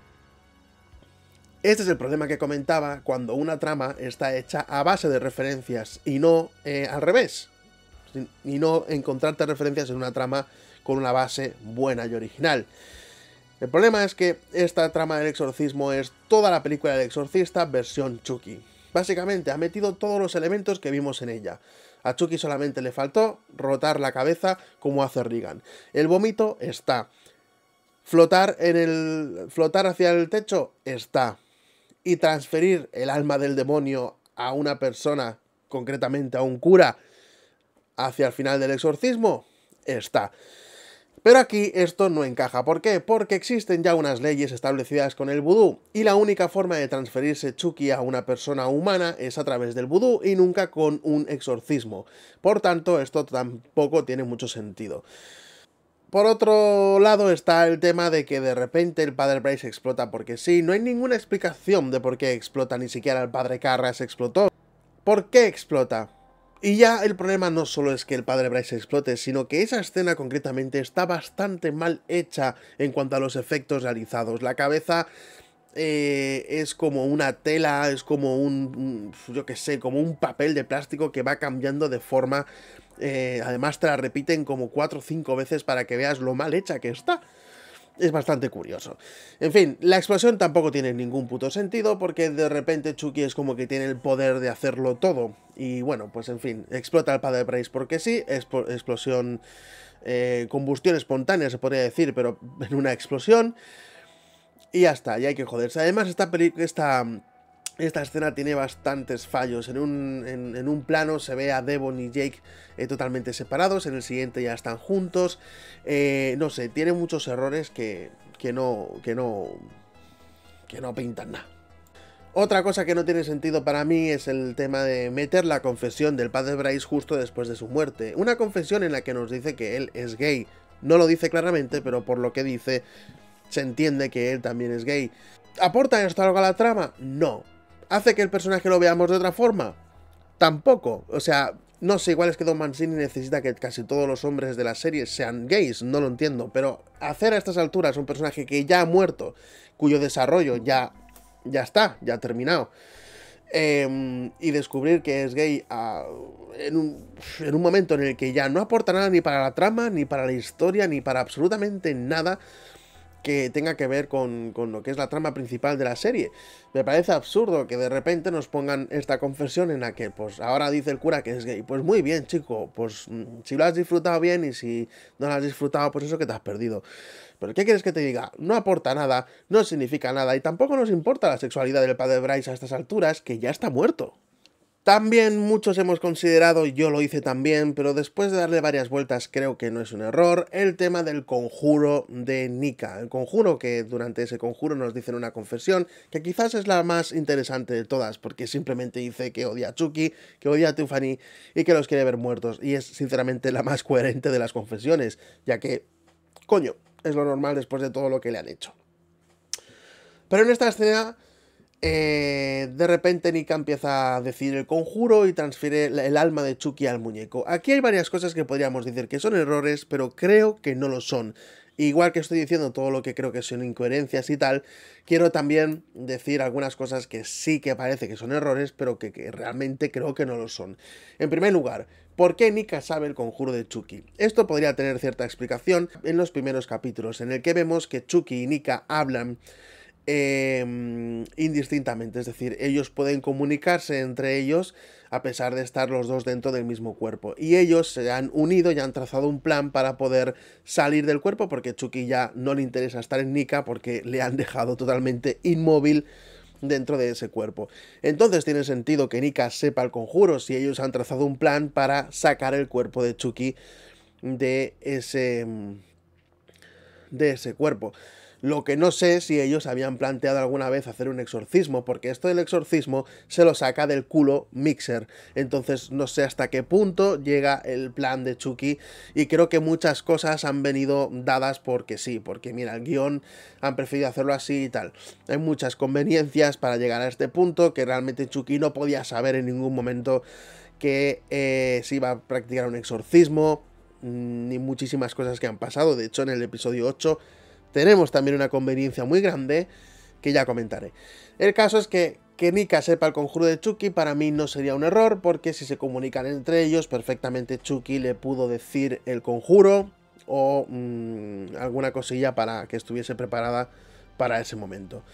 Este es el problema que comentaba cuando una trama está hecha a base de referencias y no eh, al revés. Y no encontrarte referencias en una trama con una base buena y original. El problema es que esta trama del exorcismo es toda la película del exorcista versión Chucky. Básicamente ha metido todos los elementos que vimos en ella. A Chucky solamente le faltó rotar la cabeza como hace Regan. El vómito está. Flotar en el flotar hacia el techo está. Y transferir el alma del demonio a una persona, concretamente a un cura, hacia el final del exorcismo está. Pero aquí esto no encaja. ¿Por qué? Porque existen ya unas leyes establecidas con el vudú y la única forma de transferirse Chucky a una persona humana es a través del vudú y nunca con un exorcismo. Por tanto, esto tampoco tiene mucho sentido. Por otro lado está el tema de que de repente el padre Bryce explota porque sí, no hay ninguna explicación de por qué explota, ni siquiera el padre Carras explotó. ¿Por qué explota? Y ya el problema no solo es que el padre Bryce explote, sino que esa escena concretamente está bastante mal hecha en cuanto a los efectos realizados. La cabeza eh, es como una tela, es como un, yo qué sé, como un papel de plástico que va cambiando de forma. Eh, además te la repiten como 4 o 5 veces para que veas lo mal hecha que está es bastante curioso. En fin, la explosión tampoco tiene ningún puto sentido porque de repente Chucky es como que tiene el poder de hacerlo todo. Y bueno, pues en fin, explota el padre Price porque sí, explosión, eh, combustión espontánea se podría decir, pero *laughs* en una explosión. Y ya está, ya hay que joderse. Además, esta película... Esta esta escena tiene bastantes fallos. En un, plano se ve a Devon y Jake eh, totalmente separados, en el siguiente ya están juntos. Eh, no sé, tiene muchos errores que, que no. que no. que no pintan nada. Otra cosa que no tiene sentido para mí es el tema de meter la confesión del padre Bryce justo después de su muerte. Una confesión en la que nos dice que él es gay. No lo dice claramente, pero por lo que dice, se entiende que él también es gay. ¿Aporta esto algo a la trama? No, ¿Hace que el personaje lo veamos de otra forma? Tampoco. O sea, no sé, igual es que Don Mancini necesita que casi todos los hombres de la serie sean gays, no lo entiendo, pero hacer a estas alturas un personaje que ya ha muerto, cuyo desarrollo ya, ya está, ya ha terminado, em, y descubrir que es gay ah, en, un, en un momento en el que ya no aporta nada ni para la trama, ni para la historia, ni para absolutamente nada, que tenga que ver con, lo que es la trama principal de la serie. Me parece absurdo que de repente nos pongan esta confesión en la que, pues ahora dice el cura que es gay. Pues muy bien, chico, pues mm, si lo has disfrutado bien y si no lo has disfrutado, pues eso que te has perdido. Pero ¿qué quieres que te diga? No aporta nada, no significa nada y tampoco nos importa la sexualidad del padre Bryce a estas alturas, que ya está muerto. También muchos hemos considerado, yo lo hice también, pero después de darle varias vueltas creo que no es un error, el tema del conjuro de Nika. El conjuro que durante ese conjuro nos dicen una confesión, que quizás es la más interesante de todas, porque simplemente dice que odia a Chucky, que odia a Tiffany y que los quiere ver muertos. Y es sinceramente la más coherente de las confesiones, ya que, coño, es lo normal después de todo lo que le han hecho. Pero en esta escena eh, de repente Nika empieza a decir el conjuro y transfiere el alma de Chucky al muñeco. Aquí hay varias cosas que podríamos decir que son errores, pero creo que no lo son. Igual que estoy diciendo todo lo que creo que son incoherencias y tal, quiero también decir algunas cosas que sí que parece que son errores, pero que, que realmente creo que no lo son. En primer lugar, ¿Por qué Nika sabe el conjuro de Chucky? Esto podría tener cierta explicación en los primeros capítulos, en el que vemos que Chucky y Nika hablan Em, indistintamente, es decir, ellos pueden comunicarse entre ellos a pesar de estar los dos dentro del mismo cuerpo. Y ellos se han unido y han trazado un plan para poder salir del cuerpo porque Chucky ya no le interesa estar en Nika porque le han dejado totalmente inmóvil dentro de ese cuerpo. Entonces tiene sentido que Nika sepa el conjuro si ellos han trazado un plan para sacar el cuerpo de Chucky de ese de ese cuerpo. Lo que no sé si ellos habían planteado alguna vez hacer un exorcismo, porque esto del exorcismo se lo saca del culo Mixer. Entonces no sé hasta qué punto llega el plan de Chucky y creo que muchas cosas han venido dadas porque sí, porque mira, el guión han preferido hacerlo así y tal. Hay muchas conveniencias para llegar a este punto que realmente Chucky no podía saber en ningún momento que eh, se iba a practicar un exorcismo, mm, ni muchísimas cosas que han pasado. De hecho, en el episodio 8 tenemos también una conveniencia muy grande que ya comentaré. El caso es que que Nika sepa el conjuro de Chucky para mí no sería un error, porque si se comunican entre ellos, perfectamente Chucky le pudo decir el conjuro o mm, alguna cosilla para que estuviese preparada para ese momento.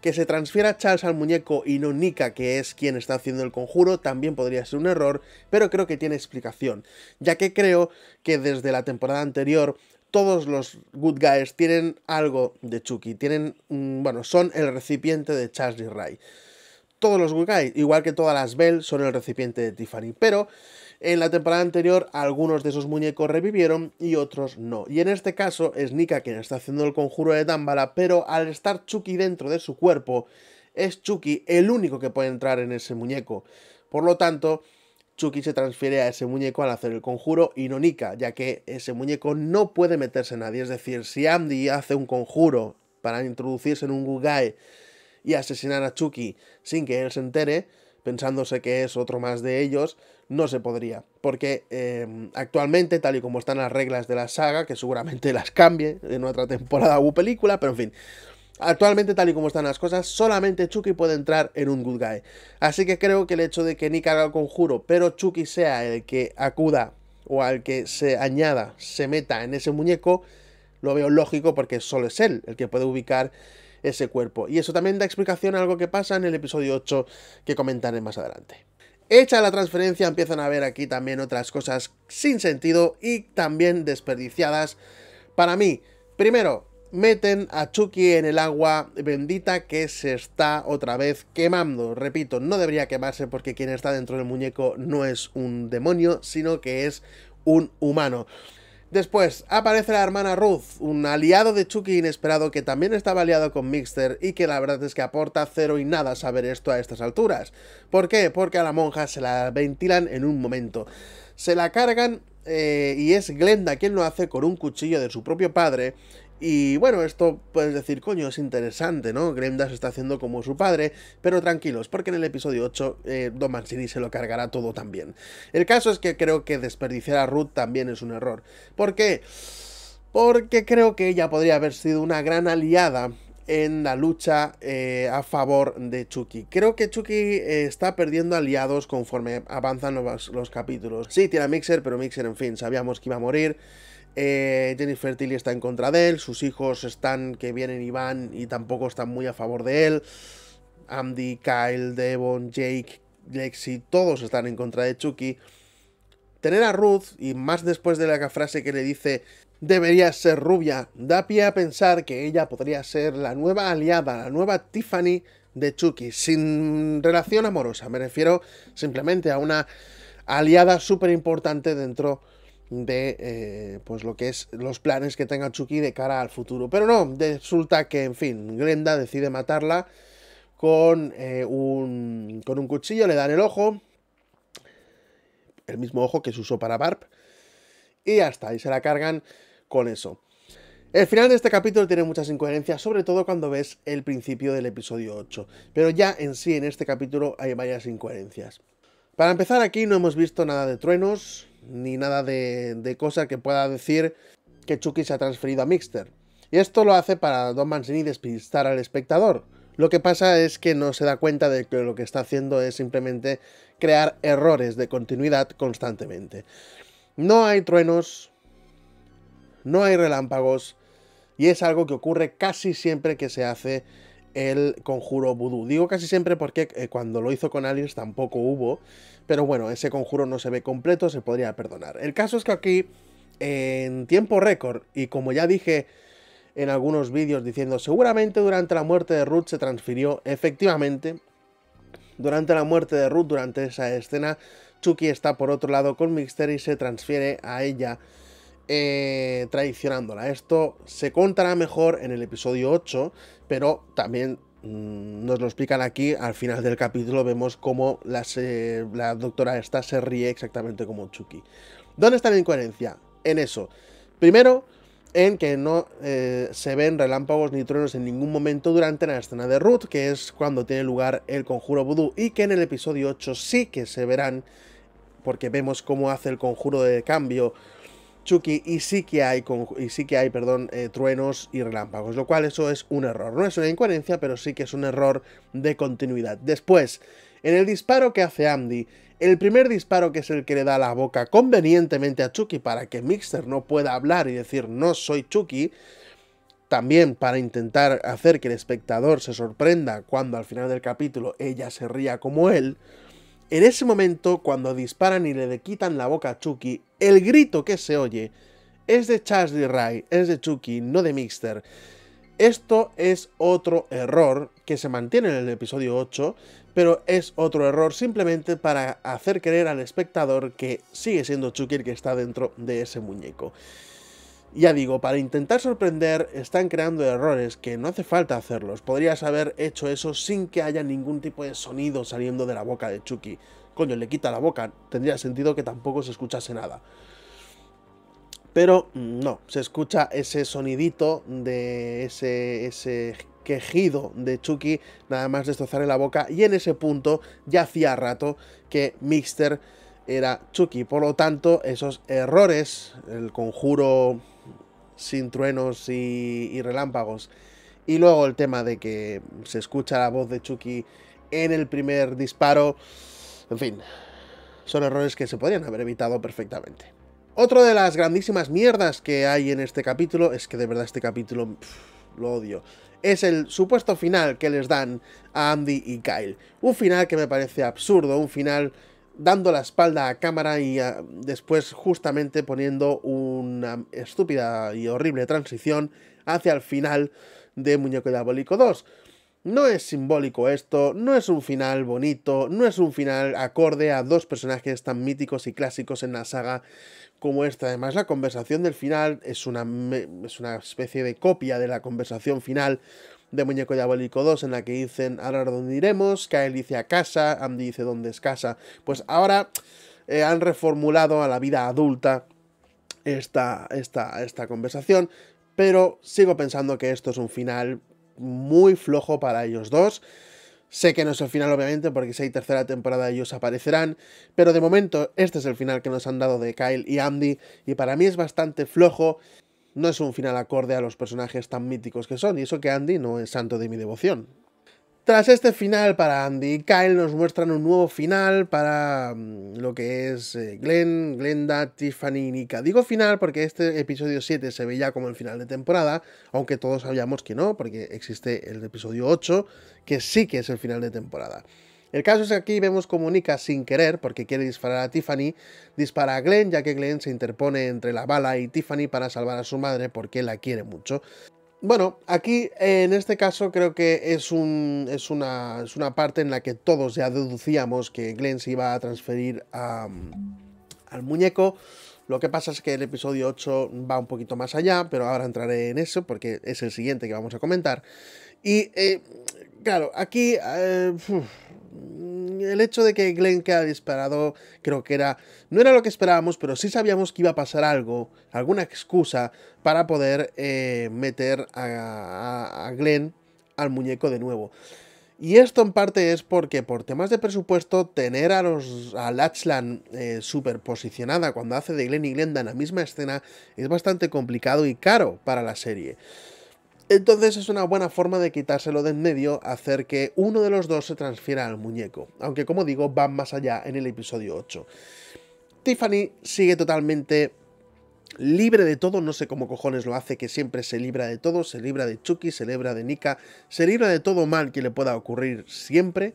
Que se transfiera Charles al muñeco y no Nika, que es quien está haciendo el conjuro, también podría ser un error, pero creo que tiene explicación, ya que creo que desde la temporada anterior todos los good guys tienen algo de Chucky, tienen, mm, bueno, son el recipiente de Charlie Ray. Todos los good guys, igual que todas las Bell, son el recipiente de Tiffany, pero en la temporada anterior algunos de esos muñecos revivieron y otros no. Y en este caso es Nika quien está haciendo el conjuro de Dámbala, pero al estar Chucky dentro de su cuerpo, es Chucky el único que puede entrar en ese muñeco. Por lo tanto, Chucky se transfiere a ese muñeco al hacer el conjuro y no Nika, ya que ese muñeco no puede meterse en nadie. Es decir, si Andy hace un conjuro para introducirse en un Gugai y asesinar a Chucky sin que él se entere, pensándose que es otro más de ellos, no se podría. Porque eh, actualmente, tal y como están las reglas de la saga, que seguramente *laughs* las cambie en otra temporada u película, pero en fin, Actualmente, tal y como están las cosas, solamente Chucky puede entrar en un good guy. Así que creo que el hecho de que Nick haga el conjuro, pero Chucky sea el que acuda o al que se añada, se meta en ese muñeco, lo veo lógico porque solo es él el que puede ubicar ese cuerpo. Y eso también da explicación a algo que pasa en el episodio 8 que comentaré más adelante. Hecha la transferencia, empiezan a ver aquí también otras cosas sin sentido y también desperdiciadas para mí. Primero, meten a Chucky en el agua bendita que se está otra vez quemando. Repito, no debería quemarse porque quien está dentro del muñeco no es un demonio, sino que es un humano. Después aparece la hermana Ruth, un aliado de Chucky inesperado que también estaba aliado con Mixter y que la verdad es que aporta cero y nada saber esto a estas alturas. ¿Por qué? Porque a la monja se la ventilan en un momento. Se la cargan eh, y es Glenda quien lo hace con un cuchillo de su propio padre y bueno, esto puedes decir, coño, es interesante, ¿no? Grendas está haciendo como su padre, pero tranquilos, porque en el episodio 8 eh, Don Mancini se lo cargará todo también. El caso es que creo que desperdiciar a Ruth también es un error. ¿Por qué? Porque creo que ella podría haber sido una gran aliada en la lucha eh, a favor de Chucky. Creo que Chucky eh, está perdiendo aliados conforme avanzan los capítulos. Sí, tiene a Mixer, pero Mixer, en fin, sabíamos que iba a morir. Eh, Jennifer Tilly está en contra de él, sus hijos están que vienen y van y tampoco están muy a favor de él. Andy, Kyle, Devon, Jake, Lexi, todos están en contra de Chucky. Tener a Ruth, y más después de la frase que le dice Debería ser rubia, da pie a pensar que ella podría ser la nueva aliada, la nueva Tiffany de Chucky, sin relación amorosa, me refiero simplemente a una aliada súper importante dentro de de eh, pues lo que es los planes que tenga Chucky de cara al futuro. Pero no, resulta que, en fin, Grenda decide matarla con, eh, un, con un cuchillo, le dan el ojo, el mismo ojo que se usó para Barb, y ya está, y se la cargan con eso. El final de este capítulo tiene muchas incoherencias, sobre todo cuando ves el principio del episodio 8, pero ya en sí en este capítulo hay varias incoherencias. Para empezar aquí no hemos visto nada de truenos, ni nada de, cosa que pueda decir que Chucky se ha transferido a Mixter. Y esto lo hace para Don Mancini despistar al espectador. Lo que pasa es que no se da cuenta de que lo que está haciendo es simplemente crear errores de continuidad constantemente. No hay truenos, no hay relámpagos, y es algo que ocurre casi siempre que se hace el conjuro vudú. Digo casi siempre porque eh, cuando lo hizo con aliens tampoco hubo, pero bueno, ese conjuro no se ve completo, se podría perdonar. El caso es que aquí, en tiempo récord, y como ya dije en algunos vídeos diciendo, seguramente durante la muerte de Ruth se transfirió, efectivamente, durante la muerte de Ruth, durante esa escena, Chucky está por otro lado con Mixter y se transfiere a ella eh, traicionándola. Esto se contará mejor en el episodio 8, pero también mm, nos lo explican aquí. Al final del capítulo vemos cómo la doctora esta se ríe exactamente como Chucky. ¿Dónde está la incoherencia? En eso. Primero, en que no eh, se ven relámpagos ni truenos en ningún momento durante la escena de Ruth, que es cuando tiene lugar el conjuro vudú, y que en el episodio 8 sí que se verán, porque vemos cómo hace el conjuro de cambio Chucky y sí que hay, que hay perdón, eh, truenos y relámpagos, lo cual eso es un error. No es una incoherencia, pero sí que es un error de continuidad. Después, en el disparo que hace Andy, el primer disparo que es el que le da la boca convenientemente a Chucky para que Mixer no pueda hablar y decir no soy Chucky, también para intentar hacer que el espectador se sorprenda cuando al final del capítulo ella se ría como él, en ese momento, cuando disparan y le quitan la boca a Chucky, el grito que se oye es de Charles Ray, es de Chucky, no de Mixter. Esto es otro error que se mantiene en el episodio 8, pero es otro error simplemente para hacer creer al espectador que sigue siendo Chucky el que está dentro de ese muñeco. Ya digo, para intentar sorprender están creando errores que no hace falta hacerlos. Podrías haber hecho eso sin que haya ningún tipo de sonido saliendo de la boca de Chucky. Coño, le quita la boca. Tendría sentido que tampoco se escuchase nada. Pero mm, no, se escucha ese sonidito de ese, ese quejido de Chucky, nada más destrozarle la boca. Y en ese punto ya hacía rato que Mister era Chucky. Por lo tanto, esos errores, el conjuro sin truenos y, relámpagos. Y luego el tema de que se escucha la voz de Chucky en el primer disparo. En fin, son errores que se podrían haber evitado perfectamente. Otro de las grandísimas mierdas que hay en este capítulo, es que de verdad este capítulo lo odio, es el supuesto final que les dan a Andy y Kyle. Un final que me parece absurdo, un final dando la espalda a cámara y ah, después justamente poniendo una estúpida y horrible transición hacia el final de Muñeco Diabólico 2. No es simbólico esto, no es un final bonito, no es un final acorde a dos personajes tan míticos y clásicos en la saga como esta. Además, la conversación del final es una, es una especie de copia de la conversación final de Muñeco Diabólico 2, en la que dicen ahora dónde iremos, Kyle dice a casa, Andy dice dónde es casa. Pues ahora eh, han reformulado a la vida adulta esta, esta, esta conversación, pero sigo pensando que esto es un final muy flojo para ellos dos. Sé que no es el final, obviamente, porque si hay tercera temporada ellos aparecerán, pero de momento este es el final que nos han dado de Kyle y Andy, y para mí es bastante flojo no es un final acorde a los personajes tan míticos que son, y eso que Andy no es santo de mi devoción. Tras este final para Andy y Kyle nos muestran un nuevo final para mm, lo que es eh, Glenn, Glenda, Tiffany y Nika. Digo final porque este episodio 7 se veía como el final de temporada, aunque todos sabíamos que no, porque existe el episodio 8, que sí que es el final de temporada. El caso es que aquí vemos Nika sin querer, porque quiere disparar a Tiffany, dispara a Glenn, ya que Glenn se interpone entre la bala y Tiffany para salvar a su madre porque la quiere mucho. Bueno, aquí en este caso creo que es, una, parte en la que todos ya deducíamos que Glenn se iba a transferir al muñeco. Lo que pasa es que el episodio 8 va un poquito más allá, pero ahora entraré en eso porque es el siguiente que vamos a comentar. Y eh, claro, aquí eh, Mm, el hecho de que Glenn queda disparado creo que era no era lo que esperábamos, pero sí sabíamos que iba a pasar algo, alguna excusa para poder eh, meter a, Glenn al muñeco de nuevo. Y esto en parte es porque por temas de presupuesto tener a los a Lachlan eh, superposicionada cuando hace de Glenn y Glenda en la misma escena es bastante complicado y caro para la serie. Entonces es una buena forma de quitárselo de en medio, hacer que uno de los dos se transfiera al muñeco, aunque como digo, va más allá en el episodio 8. Tiffany sigue totalmente libre de todo, no sé cómo cojones lo hace, que siempre se libra de todo, se libra de Chucky, se libra de Nika, se libra de todo mal que le pueda ocurrir siempre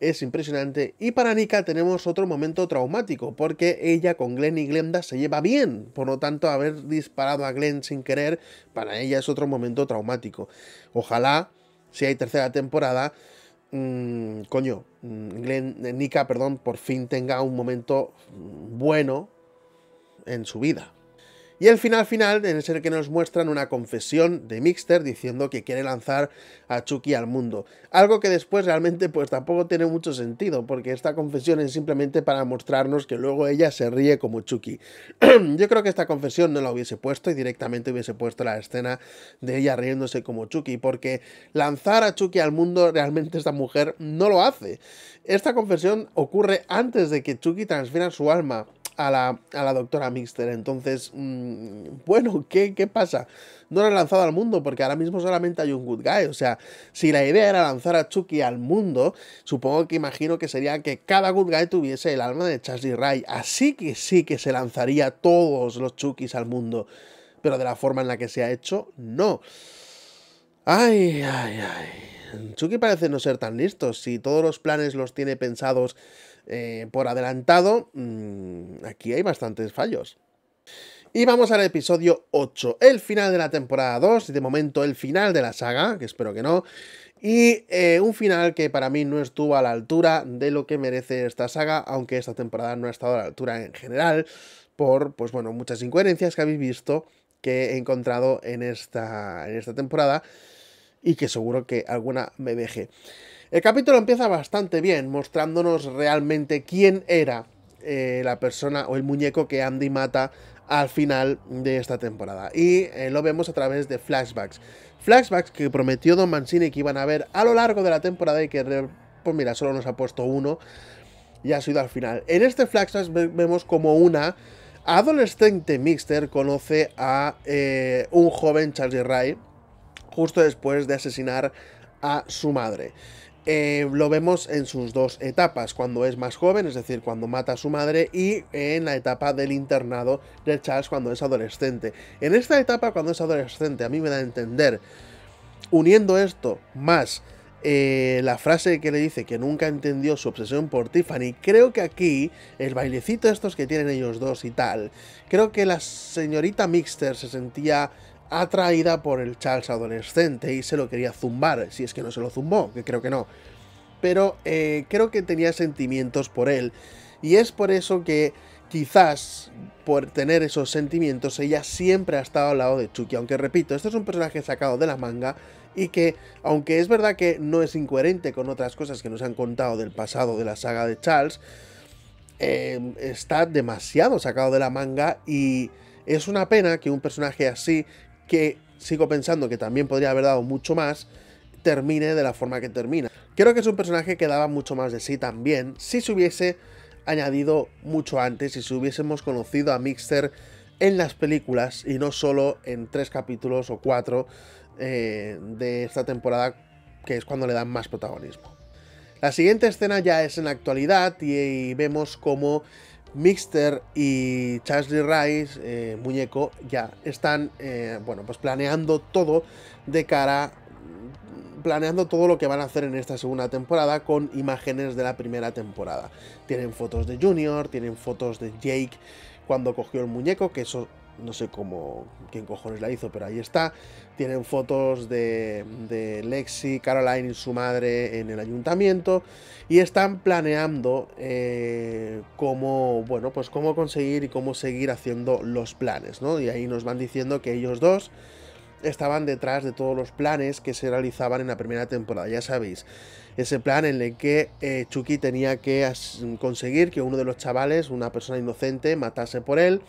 es impresionante. Y para Nika tenemos otro momento traumático, porque ella con Glenn y Glenda se lleva bien. Por lo tanto, haber disparado a Glenn sin querer, para ella es otro momento traumático. Ojalá, si hay tercera temporada, mm, coño, mm, eh, Nika, perdón, por fin tenga un momento mm, bueno en su vida. Y el final final es el que nos muestran una confesión de Mixter diciendo que quiere lanzar a Chucky al mundo. Algo que después realmente pues tampoco tiene mucho sentido, porque esta confesión es simplemente para mostrarnos que luego ella se ríe como Chucky. *clears throat* Yo creo que esta confesión no la hubiese puesto y directamente hubiese puesto la escena de ella riéndose como Chucky, porque lanzar a Chucky al mundo realmente esta mujer no lo hace. Esta confesión ocurre antes de que Chucky transfiera su alma a la, doctora Mixter. Entonces, mm, bueno, ¿qué, ¿qué, pasa? No la han lanzado al mundo porque ahora mismo solamente hay un good guy. O sea, si la idea era lanzar a Chucky al mundo, supongo que imagino que sería que cada good guy tuviese el alma de Charlie Ray. Así que sí que se lanzaría todos los Chuckys al mundo. Pero de la forma en la que se ha hecho, no. Ay, ay, ay. Chucky parece no ser tan listo. Si todos los planes los tiene pensados eh, por adelantado, mm, aquí hay bastantes fallos. Y vamos al episodio 8, el final de la temporada 2, de momento el final de la saga, que espero que no, y eh, un final que para mí no estuvo a la altura de lo que merece esta saga, aunque esta temporada no ha estado a la altura en general, por, pues bueno, muchas incoherencias que habéis visto que he encontrado en esta, en esta temporada, y que seguro que alguna me deje. El capítulo empieza bastante bien, mostrándonos realmente quién era eh, la persona o el muñeco que Andy mata al final de esta temporada. Y eh, lo vemos a través de flashbacks. Flashbacks que prometió Don Mancini que iban a ver a lo largo de la temporada y que, pues mira, solo nos ha puesto uno y ha sido al final. En este flashback vemos como una adolescente Mixter conoce a eh, un joven Charlie Ray justo después de asesinar a su madre. Eh, lo vemos en sus dos etapas, cuando es más joven, es decir, cuando mata a su madre, y en la etapa del internado de Charles cuando es adolescente. En esta etapa, cuando es adolescente, a mí me da a entender, uniendo esto más eh, la frase que le dice que nunca entendió su obsesión por Tiffany, creo que aquí el bailecito estos que tienen ellos dos y tal, creo que la señorita Mixter se sentía atraída por el Charles adolescente y se lo quería zumbar, si es que no se lo zumbó, que creo que no. Pero eh, creo que tenía sentimientos por él. Y es por eso que quizás por tener esos sentimientos ella siempre ha estado al lado de Chucky. Aunque repito, este es un personaje sacado de la manga y que, aunque es verdad que no es incoherente con otras cosas que nos han contado del pasado de la saga de Charles, eh, está demasiado sacado de la manga y es una pena que un personaje así que sigo pensando que también podría haber dado mucho más, termine de la forma que termina. Creo que es un personaje que daba mucho más de sí también si se hubiese añadido mucho antes, si hubiésemos conocido a Mixer en las películas y no solo en tres capítulos o cuatro eh, de esta temporada, que es cuando le dan más protagonismo. La siguiente escena ya es en la actualidad y, y vemos cómo Mixter y Charlie Rice, eh, muñeco, ya están eh, bueno, pues planeando todo de cara. Planeando todo lo que van a hacer en esta segunda temporada con imágenes de la primera temporada. Tienen fotos de Junior, tienen fotos de Jake cuando cogió el muñeco, que eso no sé cómo, quién cojones la hizo, pero ahí está. Tienen fotos de, Lexi, Caroline y su madre en el ayuntamiento y están planeando eh, cómo, bueno, pues cómo conseguir y cómo seguir haciendo los planes, ¿no? Y ahí nos van diciendo que ellos dos estaban detrás de todos los planes que se realizaban en la primera temporada, ya sabéis. Ese plan en el que eh, Chucky tenía que conseguir que uno de los chavales, una persona inocente, matase por él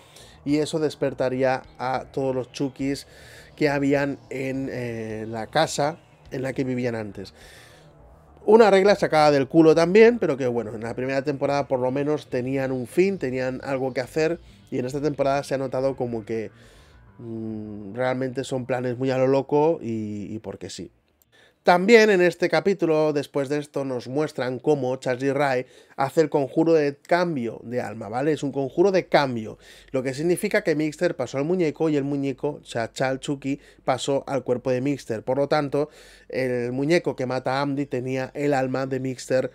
y eso despertaría a todos los chukis que habían en eh, la casa en la que vivían antes. Una regla sacada del culo también, pero que bueno, en la primera temporada por lo menos tenían un fin, tenían algo que hacer y en esta temporada se ha notado como que mm, realmente son planes muy a lo loco y, y porque sí. También en este capítulo, después de esto, nos muestran cómo Charlie Ray hace el conjuro de cambio de alma, ¿vale? Es un conjuro de cambio, lo que significa que Mixter pasó al muñeco y el muñeco, o sea, Chalchuki, pasó al cuerpo de Mixter. Por lo tanto, el muñeco que mata a Amdi tenía el alma de Mixter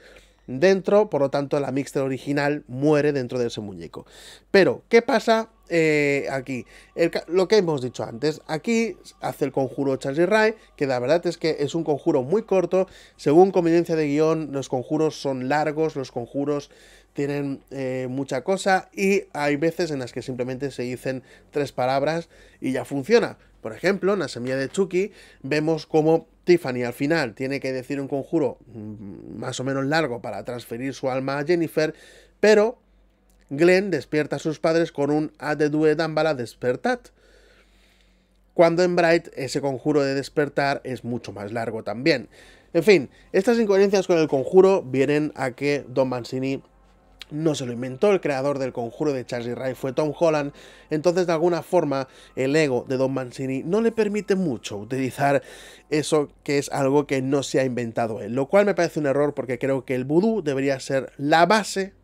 dentro, por lo tanto, la Mixter original muere dentro de ese muñeco. Pero, ¿qué pasa eh, aquí. lo que hemos dicho antes, aquí hace el conjuro Charlie Ray, que la verdad es que es un conjuro muy corto. Según conveniencia de guión, los conjuros son largos, los conjuros tienen eh, mucha cosa y hay veces en las que simplemente se dicen tres palabras y ya funciona. Por ejemplo, en la semilla de Chucky vemos como Tiffany al final tiene que decir un conjuro mm, más o menos largo para transferir su alma a Jennifer, pero Glenn despierta a sus padres con un A de due dambala despertat, cuando en Bright ese conjuro de despertar es mucho más largo también. En fin, estas incoherencias con el conjuro vienen a que Don Mancini no se lo inventó, el creador del conjuro de Charlie Ray fue Tom Holland, entonces de alguna forma el ego de Don Mancini no le permite mucho utilizar eso que es algo que no se ha inventado él, lo cual me parece un error porque creo que el vudú debería ser la base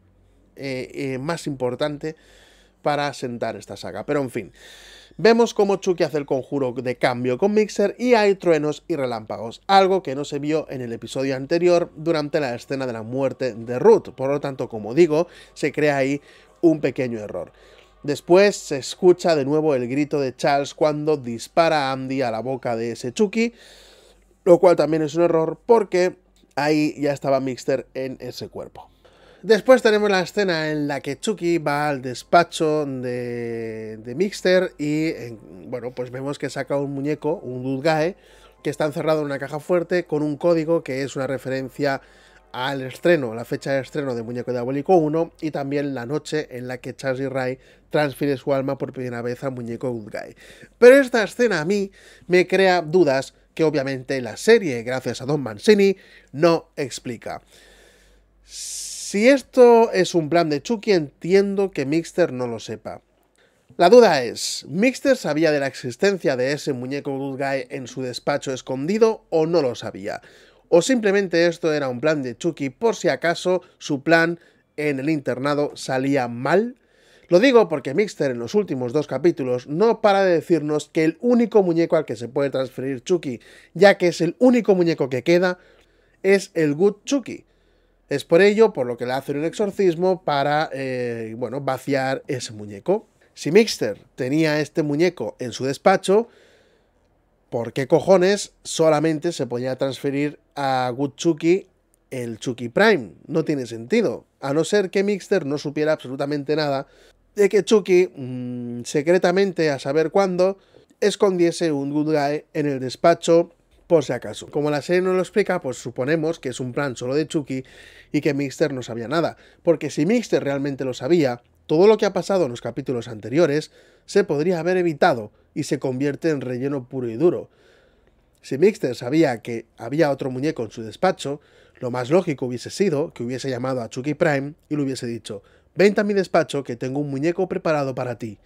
eh, eh, más importante para asentar esta saga. Pero en fin, vemos cómo Chucky hace el conjuro de cambio con Mixer y hay truenos y relámpagos, algo que no se vio en el episodio anterior durante la escena de la muerte de Ruth. Por lo tanto, como digo, se crea ahí un pequeño error. Después se escucha de nuevo el grito de Charles cuando dispara a Andy a la boca de ese Chucky, lo cual también es un error porque ahí ya estaba Mixer en ese cuerpo. Después tenemos la escena en la que Chucky va al despacho de, Mixter y, bueno, pues vemos que saca un muñeco, un Guy, que está encerrado en una caja fuerte con un código que es una referencia al estreno, la fecha de estreno de Muñeco Diabólico 1 y también la noche en la que Charlie Ray transfiere su alma por primera vez a Muñeco Guy. Pero esta escena a mí me crea dudas que obviamente la serie, gracias a Don Mancini, no explica. Si esto es un plan de Chucky, entiendo que Mixter no lo sepa. La duda es, ¿Mixter sabía de la existencia de ese muñeco Good Guy en su despacho escondido o no lo sabía? ¿O simplemente esto era un plan de Chucky por si acaso su plan en el internado salía mal? Lo digo porque Mixter en los últimos dos capítulos no para de decirnos que el único muñeco al que se puede transferir Chucky, ya que es el único muñeco que queda, es el Good Chucky. Es por ello por lo que le hacen un exorcismo para, eh, bueno, vaciar ese muñeco. Si Mixter tenía este muñeco en su despacho, ¿por qué cojones solamente se podía transferir a Good Chucky el Chucky Prime? No tiene sentido, a no ser que Mixter no supiera absolutamente nada de que Chucky, mm, secretamente a saber cuándo, escondiese un Good Guy en el despacho por si acaso. Como la serie no lo explica, pues suponemos que es un plan solo de Chucky y que Mixter no sabía nada, porque si Mixter realmente lo sabía, todo lo que ha pasado en los capítulos anteriores se podría haber evitado y se convierte en relleno puro y duro. Si Mixter sabía que había otro muñeco en su despacho, lo más lógico hubiese sido que hubiese llamado a Chucky Prime y le hubiese dicho, vente a mi despacho que tengo un muñeco preparado para ti.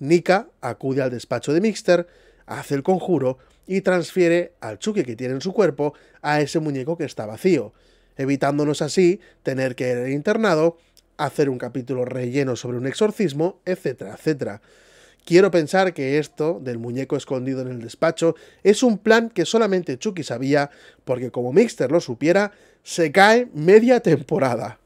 Nika acude al despacho de Mixter, hace el conjuro y transfiere al Chucky que tiene en su cuerpo a ese muñeco que está vacío, evitándonos así tener que ir internado, hacer un capítulo relleno sobre un exorcismo, etcétera, etcétera. Quiero pensar que esto del muñeco escondido en el despacho es un plan que solamente Chucky sabía, porque como Mixter lo supiera, se cae media temporada.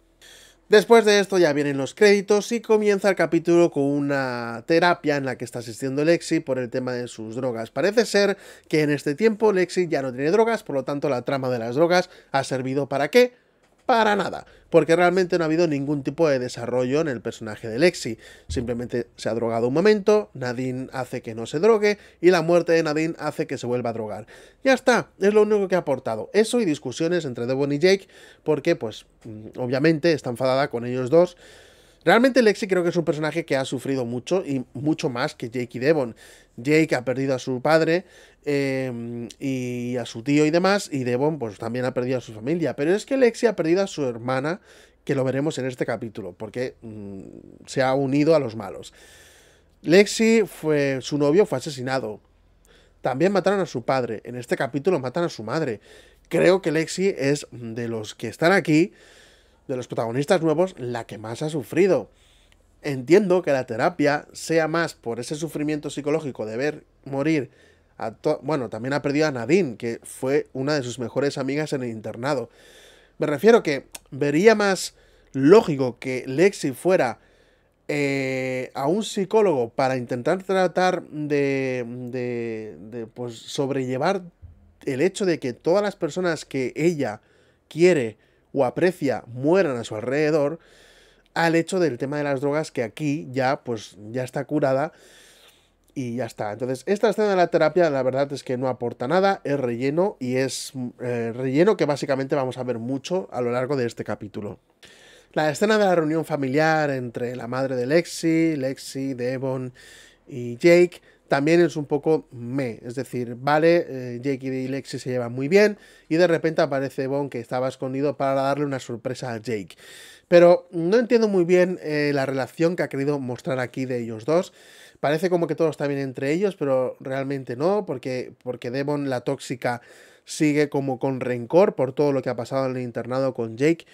Después de esto ya vienen los créditos y comienza el capítulo con una terapia en la que está asistiendo Lexi por el tema de sus drogas. Parece ser que en este tiempo Lexi ya no tiene drogas, por lo tanto la trama de las drogas ha servido para qué? para nada, porque realmente no ha habido ningún tipo de desarrollo en el personaje de Lexi. Simplemente se ha drogado un momento, Nadine hace que no se drogue y la muerte de Nadine hace que se vuelva a drogar. Ya está, es lo único que ha aportado. Eso y discusiones entre Devon y Jake, porque pues mm, obviamente está enfadada con ellos dos. Realmente Lexi creo que es un personaje que ha sufrido mucho y mucho más que Jake y Devon. Jake ha perdido a su padre em, y a su tío y demás, y Devon pues también ha perdido a su familia, pero es que Lexi ha perdido a su hermana, que lo veremos en este capítulo, porque mm, se ha unido a los malos. Lexi fue, su novio fue asesinado. También mataron a su padre. En este capítulo matan a su madre. Creo que Lexi es mm, de los que están aquí, de los protagonistas nuevos, la que más ha sufrido. Entiendo que la terapia sea más por ese sufrimiento psicológico de ver morir a bueno, también ha perdido a Nadine, que fue una de sus mejores amigas en el internado. Me refiero que vería más lógico que Lexi fuera eh, a un psicólogo para intentar tratar de, de pues, sobrellevar el hecho de que todas las personas que ella quiere o aprecia mueran a su alrededor, al hecho del tema de las drogas que aquí ya, pues, ya está curada y ya está. Entonces, esta escena de la terapia, la verdad es que no aporta nada, es relleno y es eh, relleno que básicamente vamos a ver mucho a lo largo de este capítulo. La escena de la reunión familiar entre la madre de Lexi, Lexi, Devon y Jake también es un poco me. Es decir, vale, eh, Jake y Lexi se llevan muy bien y de repente aparece Devon que estaba escondido para darle una sorpresa a Jake. Pero no entiendo muy bien eh, la relación que ha querido mostrar aquí de ellos dos. Parece como que todo está bien entre ellos, pero realmente no, porque, porque Devon, la tóxica, sigue como con rencor por todo lo que ha pasado en el internado con Jake.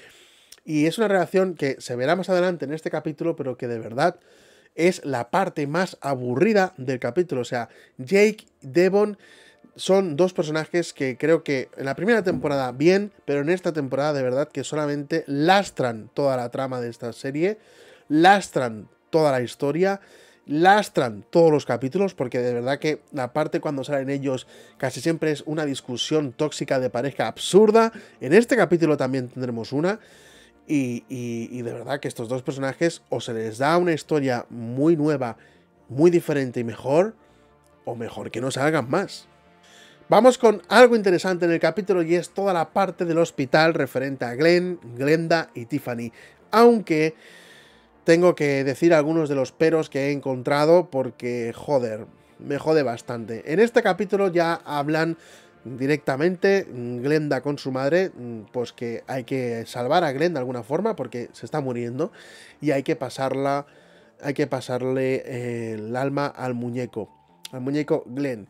Y es una relación que se verá más adelante en este capítulo, pero que de verdad es la parte más aburrida del capítulo. O sea, Jake, Devon son dos personajes que creo que en la primera temporada bien, pero en esta temporada de verdad que solamente lastran toda la trama de esta serie, lastran toda la historia lastran todos los capítulos porque de verdad que la parte cuando salen ellos casi siempre es una discusión tóxica de pareja absurda. En este capítulo también tendremos una. Y, de verdad que estos dos personajes o se les da una historia muy nueva, muy diferente y mejor, o mejor que no salgan más. Vamos con algo interesante en el capítulo y es toda la parte del hospital referente a Glenn, Glenda y Tiffany. Aunque tengo que decir algunos de los peros que he encontrado porque, joder, me jode bastante. En este capítulo ya hablan directamente Glenda con su madre, pues que hay que salvar a Glenda de alguna forma porque se está muriendo y hay que pasarla, hay que pasarle eh, el alma al muñeco, al muñeco Glenn.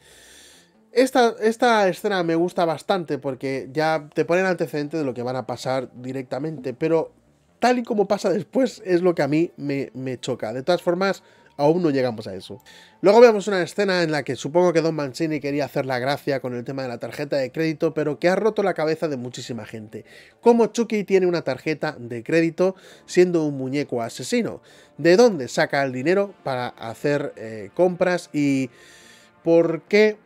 Esta, esta, escena me gusta bastante porque ya te ponen antecedente de lo que van a pasar directamente, pero tal y como pasa después es lo que a mí me, me choca. De todas formas, aún no llegamos a eso. Luego vemos una escena en la que supongo que Don Mancini quería hacer la gracia con el tema de la tarjeta de crédito, pero que ha roto la cabeza de muchísima gente. ¿Cómo Chucky tiene una tarjeta de crédito siendo un muñeco asesino? ¿De dónde saca el dinero para hacer eh, compras? ¿Y por qué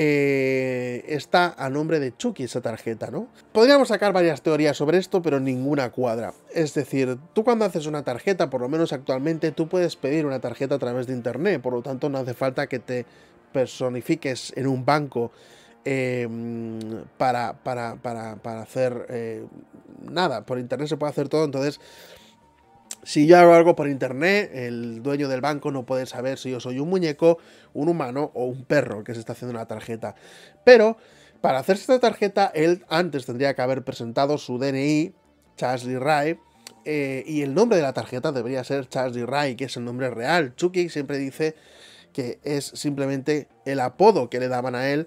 eh, está a nombre de Chucky esa tarjeta, ¿no? Podríamos sacar varias teorías sobre esto, pero ninguna cuadra. Es decir, tú cuando haces una tarjeta, por lo menos actualmente, tú puedes pedir una tarjeta a través de internet, por lo tanto no hace falta que te personifiques en un banco em, para, para, para, para, hacer eh, nada. Por internet se puede hacer todo, entonces si yo hago algo por internet, el dueño del banco no puede saber si yo soy un muñeco, un humano o un perro que se está haciendo una tarjeta. Pero para hacerse esta tarjeta, él antes tendría que haber presentado su DNI, Charles Ray, eh, y el nombre de la tarjeta debería ser Charles Ray, que es el nombre real. Chucky siempre dice que es simplemente el apodo que le daban a él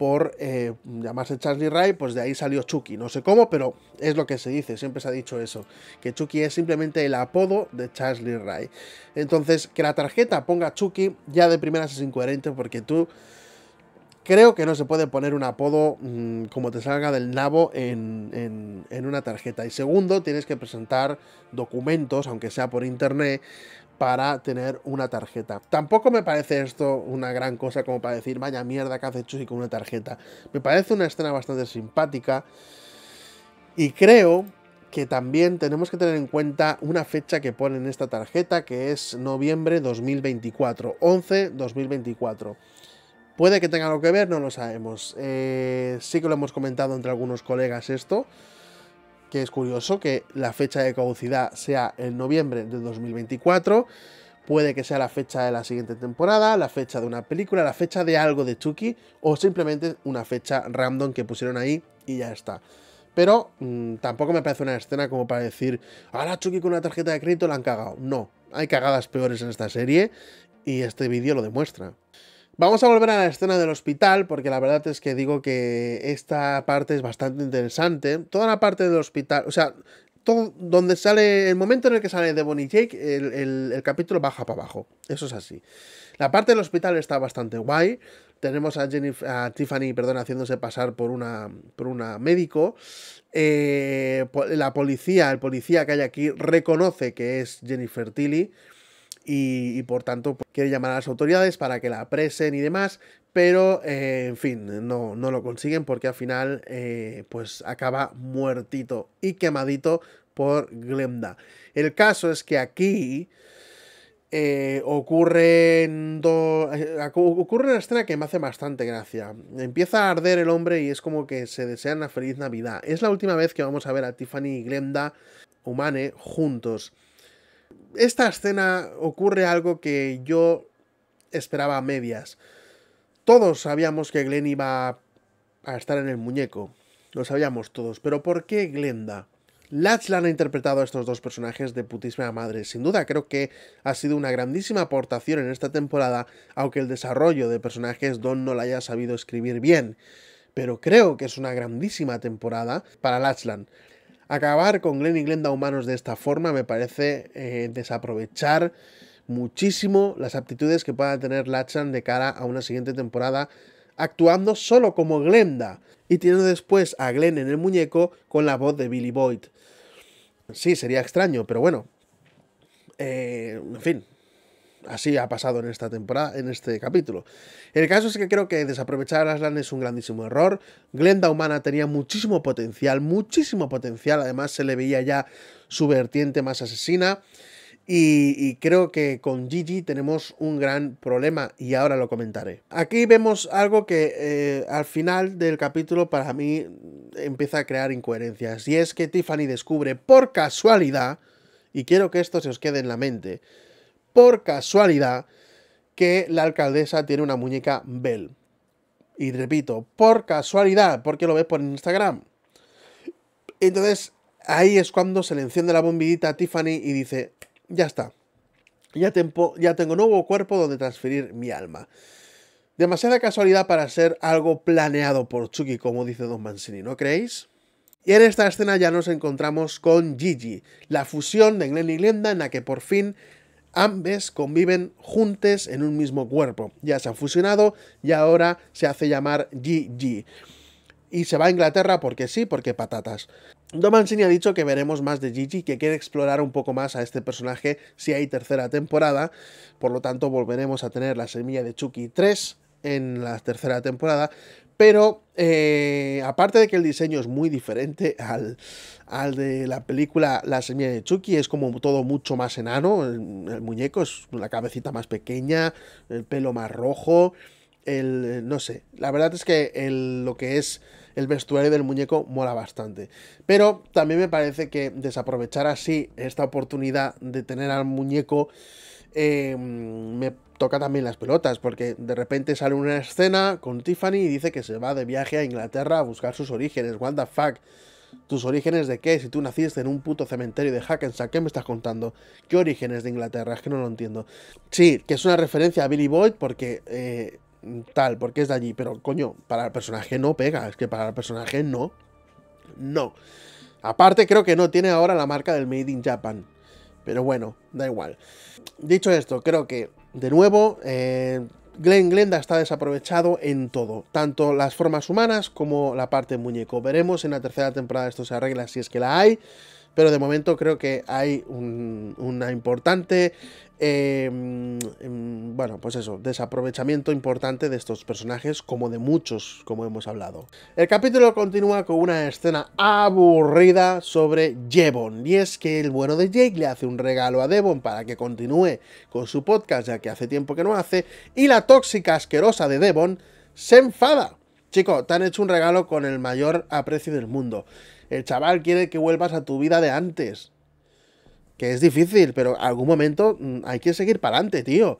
por eh, llamarse Charlie Ray, pues de ahí salió Chucky. No sé cómo, pero es lo que se dice, siempre se ha dicho eso, que Chucky es simplemente el apodo de Charlie Ray. Entonces, que la tarjeta ponga Chucky ya de primeras es incoherente porque tú... Creo que no se puede poner un apodo mm, como te salga del nabo en, en, una tarjeta. Y segundo, tienes que presentar documentos, aunque sea por internet, para tener una tarjeta. Tampoco me parece esto una gran cosa como para decir, vaya mierda que hace Chuy con una tarjeta. Me parece una escena bastante simpática y creo que también tenemos que tener en cuenta una fecha que pone en esta tarjeta, que es noviembre 2024, 11-2024. Puede que tenga algo que ver, no lo sabemos. Eh, sí que lo hemos comentado entre algunos colegas esto, que es curioso que la fecha de caducidad sea el noviembre de 2024, puede que sea la fecha de la siguiente temporada, la fecha de una película, la fecha de algo de Chucky o simplemente una fecha random que pusieron ahí y ya está. Pero mm, tampoco me parece una escena como para decir, ahora Chucky con una tarjeta de crédito la han cagado. No, hay cagadas peores en esta serie y este vídeo lo demuestra. Vamos a volver a la escena del hospital, porque la verdad es que digo que esta parte es bastante interesante. Toda la parte del hospital, o sea, todo, donde sale, el momento en el que sale Devon y Jake, el, capítulo baja para abajo. Eso es así. La parte del hospital está bastante guay. Tenemos a, Tiffany perdón, haciéndose pasar por una, por una médico. Eh, la policía, el policía que hay aquí, reconoce que es Jennifer Tilly y, por tanto pues, quiere llamar a las autoridades para que la apresen y demás, pero eh, en fin, no, no, lo consiguen porque al final eh, pues acaba muertito y quemadito por Glenda El caso es que aquí... Eh, ocurren ocurre, una escena que me hace bastante gracia. Empieza a arder el hombre y es como que se desean una feliz Navidad. Es la última vez que vamos a ver a Tiffany y Glenda Humane juntos esta escena ocurre algo que yo esperaba a medias. Todos sabíamos que Glenn iba a estar en el muñeco. Lo sabíamos todos. Pero ¿por qué Glenda? Lachlan ha interpretado a estos dos personajes de putísima madre. Sin duda creo que ha sido una grandísima aportación en esta temporada, aunque el desarrollo de personajes Don no la haya sabido escribir bien. Pero creo que es una grandísima temporada para Lachlan. Acabar con Glenn y Glenda humanos de esta forma me parece eh, desaprovechar muchísimo las aptitudes que pueda tener Lachan de cara a una siguiente temporada actuando solo como Glenda y teniendo después a Glenn en el muñeco con la voz de Billy Boyd. Sí, sería extraño, pero bueno. Eh, en fin, así ha pasado en esta temporada, en este capítulo. El caso es que creo que desaprovechar a Aslan es un grandísimo error. Glenda Humana tenía muchísimo potencial, muchísimo potencial. Además, se le veía ya su vertiente más asesina. Y, creo que con Gigi tenemos un gran problema y ahora lo comentaré. Aquí vemos algo que eh, al final del capítulo para mí empieza a crear incoherencias. Y es que Tiffany descubre por casualidad, y quiero que esto se os quede en la mente, por casualidad que la alcaldesa tiene una muñeca Bell. Y repito, por casualidad, porque lo ves por Instagram. Entonces, ahí es cuando se le enciende la bombillita a Tiffany y dice, ya está. Ya, ya tengo nuevo cuerpo donde transferir mi alma. Demasiada casualidad para ser algo planeado por Chucky, como dice Don Mancini, ¿no creéis? Y en esta escena ya nos encontramos con Gigi, la fusión de Glenn y Glenda en la que por fin Ambes conviven juntes en un mismo cuerpo. Ya se han fusionado y ahora se hace llamar Gigi Y se va a Inglaterra porque sí, porque patatas. Domansini ha dicho que veremos más de Gigi, que quiere explorar un poco más a este personaje si hay tercera temporada. Por lo tanto, volveremos a tener la semilla de Chucky 3 en la tercera temporada. Pero eh, aparte de que el diseño es muy diferente al, de la película La semilla de Chucky, es como todo mucho más enano, el, muñeco es la cabecita más pequeña, el pelo más rojo, el, eh, no sé, la verdad es que lo que es el vestuario del muñeco mola bastante. Pero también me parece que desaprovechar así esta oportunidad de tener al muñeco Em, me toca también las pelotas, porque de repente sale una escena con Tiffany y dice que se va de viaje a Inglaterra a buscar sus orígenes. What the fuck? ¿Tus orígenes de qué? Si tú naciste en un puto cementerio de Hackensack, ¿qué me estás contando? ¿Qué orígenes de Inglaterra? Es que no lo entiendo. Sí, que es una referencia a Billy Boyd porque... Eh, tal, porque es de allí, pero coño, para el personaje no pega, es que para el personaje no. No. Aparte creo que no tiene ahora la marca del Made in Japan. Pero bueno, da igual. Dicho esto, creo que, de nuevo, Glen eh, Glenn Glenda está desaprovechado en todo, tanto las formas humanas como la parte muñeco. Veremos en la tercera temporada esto se arregla si es que la hay pero de momento creo que hay un, una importante, em, em, bueno, pues eso, desaprovechamiento importante de estos personajes, como de muchos, como hemos hablado. El capítulo continúa con una escena aburrida sobre Jevon, y es que el bueno de Jake le hace un regalo a Devon para que continúe con su podcast, ya que hace tiempo que no hace, y la tóxica asquerosa de Devon se enfada. Chico, te han hecho un regalo con el mayor aprecio del mundo. El chaval quiere que vuelvas a tu vida de antes. Que es difícil, pero algún momento mm, hay que seguir para adelante, tío.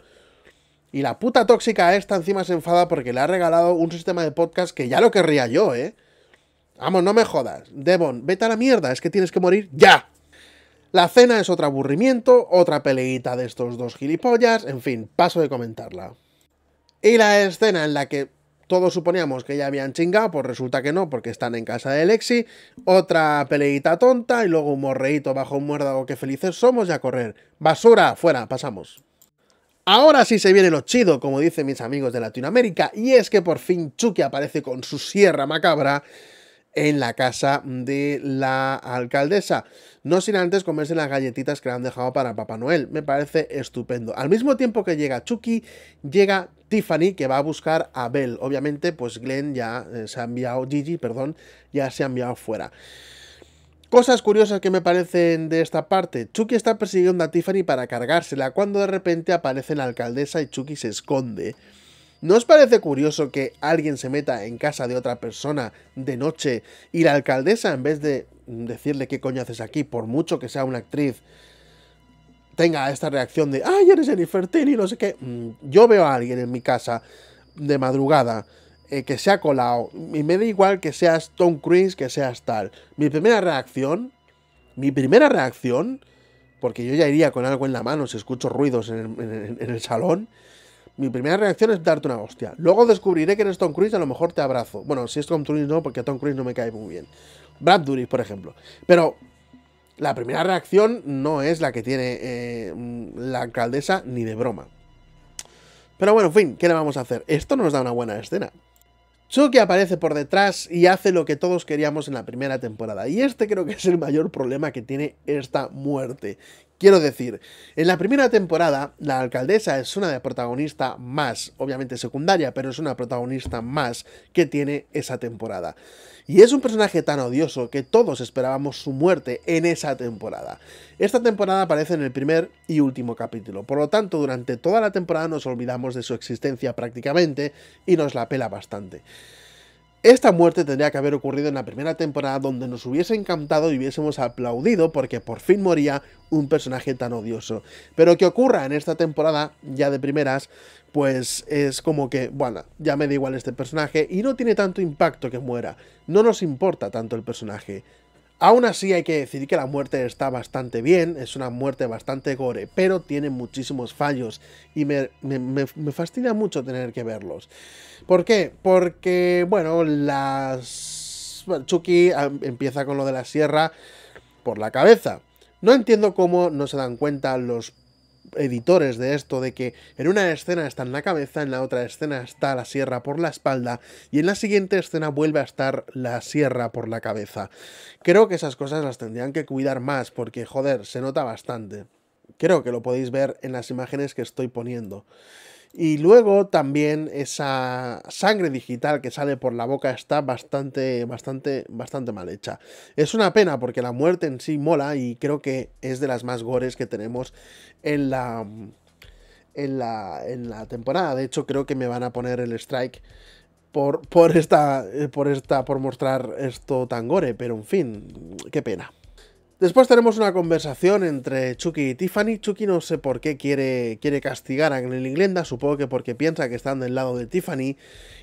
Y la puta tóxica esta encima se enfada porque le ha regalado un sistema de podcast que ya lo querría yo, ¿eh? Vamos, no me jodas. Devon, vete a la mierda, es que tienes que morir ya. La cena es otro aburrimiento, otra peleita de estos dos gilipollas, en fin, paso de comentarla. Y la escena en la que todos suponíamos que ya habían chingado, pues resulta que no, porque están en casa de Lexi. Otra peleita tonta y luego un morreíto bajo un muérdago que felices somos y a correr. Basura, fuera, pasamos. Ahora sí se viene lo chido, como dicen mis amigos de Latinoamérica, y es que por fin Chucky aparece con su sierra macabra en la casa de la alcaldesa. No sin antes comerse las galletitas que le han dejado para Papá Noel. Me parece estupendo. Al mismo tiempo que llega Chucky, llega Tiffany que va a buscar a Belle. Obviamente, pues Glenn ya eh, se ha enviado, Gigi, perdón, ya se ha enviado fuera. Cosas curiosas que me parecen de esta parte. Chucky está persiguiendo a Tiffany para cargársela, cuando de repente aparece la alcaldesa y Chucky se esconde. ¿No os parece curioso que alguien se meta en casa de otra persona de noche y la alcaldesa, en vez de decirle qué coño haces aquí, por mucho que sea una actriz, tenga esta reacción de, ay, eres infertil y no sé qué. Mm, yo veo a alguien en mi casa de madrugada eh, que se ha colado y me da igual que seas Tom Cruise, que seas tal. Mi primera reacción, mi primera reacción, porque yo ya iría con algo en la mano si escucho ruidos en el salón, mi primera reacción es darte una hostia. Luego descubriré que eres Tom Cruise, a lo mejor te abrazo. Bueno, si es Tom Cruise no, porque Tom Cruise no me cae muy bien. Brad Duris, por ejemplo. Pero la primera reacción no es la que tiene eh, la alcaldesa ni de broma. Pero bueno, en fin, ¿qué le vamos a hacer? Esto nos da una buena escena. Chucky aparece por detrás y hace lo que todos queríamos en la primera temporada. Y este creo que es el mayor problema que tiene esta muerte. Quiero decir, en la primera temporada, la alcaldesa es una de protagonista más, obviamente secundaria, pero es una protagonista más que tiene esa temporada. Y es un personaje tan odioso que todos esperábamos su muerte en esa temporada. Esta temporada aparece en el primer y último capítulo, por lo tanto durante toda la temporada nos olvidamos de su existencia prácticamente y nos la pela bastante. Esta muerte tendría que haber ocurrido en la primera temporada donde nos hubiese encantado y hubiésemos aplaudido porque por fin moría un personaje tan odioso. Pero que ocurra en esta temporada, ya de primeras, pues es como que, bueno, ya me da igual este personaje y no tiene tanto impacto que muera. No nos importa tanto el personaje. Aún así hay que decir que la muerte está bastante bien, es una muerte bastante gore, pero tiene muchísimos fallos y me, fascina mucho tener que verlos. ¿Por qué? Porque, bueno, las... Chucky empieza con lo de la sierra por la cabeza. No entiendo cómo no se dan cuenta los editores de esto, de que en una escena está en la cabeza, en la otra escena está la sierra por la espalda y en la siguiente escena vuelve a estar la sierra por la cabeza. Creo que esas cosas las tendrían que cuidar más porque, joder, se nota bastante. Creo que lo podéis ver en las imágenes que estoy poniendo. Y luego también esa sangre digital que sale por la boca está bastante, bastante, bastante mal hecha. Es una pena porque la muerte en sí mola y creo que es de las más gores que tenemos en la, en la, en la temporada. De hecho, creo que me van a poner el strike por, por, esta, eh, por, esta, por mostrar esto tan gore, pero en fin, qué pena. Después tenemos una conversación entre Chucky y Tiffany. Chucky no sé por qué quiere, quiere castigar a Glenn Glenda, supongo que porque piensa que están del lado de Tiffany.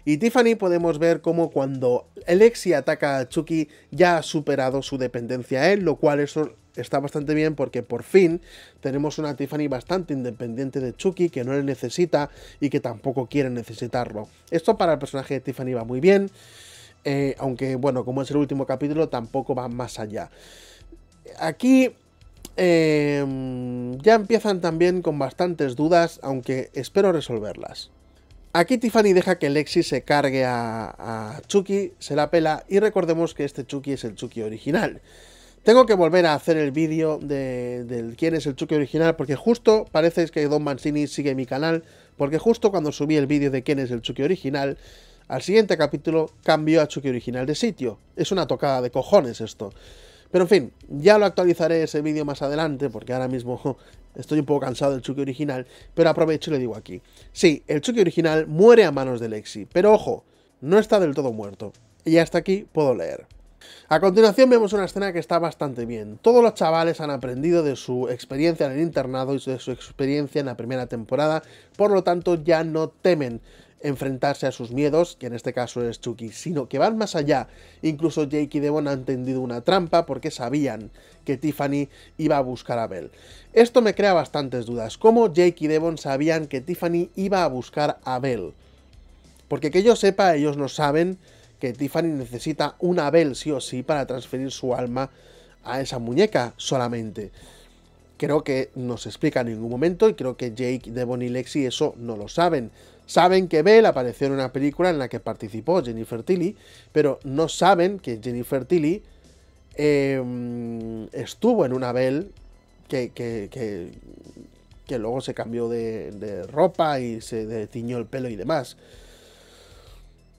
Y Tiffany podemos ver como cuando Alexi ataca a Chucky ya ha superado su dependencia a él, lo cual eso está bastante bien porque por fin tenemos una Tiffany bastante independiente de Chucky que no le necesita y que tampoco quiere necesitarlo. Esto para el personaje de Tiffany va muy bien, eh, aunque bueno, como es el último capítulo tampoco va más allá. Aquí em, ya empiezan también con bastantes dudas, aunque espero resolverlas. Aquí Tiffany deja que Lexi se cargue a, Chucky, se la pela y recordemos que este Chucky es el Chucky original. Tengo que volver a hacer el vídeo de, del quién es el Chucky original porque justo parece que Don Mancini sigue mi canal porque justo cuando subí el vídeo de quién es el Chucky original, al siguiente capítulo cambió a Chucky original de sitio. Es una tocada de cojones esto. Pero en fin, ya lo actualizaré ese vídeo más adelante, porque ahora mismo *laughs* estoy un poco cansado del Chucky original, pero aprovecho y lo digo aquí. Sí, el Chucky original muere a manos de Lexi, pero ojo, no está del todo muerto. Y hasta aquí puedo leer. A continuación vemos una escena que está bastante bien. Todos los chavales han aprendido de su experiencia en el internado y de su experiencia en la primera temporada, por lo tanto ya no temen enfrentarse a sus miedos, que en este caso es Chucky, sino que van más allá. Incluso Jake y Devon han tendido una trampa porque sabían que Tiffany iba a buscar a Bell. Esto me crea bastantes dudas. ¿Cómo Jake y Devon sabían que Tiffany iba a buscar a Bell? Porque que yo sepa, ellos no saben que Tiffany necesita una Bell sí o sí para transferir su alma a esa muñeca solamente creo que no se explica en ningún momento y creo que Jake, Devon y Lexi eso no lo saben. Saben que Bell apareció en una película en la que participó Jennifer Tilly, pero no saben que Jennifer Tilly em, estuvo en una Bell que, que, que, luego se cambió de, ropa y se tiñó el pelo y demás.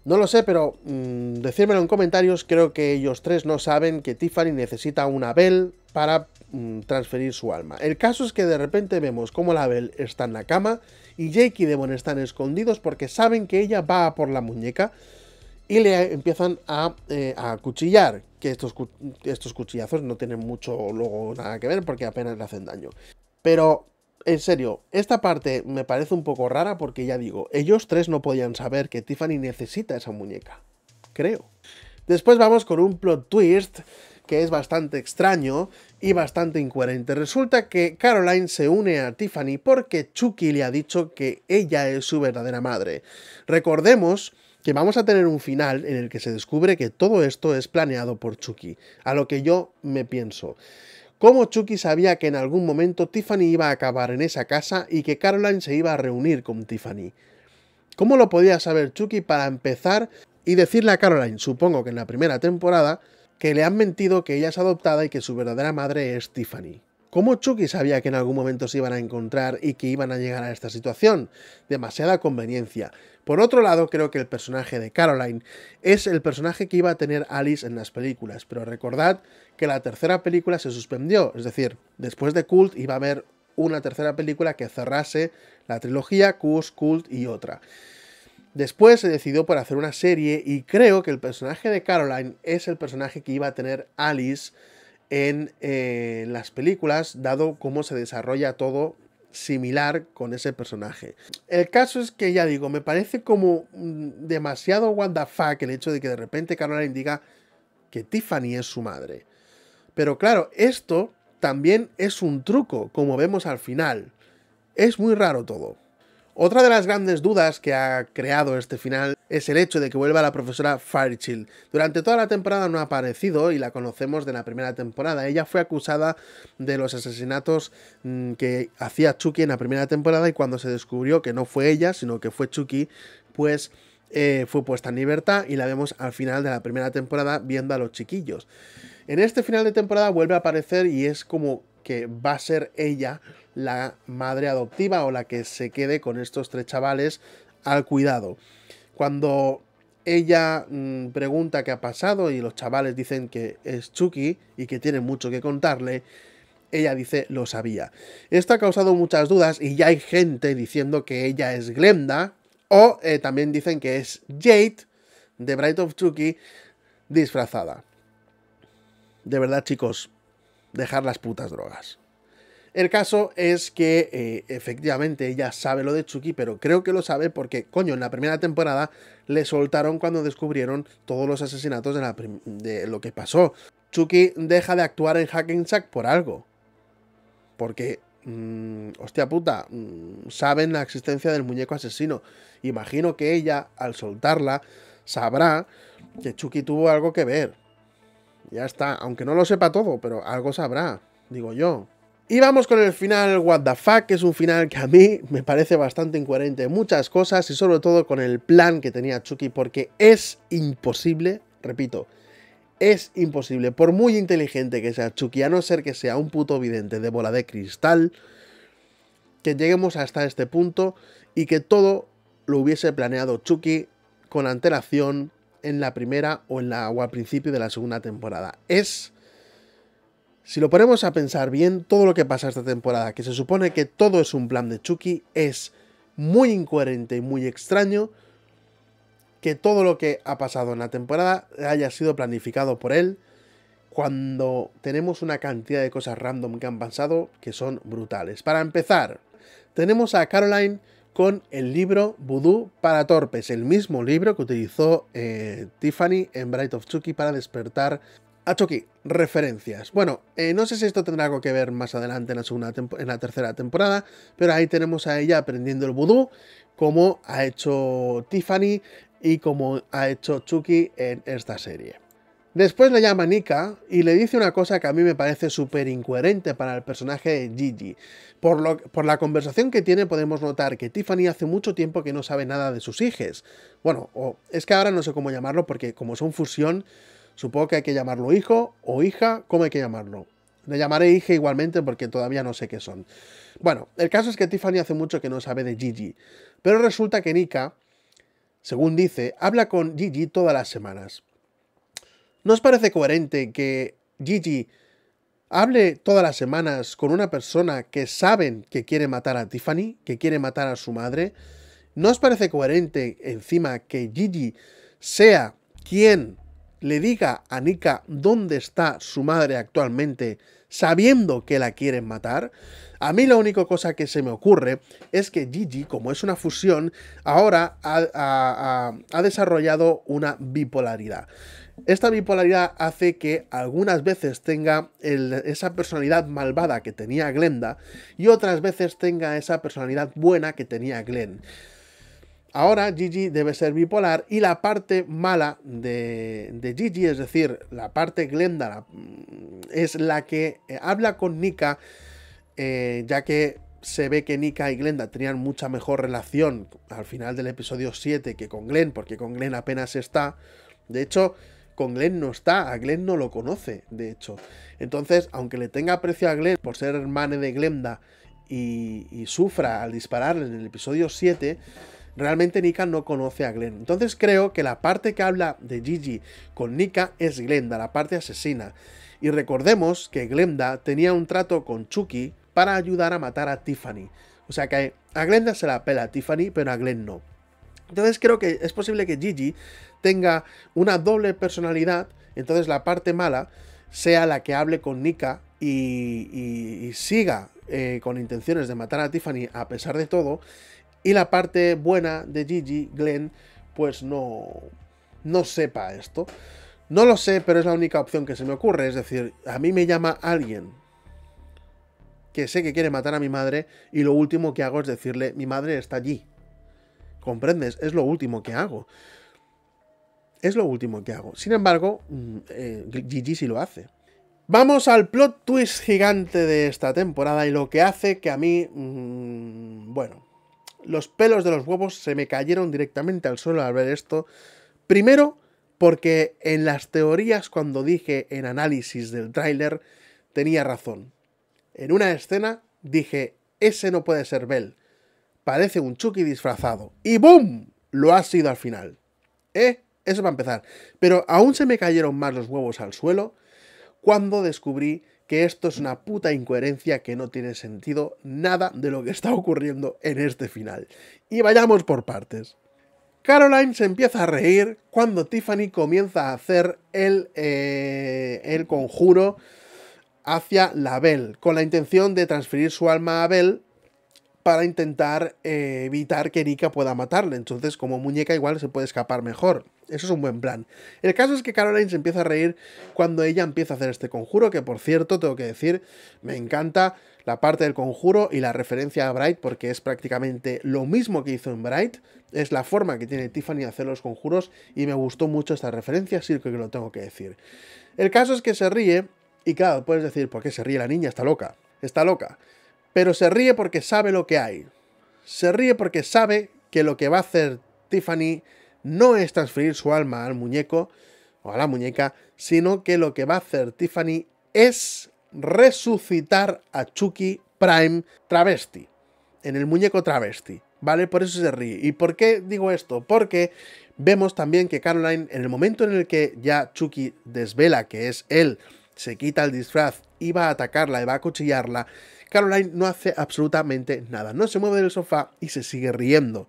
No lo sé, pero mm, decírmelo en comentarios, creo que ellos tres no saben que Tiffany necesita una Bell para mm, transferir su alma. El caso es que de repente vemos cómo la Bell está en la cama y Jake y Demon están escondidos porque saben que ella va por la muñeca y le empiezan a, eh, cuchillar, que estos, estos cuchillazos no tienen mucho luego nada que ver porque apenas le hacen daño. Pero en serio, esta parte me parece un poco rara porque ya digo, ellos tres no podían saber que Tiffany necesita esa muñeca. Creo. Después vamos con un plot twist que es bastante extraño y bastante incoherente. Resulta que Caroline se une a Tiffany porque Chucky le ha dicho que ella es su verdadera madre. Recordemos que vamos a tener un final en el que se descubre que todo esto es planeado por Chucky, a lo que yo me pienso. ¿Cómo Chucky sabía que en algún momento Tiffany iba a acabar en esa casa y que Caroline se iba a reunir con Tiffany? ¿Cómo lo podía saber Chucky para empezar y decirle a Caroline, supongo que en la primera temporada, que le han mentido que ella es adoptada y que su verdadera madre es Tiffany. ¿Cómo Chucky sabía que en algún momento se iban a encontrar y que iban a llegar a esta situación? Demasiada conveniencia. Por otro lado, creo que el personaje de Caroline es el personaje que iba a tener Alice en las películas, pero recordad que la tercera película se suspendió, es decir, después de Cult iba a haber una tercera película que cerrase la trilogía Cult, Cult y otra. Después se decidió por hacer una serie y creo que el personaje de Caroline es el personaje que iba a tener Alice en eh, las películas, dado cómo se desarrolla todo similar con ese personaje. El caso es que, ya digo, me parece como mm, demasiado WTF el hecho de que de repente Caroline diga que Tiffany es su madre. Pero claro, esto también es un truco, como vemos al final. Es muy raro todo. Otra de las grandes dudas que ha creado este final es el hecho de que vuelva la profesora Fairchild. Durante toda la temporada no ha aparecido y la conocemos de la primera temporada. Ella fue acusada de los asesinatos mm, que hacía Chucky en la primera temporada y cuando se descubrió que no fue ella, sino que fue Chucky, pues eh, fue puesta en libertad y la vemos al final de la primera temporada viendo a los chiquillos. En este final de temporada vuelve a aparecer y es como que va a ser ella la madre adoptiva o la que se quede con estos tres chavales al cuidado. Cuando ella mm, pregunta qué ha pasado y los chavales dicen que es Chucky y que tiene mucho que contarle, ella dice lo sabía. Esto ha causado muchas dudas y ya hay gente diciendo que ella es Glenda o eh, también dicen que es Jade de Bright of Chucky disfrazada. De verdad chicos, dejar las putas drogas. El caso es que eh, efectivamente ella sabe lo de Chucky, pero creo que lo sabe porque, coño, en la primera temporada le soltaron cuando descubrieron todos los asesinatos de, lo que pasó. Chucky deja de actuar en Hackensack por algo. Porque, mm, hostia puta, mm, saben la existencia del muñeco asesino. Imagino que ella, al soltarla, sabrá que Chucky tuvo algo que ver. Ya está, aunque no lo sepa todo, pero algo sabrá, digo yo. Y vamos con el final What que es un final que a mí me parece bastante incoherente en muchas cosas y sobre todo con el plan que tenía Chucky porque es imposible, repito, es imposible, por muy inteligente que sea Chucky, a no ser que sea un puto vidente de bola de cristal, que lleguemos hasta este punto y que todo lo hubiese planeado Chucky con antelación, en la primera o, en la, o al principio de la segunda temporada. Es, si lo ponemos a pensar bien, todo lo que pasa esta temporada, que se supone que todo es un plan de Chucky, es muy incoherente y muy extraño que todo lo que ha pasado en la temporada haya sido planificado por él cuando tenemos una cantidad de cosas random que han pasado que son brutales. Para empezar, tenemos a Caroline con el libro vudú para torpes, el mismo libro que utilizó eh, Tiffany en Bright of Chucky para despertar a Chucky. Referencias. Bueno, eh, no sé si esto tendrá algo que ver más adelante en la, segunda en la tercera temporada, pero ahí tenemos a ella aprendiendo el vudú, como ha hecho Tiffany y como ha hecho Chucky en esta serie. Después le llama Nika y le dice una cosa que a mí me parece súper incoherente para el personaje de Gigi. Por, lo, por, la conversación que tiene podemos notar que Tiffany hace mucho tiempo que no sabe nada de sus hijos. Bueno, o, es que ahora no sé cómo llamarlo porque como son fusión, supongo que hay que llamarlo hijo o hija, ¿cómo hay que llamarlo? Le llamaré hija igualmente porque todavía no sé qué son. Bueno, el caso es que Tiffany hace mucho que no sabe de Gigi. Pero resulta que Nika, según dice, habla con Gigi todas las semanas. ¿No os parece coherente que Gigi hable todas las semanas con una persona que saben que quiere matar a Tiffany, que quiere matar a su madre? ¿No os parece coherente encima que Gigi sea quien le diga a Nika dónde está su madre actualmente, sabiendo que la quieren matar? A mí la única cosa que se me ocurre es que Gigi, como es una fusión, ahora ha, ha desarrollado una bipolaridad. Esta bipolaridad hace que algunas veces tenga esa personalidad malvada que tenía Glenda y otras veces tenga esa personalidad buena que tenía Glenn. Ahora Gigi debe ser bipolar y la parte mala de, Gigi, es decir, la parte Glenda, mm, es la que eh, habla con Nika, eh, ya que se ve que Nika y Glenda tenían mucha mejor relación al final del episodio 7 que con Glenn, porque con Glenn apenas está. De hecho, con Glenn no está, a Glenn no lo conoce, de hecho. Entonces, aunque le tenga aprecio a Glenn por ser hermano de Glenda y, sufra al dispararle en el episodio 7, realmente Nika no conoce a Glenn. Entonces creo que la parte que habla de Gigi con Nika es Glenda, la parte asesina. Y recordemos que Glenda tenía un trato con Chucky para ayudar a matar a Tiffany. O sea que a Glenda se la pela a Tiffany, pero a Glenn no. Entonces creo que es posible que Gigi tenga una doble personalidad, entonces la parte mala sea la que hable con Nika y, siga eh, con intenciones de matar a Tiffany a pesar de todo, y la parte buena de Gigi, Glenn, pues no, no sepa esto. No lo sé, pero es la única opción que se me ocurre, es decir, a mí me llama alguien que sé que quiere matar a mi madre y lo último que hago es decirle, mi madre está allí. ¿Comprendes? Es lo último que hago. Es lo último que hago. Sin embargo, mm, eh, Gigi sí lo hace. Vamos al plot twist gigante de esta temporada y lo que hace que a mí, mm, bueno, los pelos de los huevos se me cayeron directamente al suelo al ver esto. Primero, porque en las teorías cuando dije en análisis del tráiler, tenía razón. En una escena dije, ese no puede ser Bell parece un Chucky disfrazado. Y ¡boom! Lo ha sido al final. ¿Eh? Eso a empezar. Pero aún se me cayeron más los huevos al suelo cuando descubrí que esto es una puta incoherencia que no tiene sentido nada de lo que está ocurriendo en este final. Y vayamos por partes. Caroline se empieza a reír cuando Tiffany comienza a hacer el, eh, el conjuro hacia la Bell, con la intención de transferir su alma a Bell para intentar eh, evitar que Nika pueda matarle. Entonces, como muñeca, igual se puede escapar mejor. Eso es un buen plan. El caso es que Caroline se empieza a reír cuando ella empieza a hacer este conjuro, que por cierto, tengo que decir, me encanta la parte del conjuro y la referencia a Bright, porque es prácticamente lo mismo que hizo en Bright. Es la forma que tiene Tiffany de hacer los conjuros y me gustó mucho esta referencia, así que lo tengo que decir. El caso es que se ríe y claro, puedes decir, ¿por qué se ríe la niña? Está loca. Está loca. Pero se ríe porque sabe lo que hay. Se ríe porque sabe que lo que va a hacer Tiffany no es transferir su alma al muñeco o a la muñeca, sino que lo que va a hacer Tiffany es resucitar a Chucky Prime travesti, en el muñeco travesti, ¿vale? Por eso se ríe. ¿Y por qué digo esto? Porque vemos también que Caroline, en el momento en el que ya Chucky desvela que es él, se quita el disfraz y va a atacarla y va a cuchillarla, Caroline no hace absolutamente nada, no se mueve del sofá y se sigue riendo.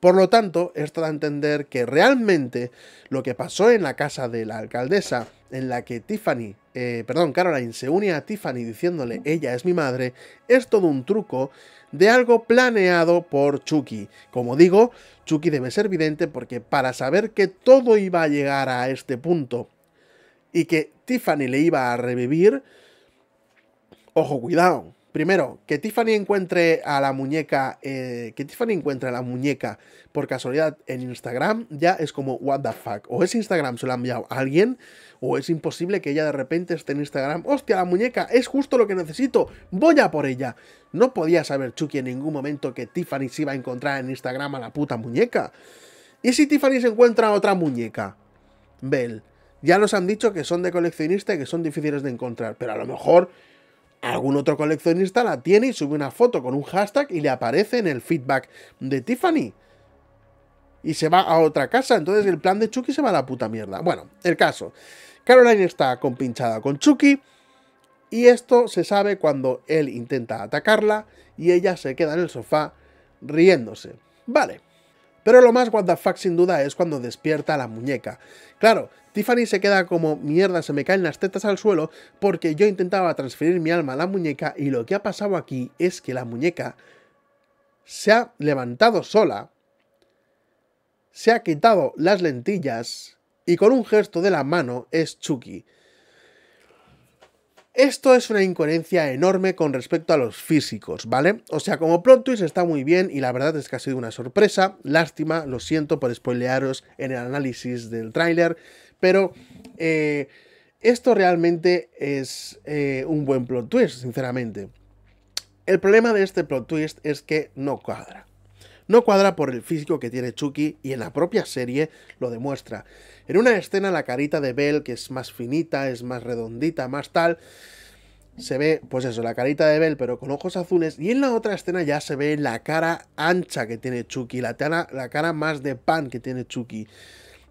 Por lo tanto, esto da a entender que realmente lo que pasó en la casa de la alcaldesa, en la que Tiffany, eh, perdón, Caroline se une a Tiffany diciéndole ella es mi madre, es todo un truco de algo planeado por Chucky. Como digo, Chucky debe ser vidente porque para saber que todo iba a llegar a este punto y que Tiffany le iba a revivir, ojo, cuidado, Primero, que Tiffany encuentre a la muñeca, eh, que Tiffany encuentre a la muñeca por casualidad en Instagram, ya es como what the fuck. O es Instagram se lo ha enviado a alguien, o es imposible que ella de repente esté en Instagram. Hostia, la muñeca es justo lo que necesito. Voy a por ella. No podía saber Chucky en ningún momento que Tiffany se iba a encontrar en Instagram a la puta muñeca. ¿Y si Tiffany se encuentra a otra muñeca? Bell. Ya nos han dicho que son de coleccionista y que son difíciles de encontrar, pero a lo mejor algún otro coleccionista la tiene y sube una foto con un hashtag y le aparece en el feedback de Tiffany. Y se va a otra casa. Entonces el plan de Chucky se va a la puta mierda. Bueno, el caso. Caroline está compinchada con Chucky. Y esto se sabe cuando él intenta atacarla y ella se queda en el sofá riéndose. Vale. Pero lo más what sin duda es cuando despierta la muñeca. Claro, Tiffany se queda como mierda, se me caen las tetas al suelo porque yo intentaba transferir mi alma a la muñeca y lo que ha pasado aquí es que la muñeca se ha levantado sola, se ha quitado las lentillas y con un gesto de la mano es Chucky. Esto es una incoherencia enorme con respecto a los físicos, ¿vale? O sea, como plot twist está muy bien y la verdad es que ha sido una sorpresa. Lástima, lo siento por spoilearos en el análisis del tráiler, pero eh, esto realmente es eh, un buen plot twist, sinceramente. El problema de este plot twist es que no cuadra. No cuadra por el físico que tiene Chucky y en la propia serie lo demuestra. En una escena la carita de Bell, que es más finita, es más redondita, más tal, se ve, pues eso, la carita de Bell, pero con ojos azules y en la otra escena ya se ve la cara ancha que tiene Chucky, la cara más de pan que tiene Chucky.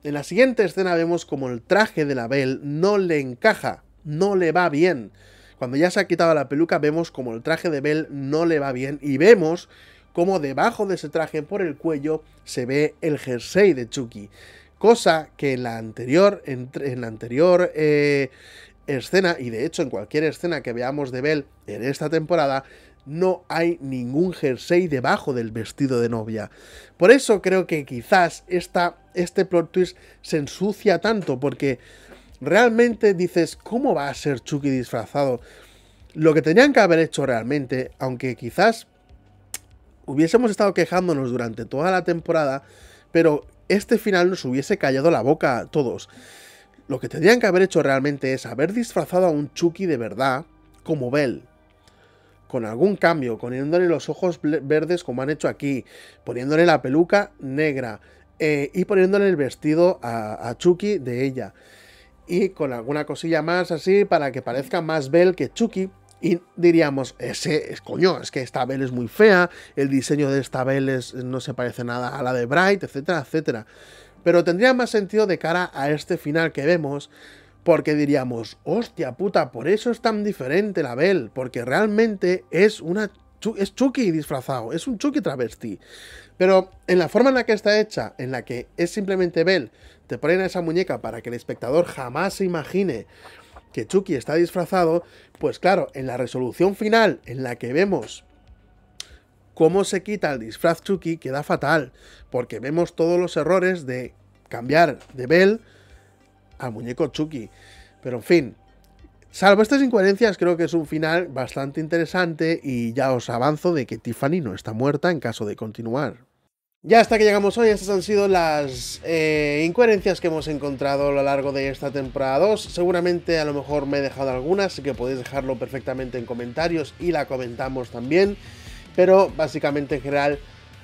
En la siguiente escena vemos como el traje de la Belle no le encaja, no le va bien. Cuando ya se ha quitado la peluca vemos como el traje de Belle no le va bien y vemos como debajo de ese traje por el cuello se ve el jersey de Chucky. Cosa que en la anterior, la anterior eh, escena, y de hecho en cualquier escena que veamos de Belle en esta temporada, no hay ningún jersey debajo del vestido de novia. Por eso creo que quizás este plot twist se ensucia tanto, porque realmente dices, ¿cómo va a ser Chucky disfrazado? Lo que tenían que haber hecho realmente, aunque quizás hubiésemos estado quejándonos durante toda la temporada, pero este final nos hubiese callado la boca a todos. Lo que tendrían que haber hecho realmente es haber disfrazado a un Chucky de verdad como Bell, con algún cambio, poniéndole los ojos verdes como han hecho aquí, poniéndole la peluca negra eh, y poniéndole el vestido a, Chucky de ella. Y con alguna cosilla más así para que parezca más Belle que Chucky. Y diríamos, ese coño, es que esta Belle es muy fea, el diseño de esta Belle no se parece nada a la de Bright, etcétera, etcétera. Pero tendría más sentido de cara a este final que vemos, porque diríamos, hostia puta, por eso es tan diferente la Belle, porque realmente es una Chucky disfrazado, es un Chucky travesti. Pero en la forma en la que está hecha, en la que es simplemente Belle, te ponen a esa muñeca para que el espectador jamás se imagine que Chucky está disfrazado, pues claro, en la resolución final, en la que vemos cómo se quita el disfraz Chucky, queda fatal, porque vemos todos los errores de cambiar de Belle al muñeco Chucky. Pero en fin, salvo estas incoherencias, creo que es un final bastante interesante y ya os avanzo de que Tiffany no está muerta en caso de continuar. Ya hasta que llegamos hoy, estas han sido las eh, incoherencias que hemos encontrado a lo largo de esta temporada 2. Seguramente a lo mejor me he dejado algunas, así que podéis dejarlo perfectamente en comentarios y la comentamos también. Pero básicamente en general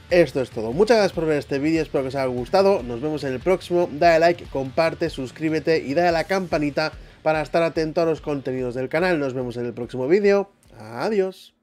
esto es todo. Muchas gracias por ver este vídeo, espero que os haya gustado. Nos vemos en el próximo. Dale like, comparte, suscríbete y dale a la campanita para estar atento a los contenidos del canal. Nos vemos en el próximo vídeo. Adiós.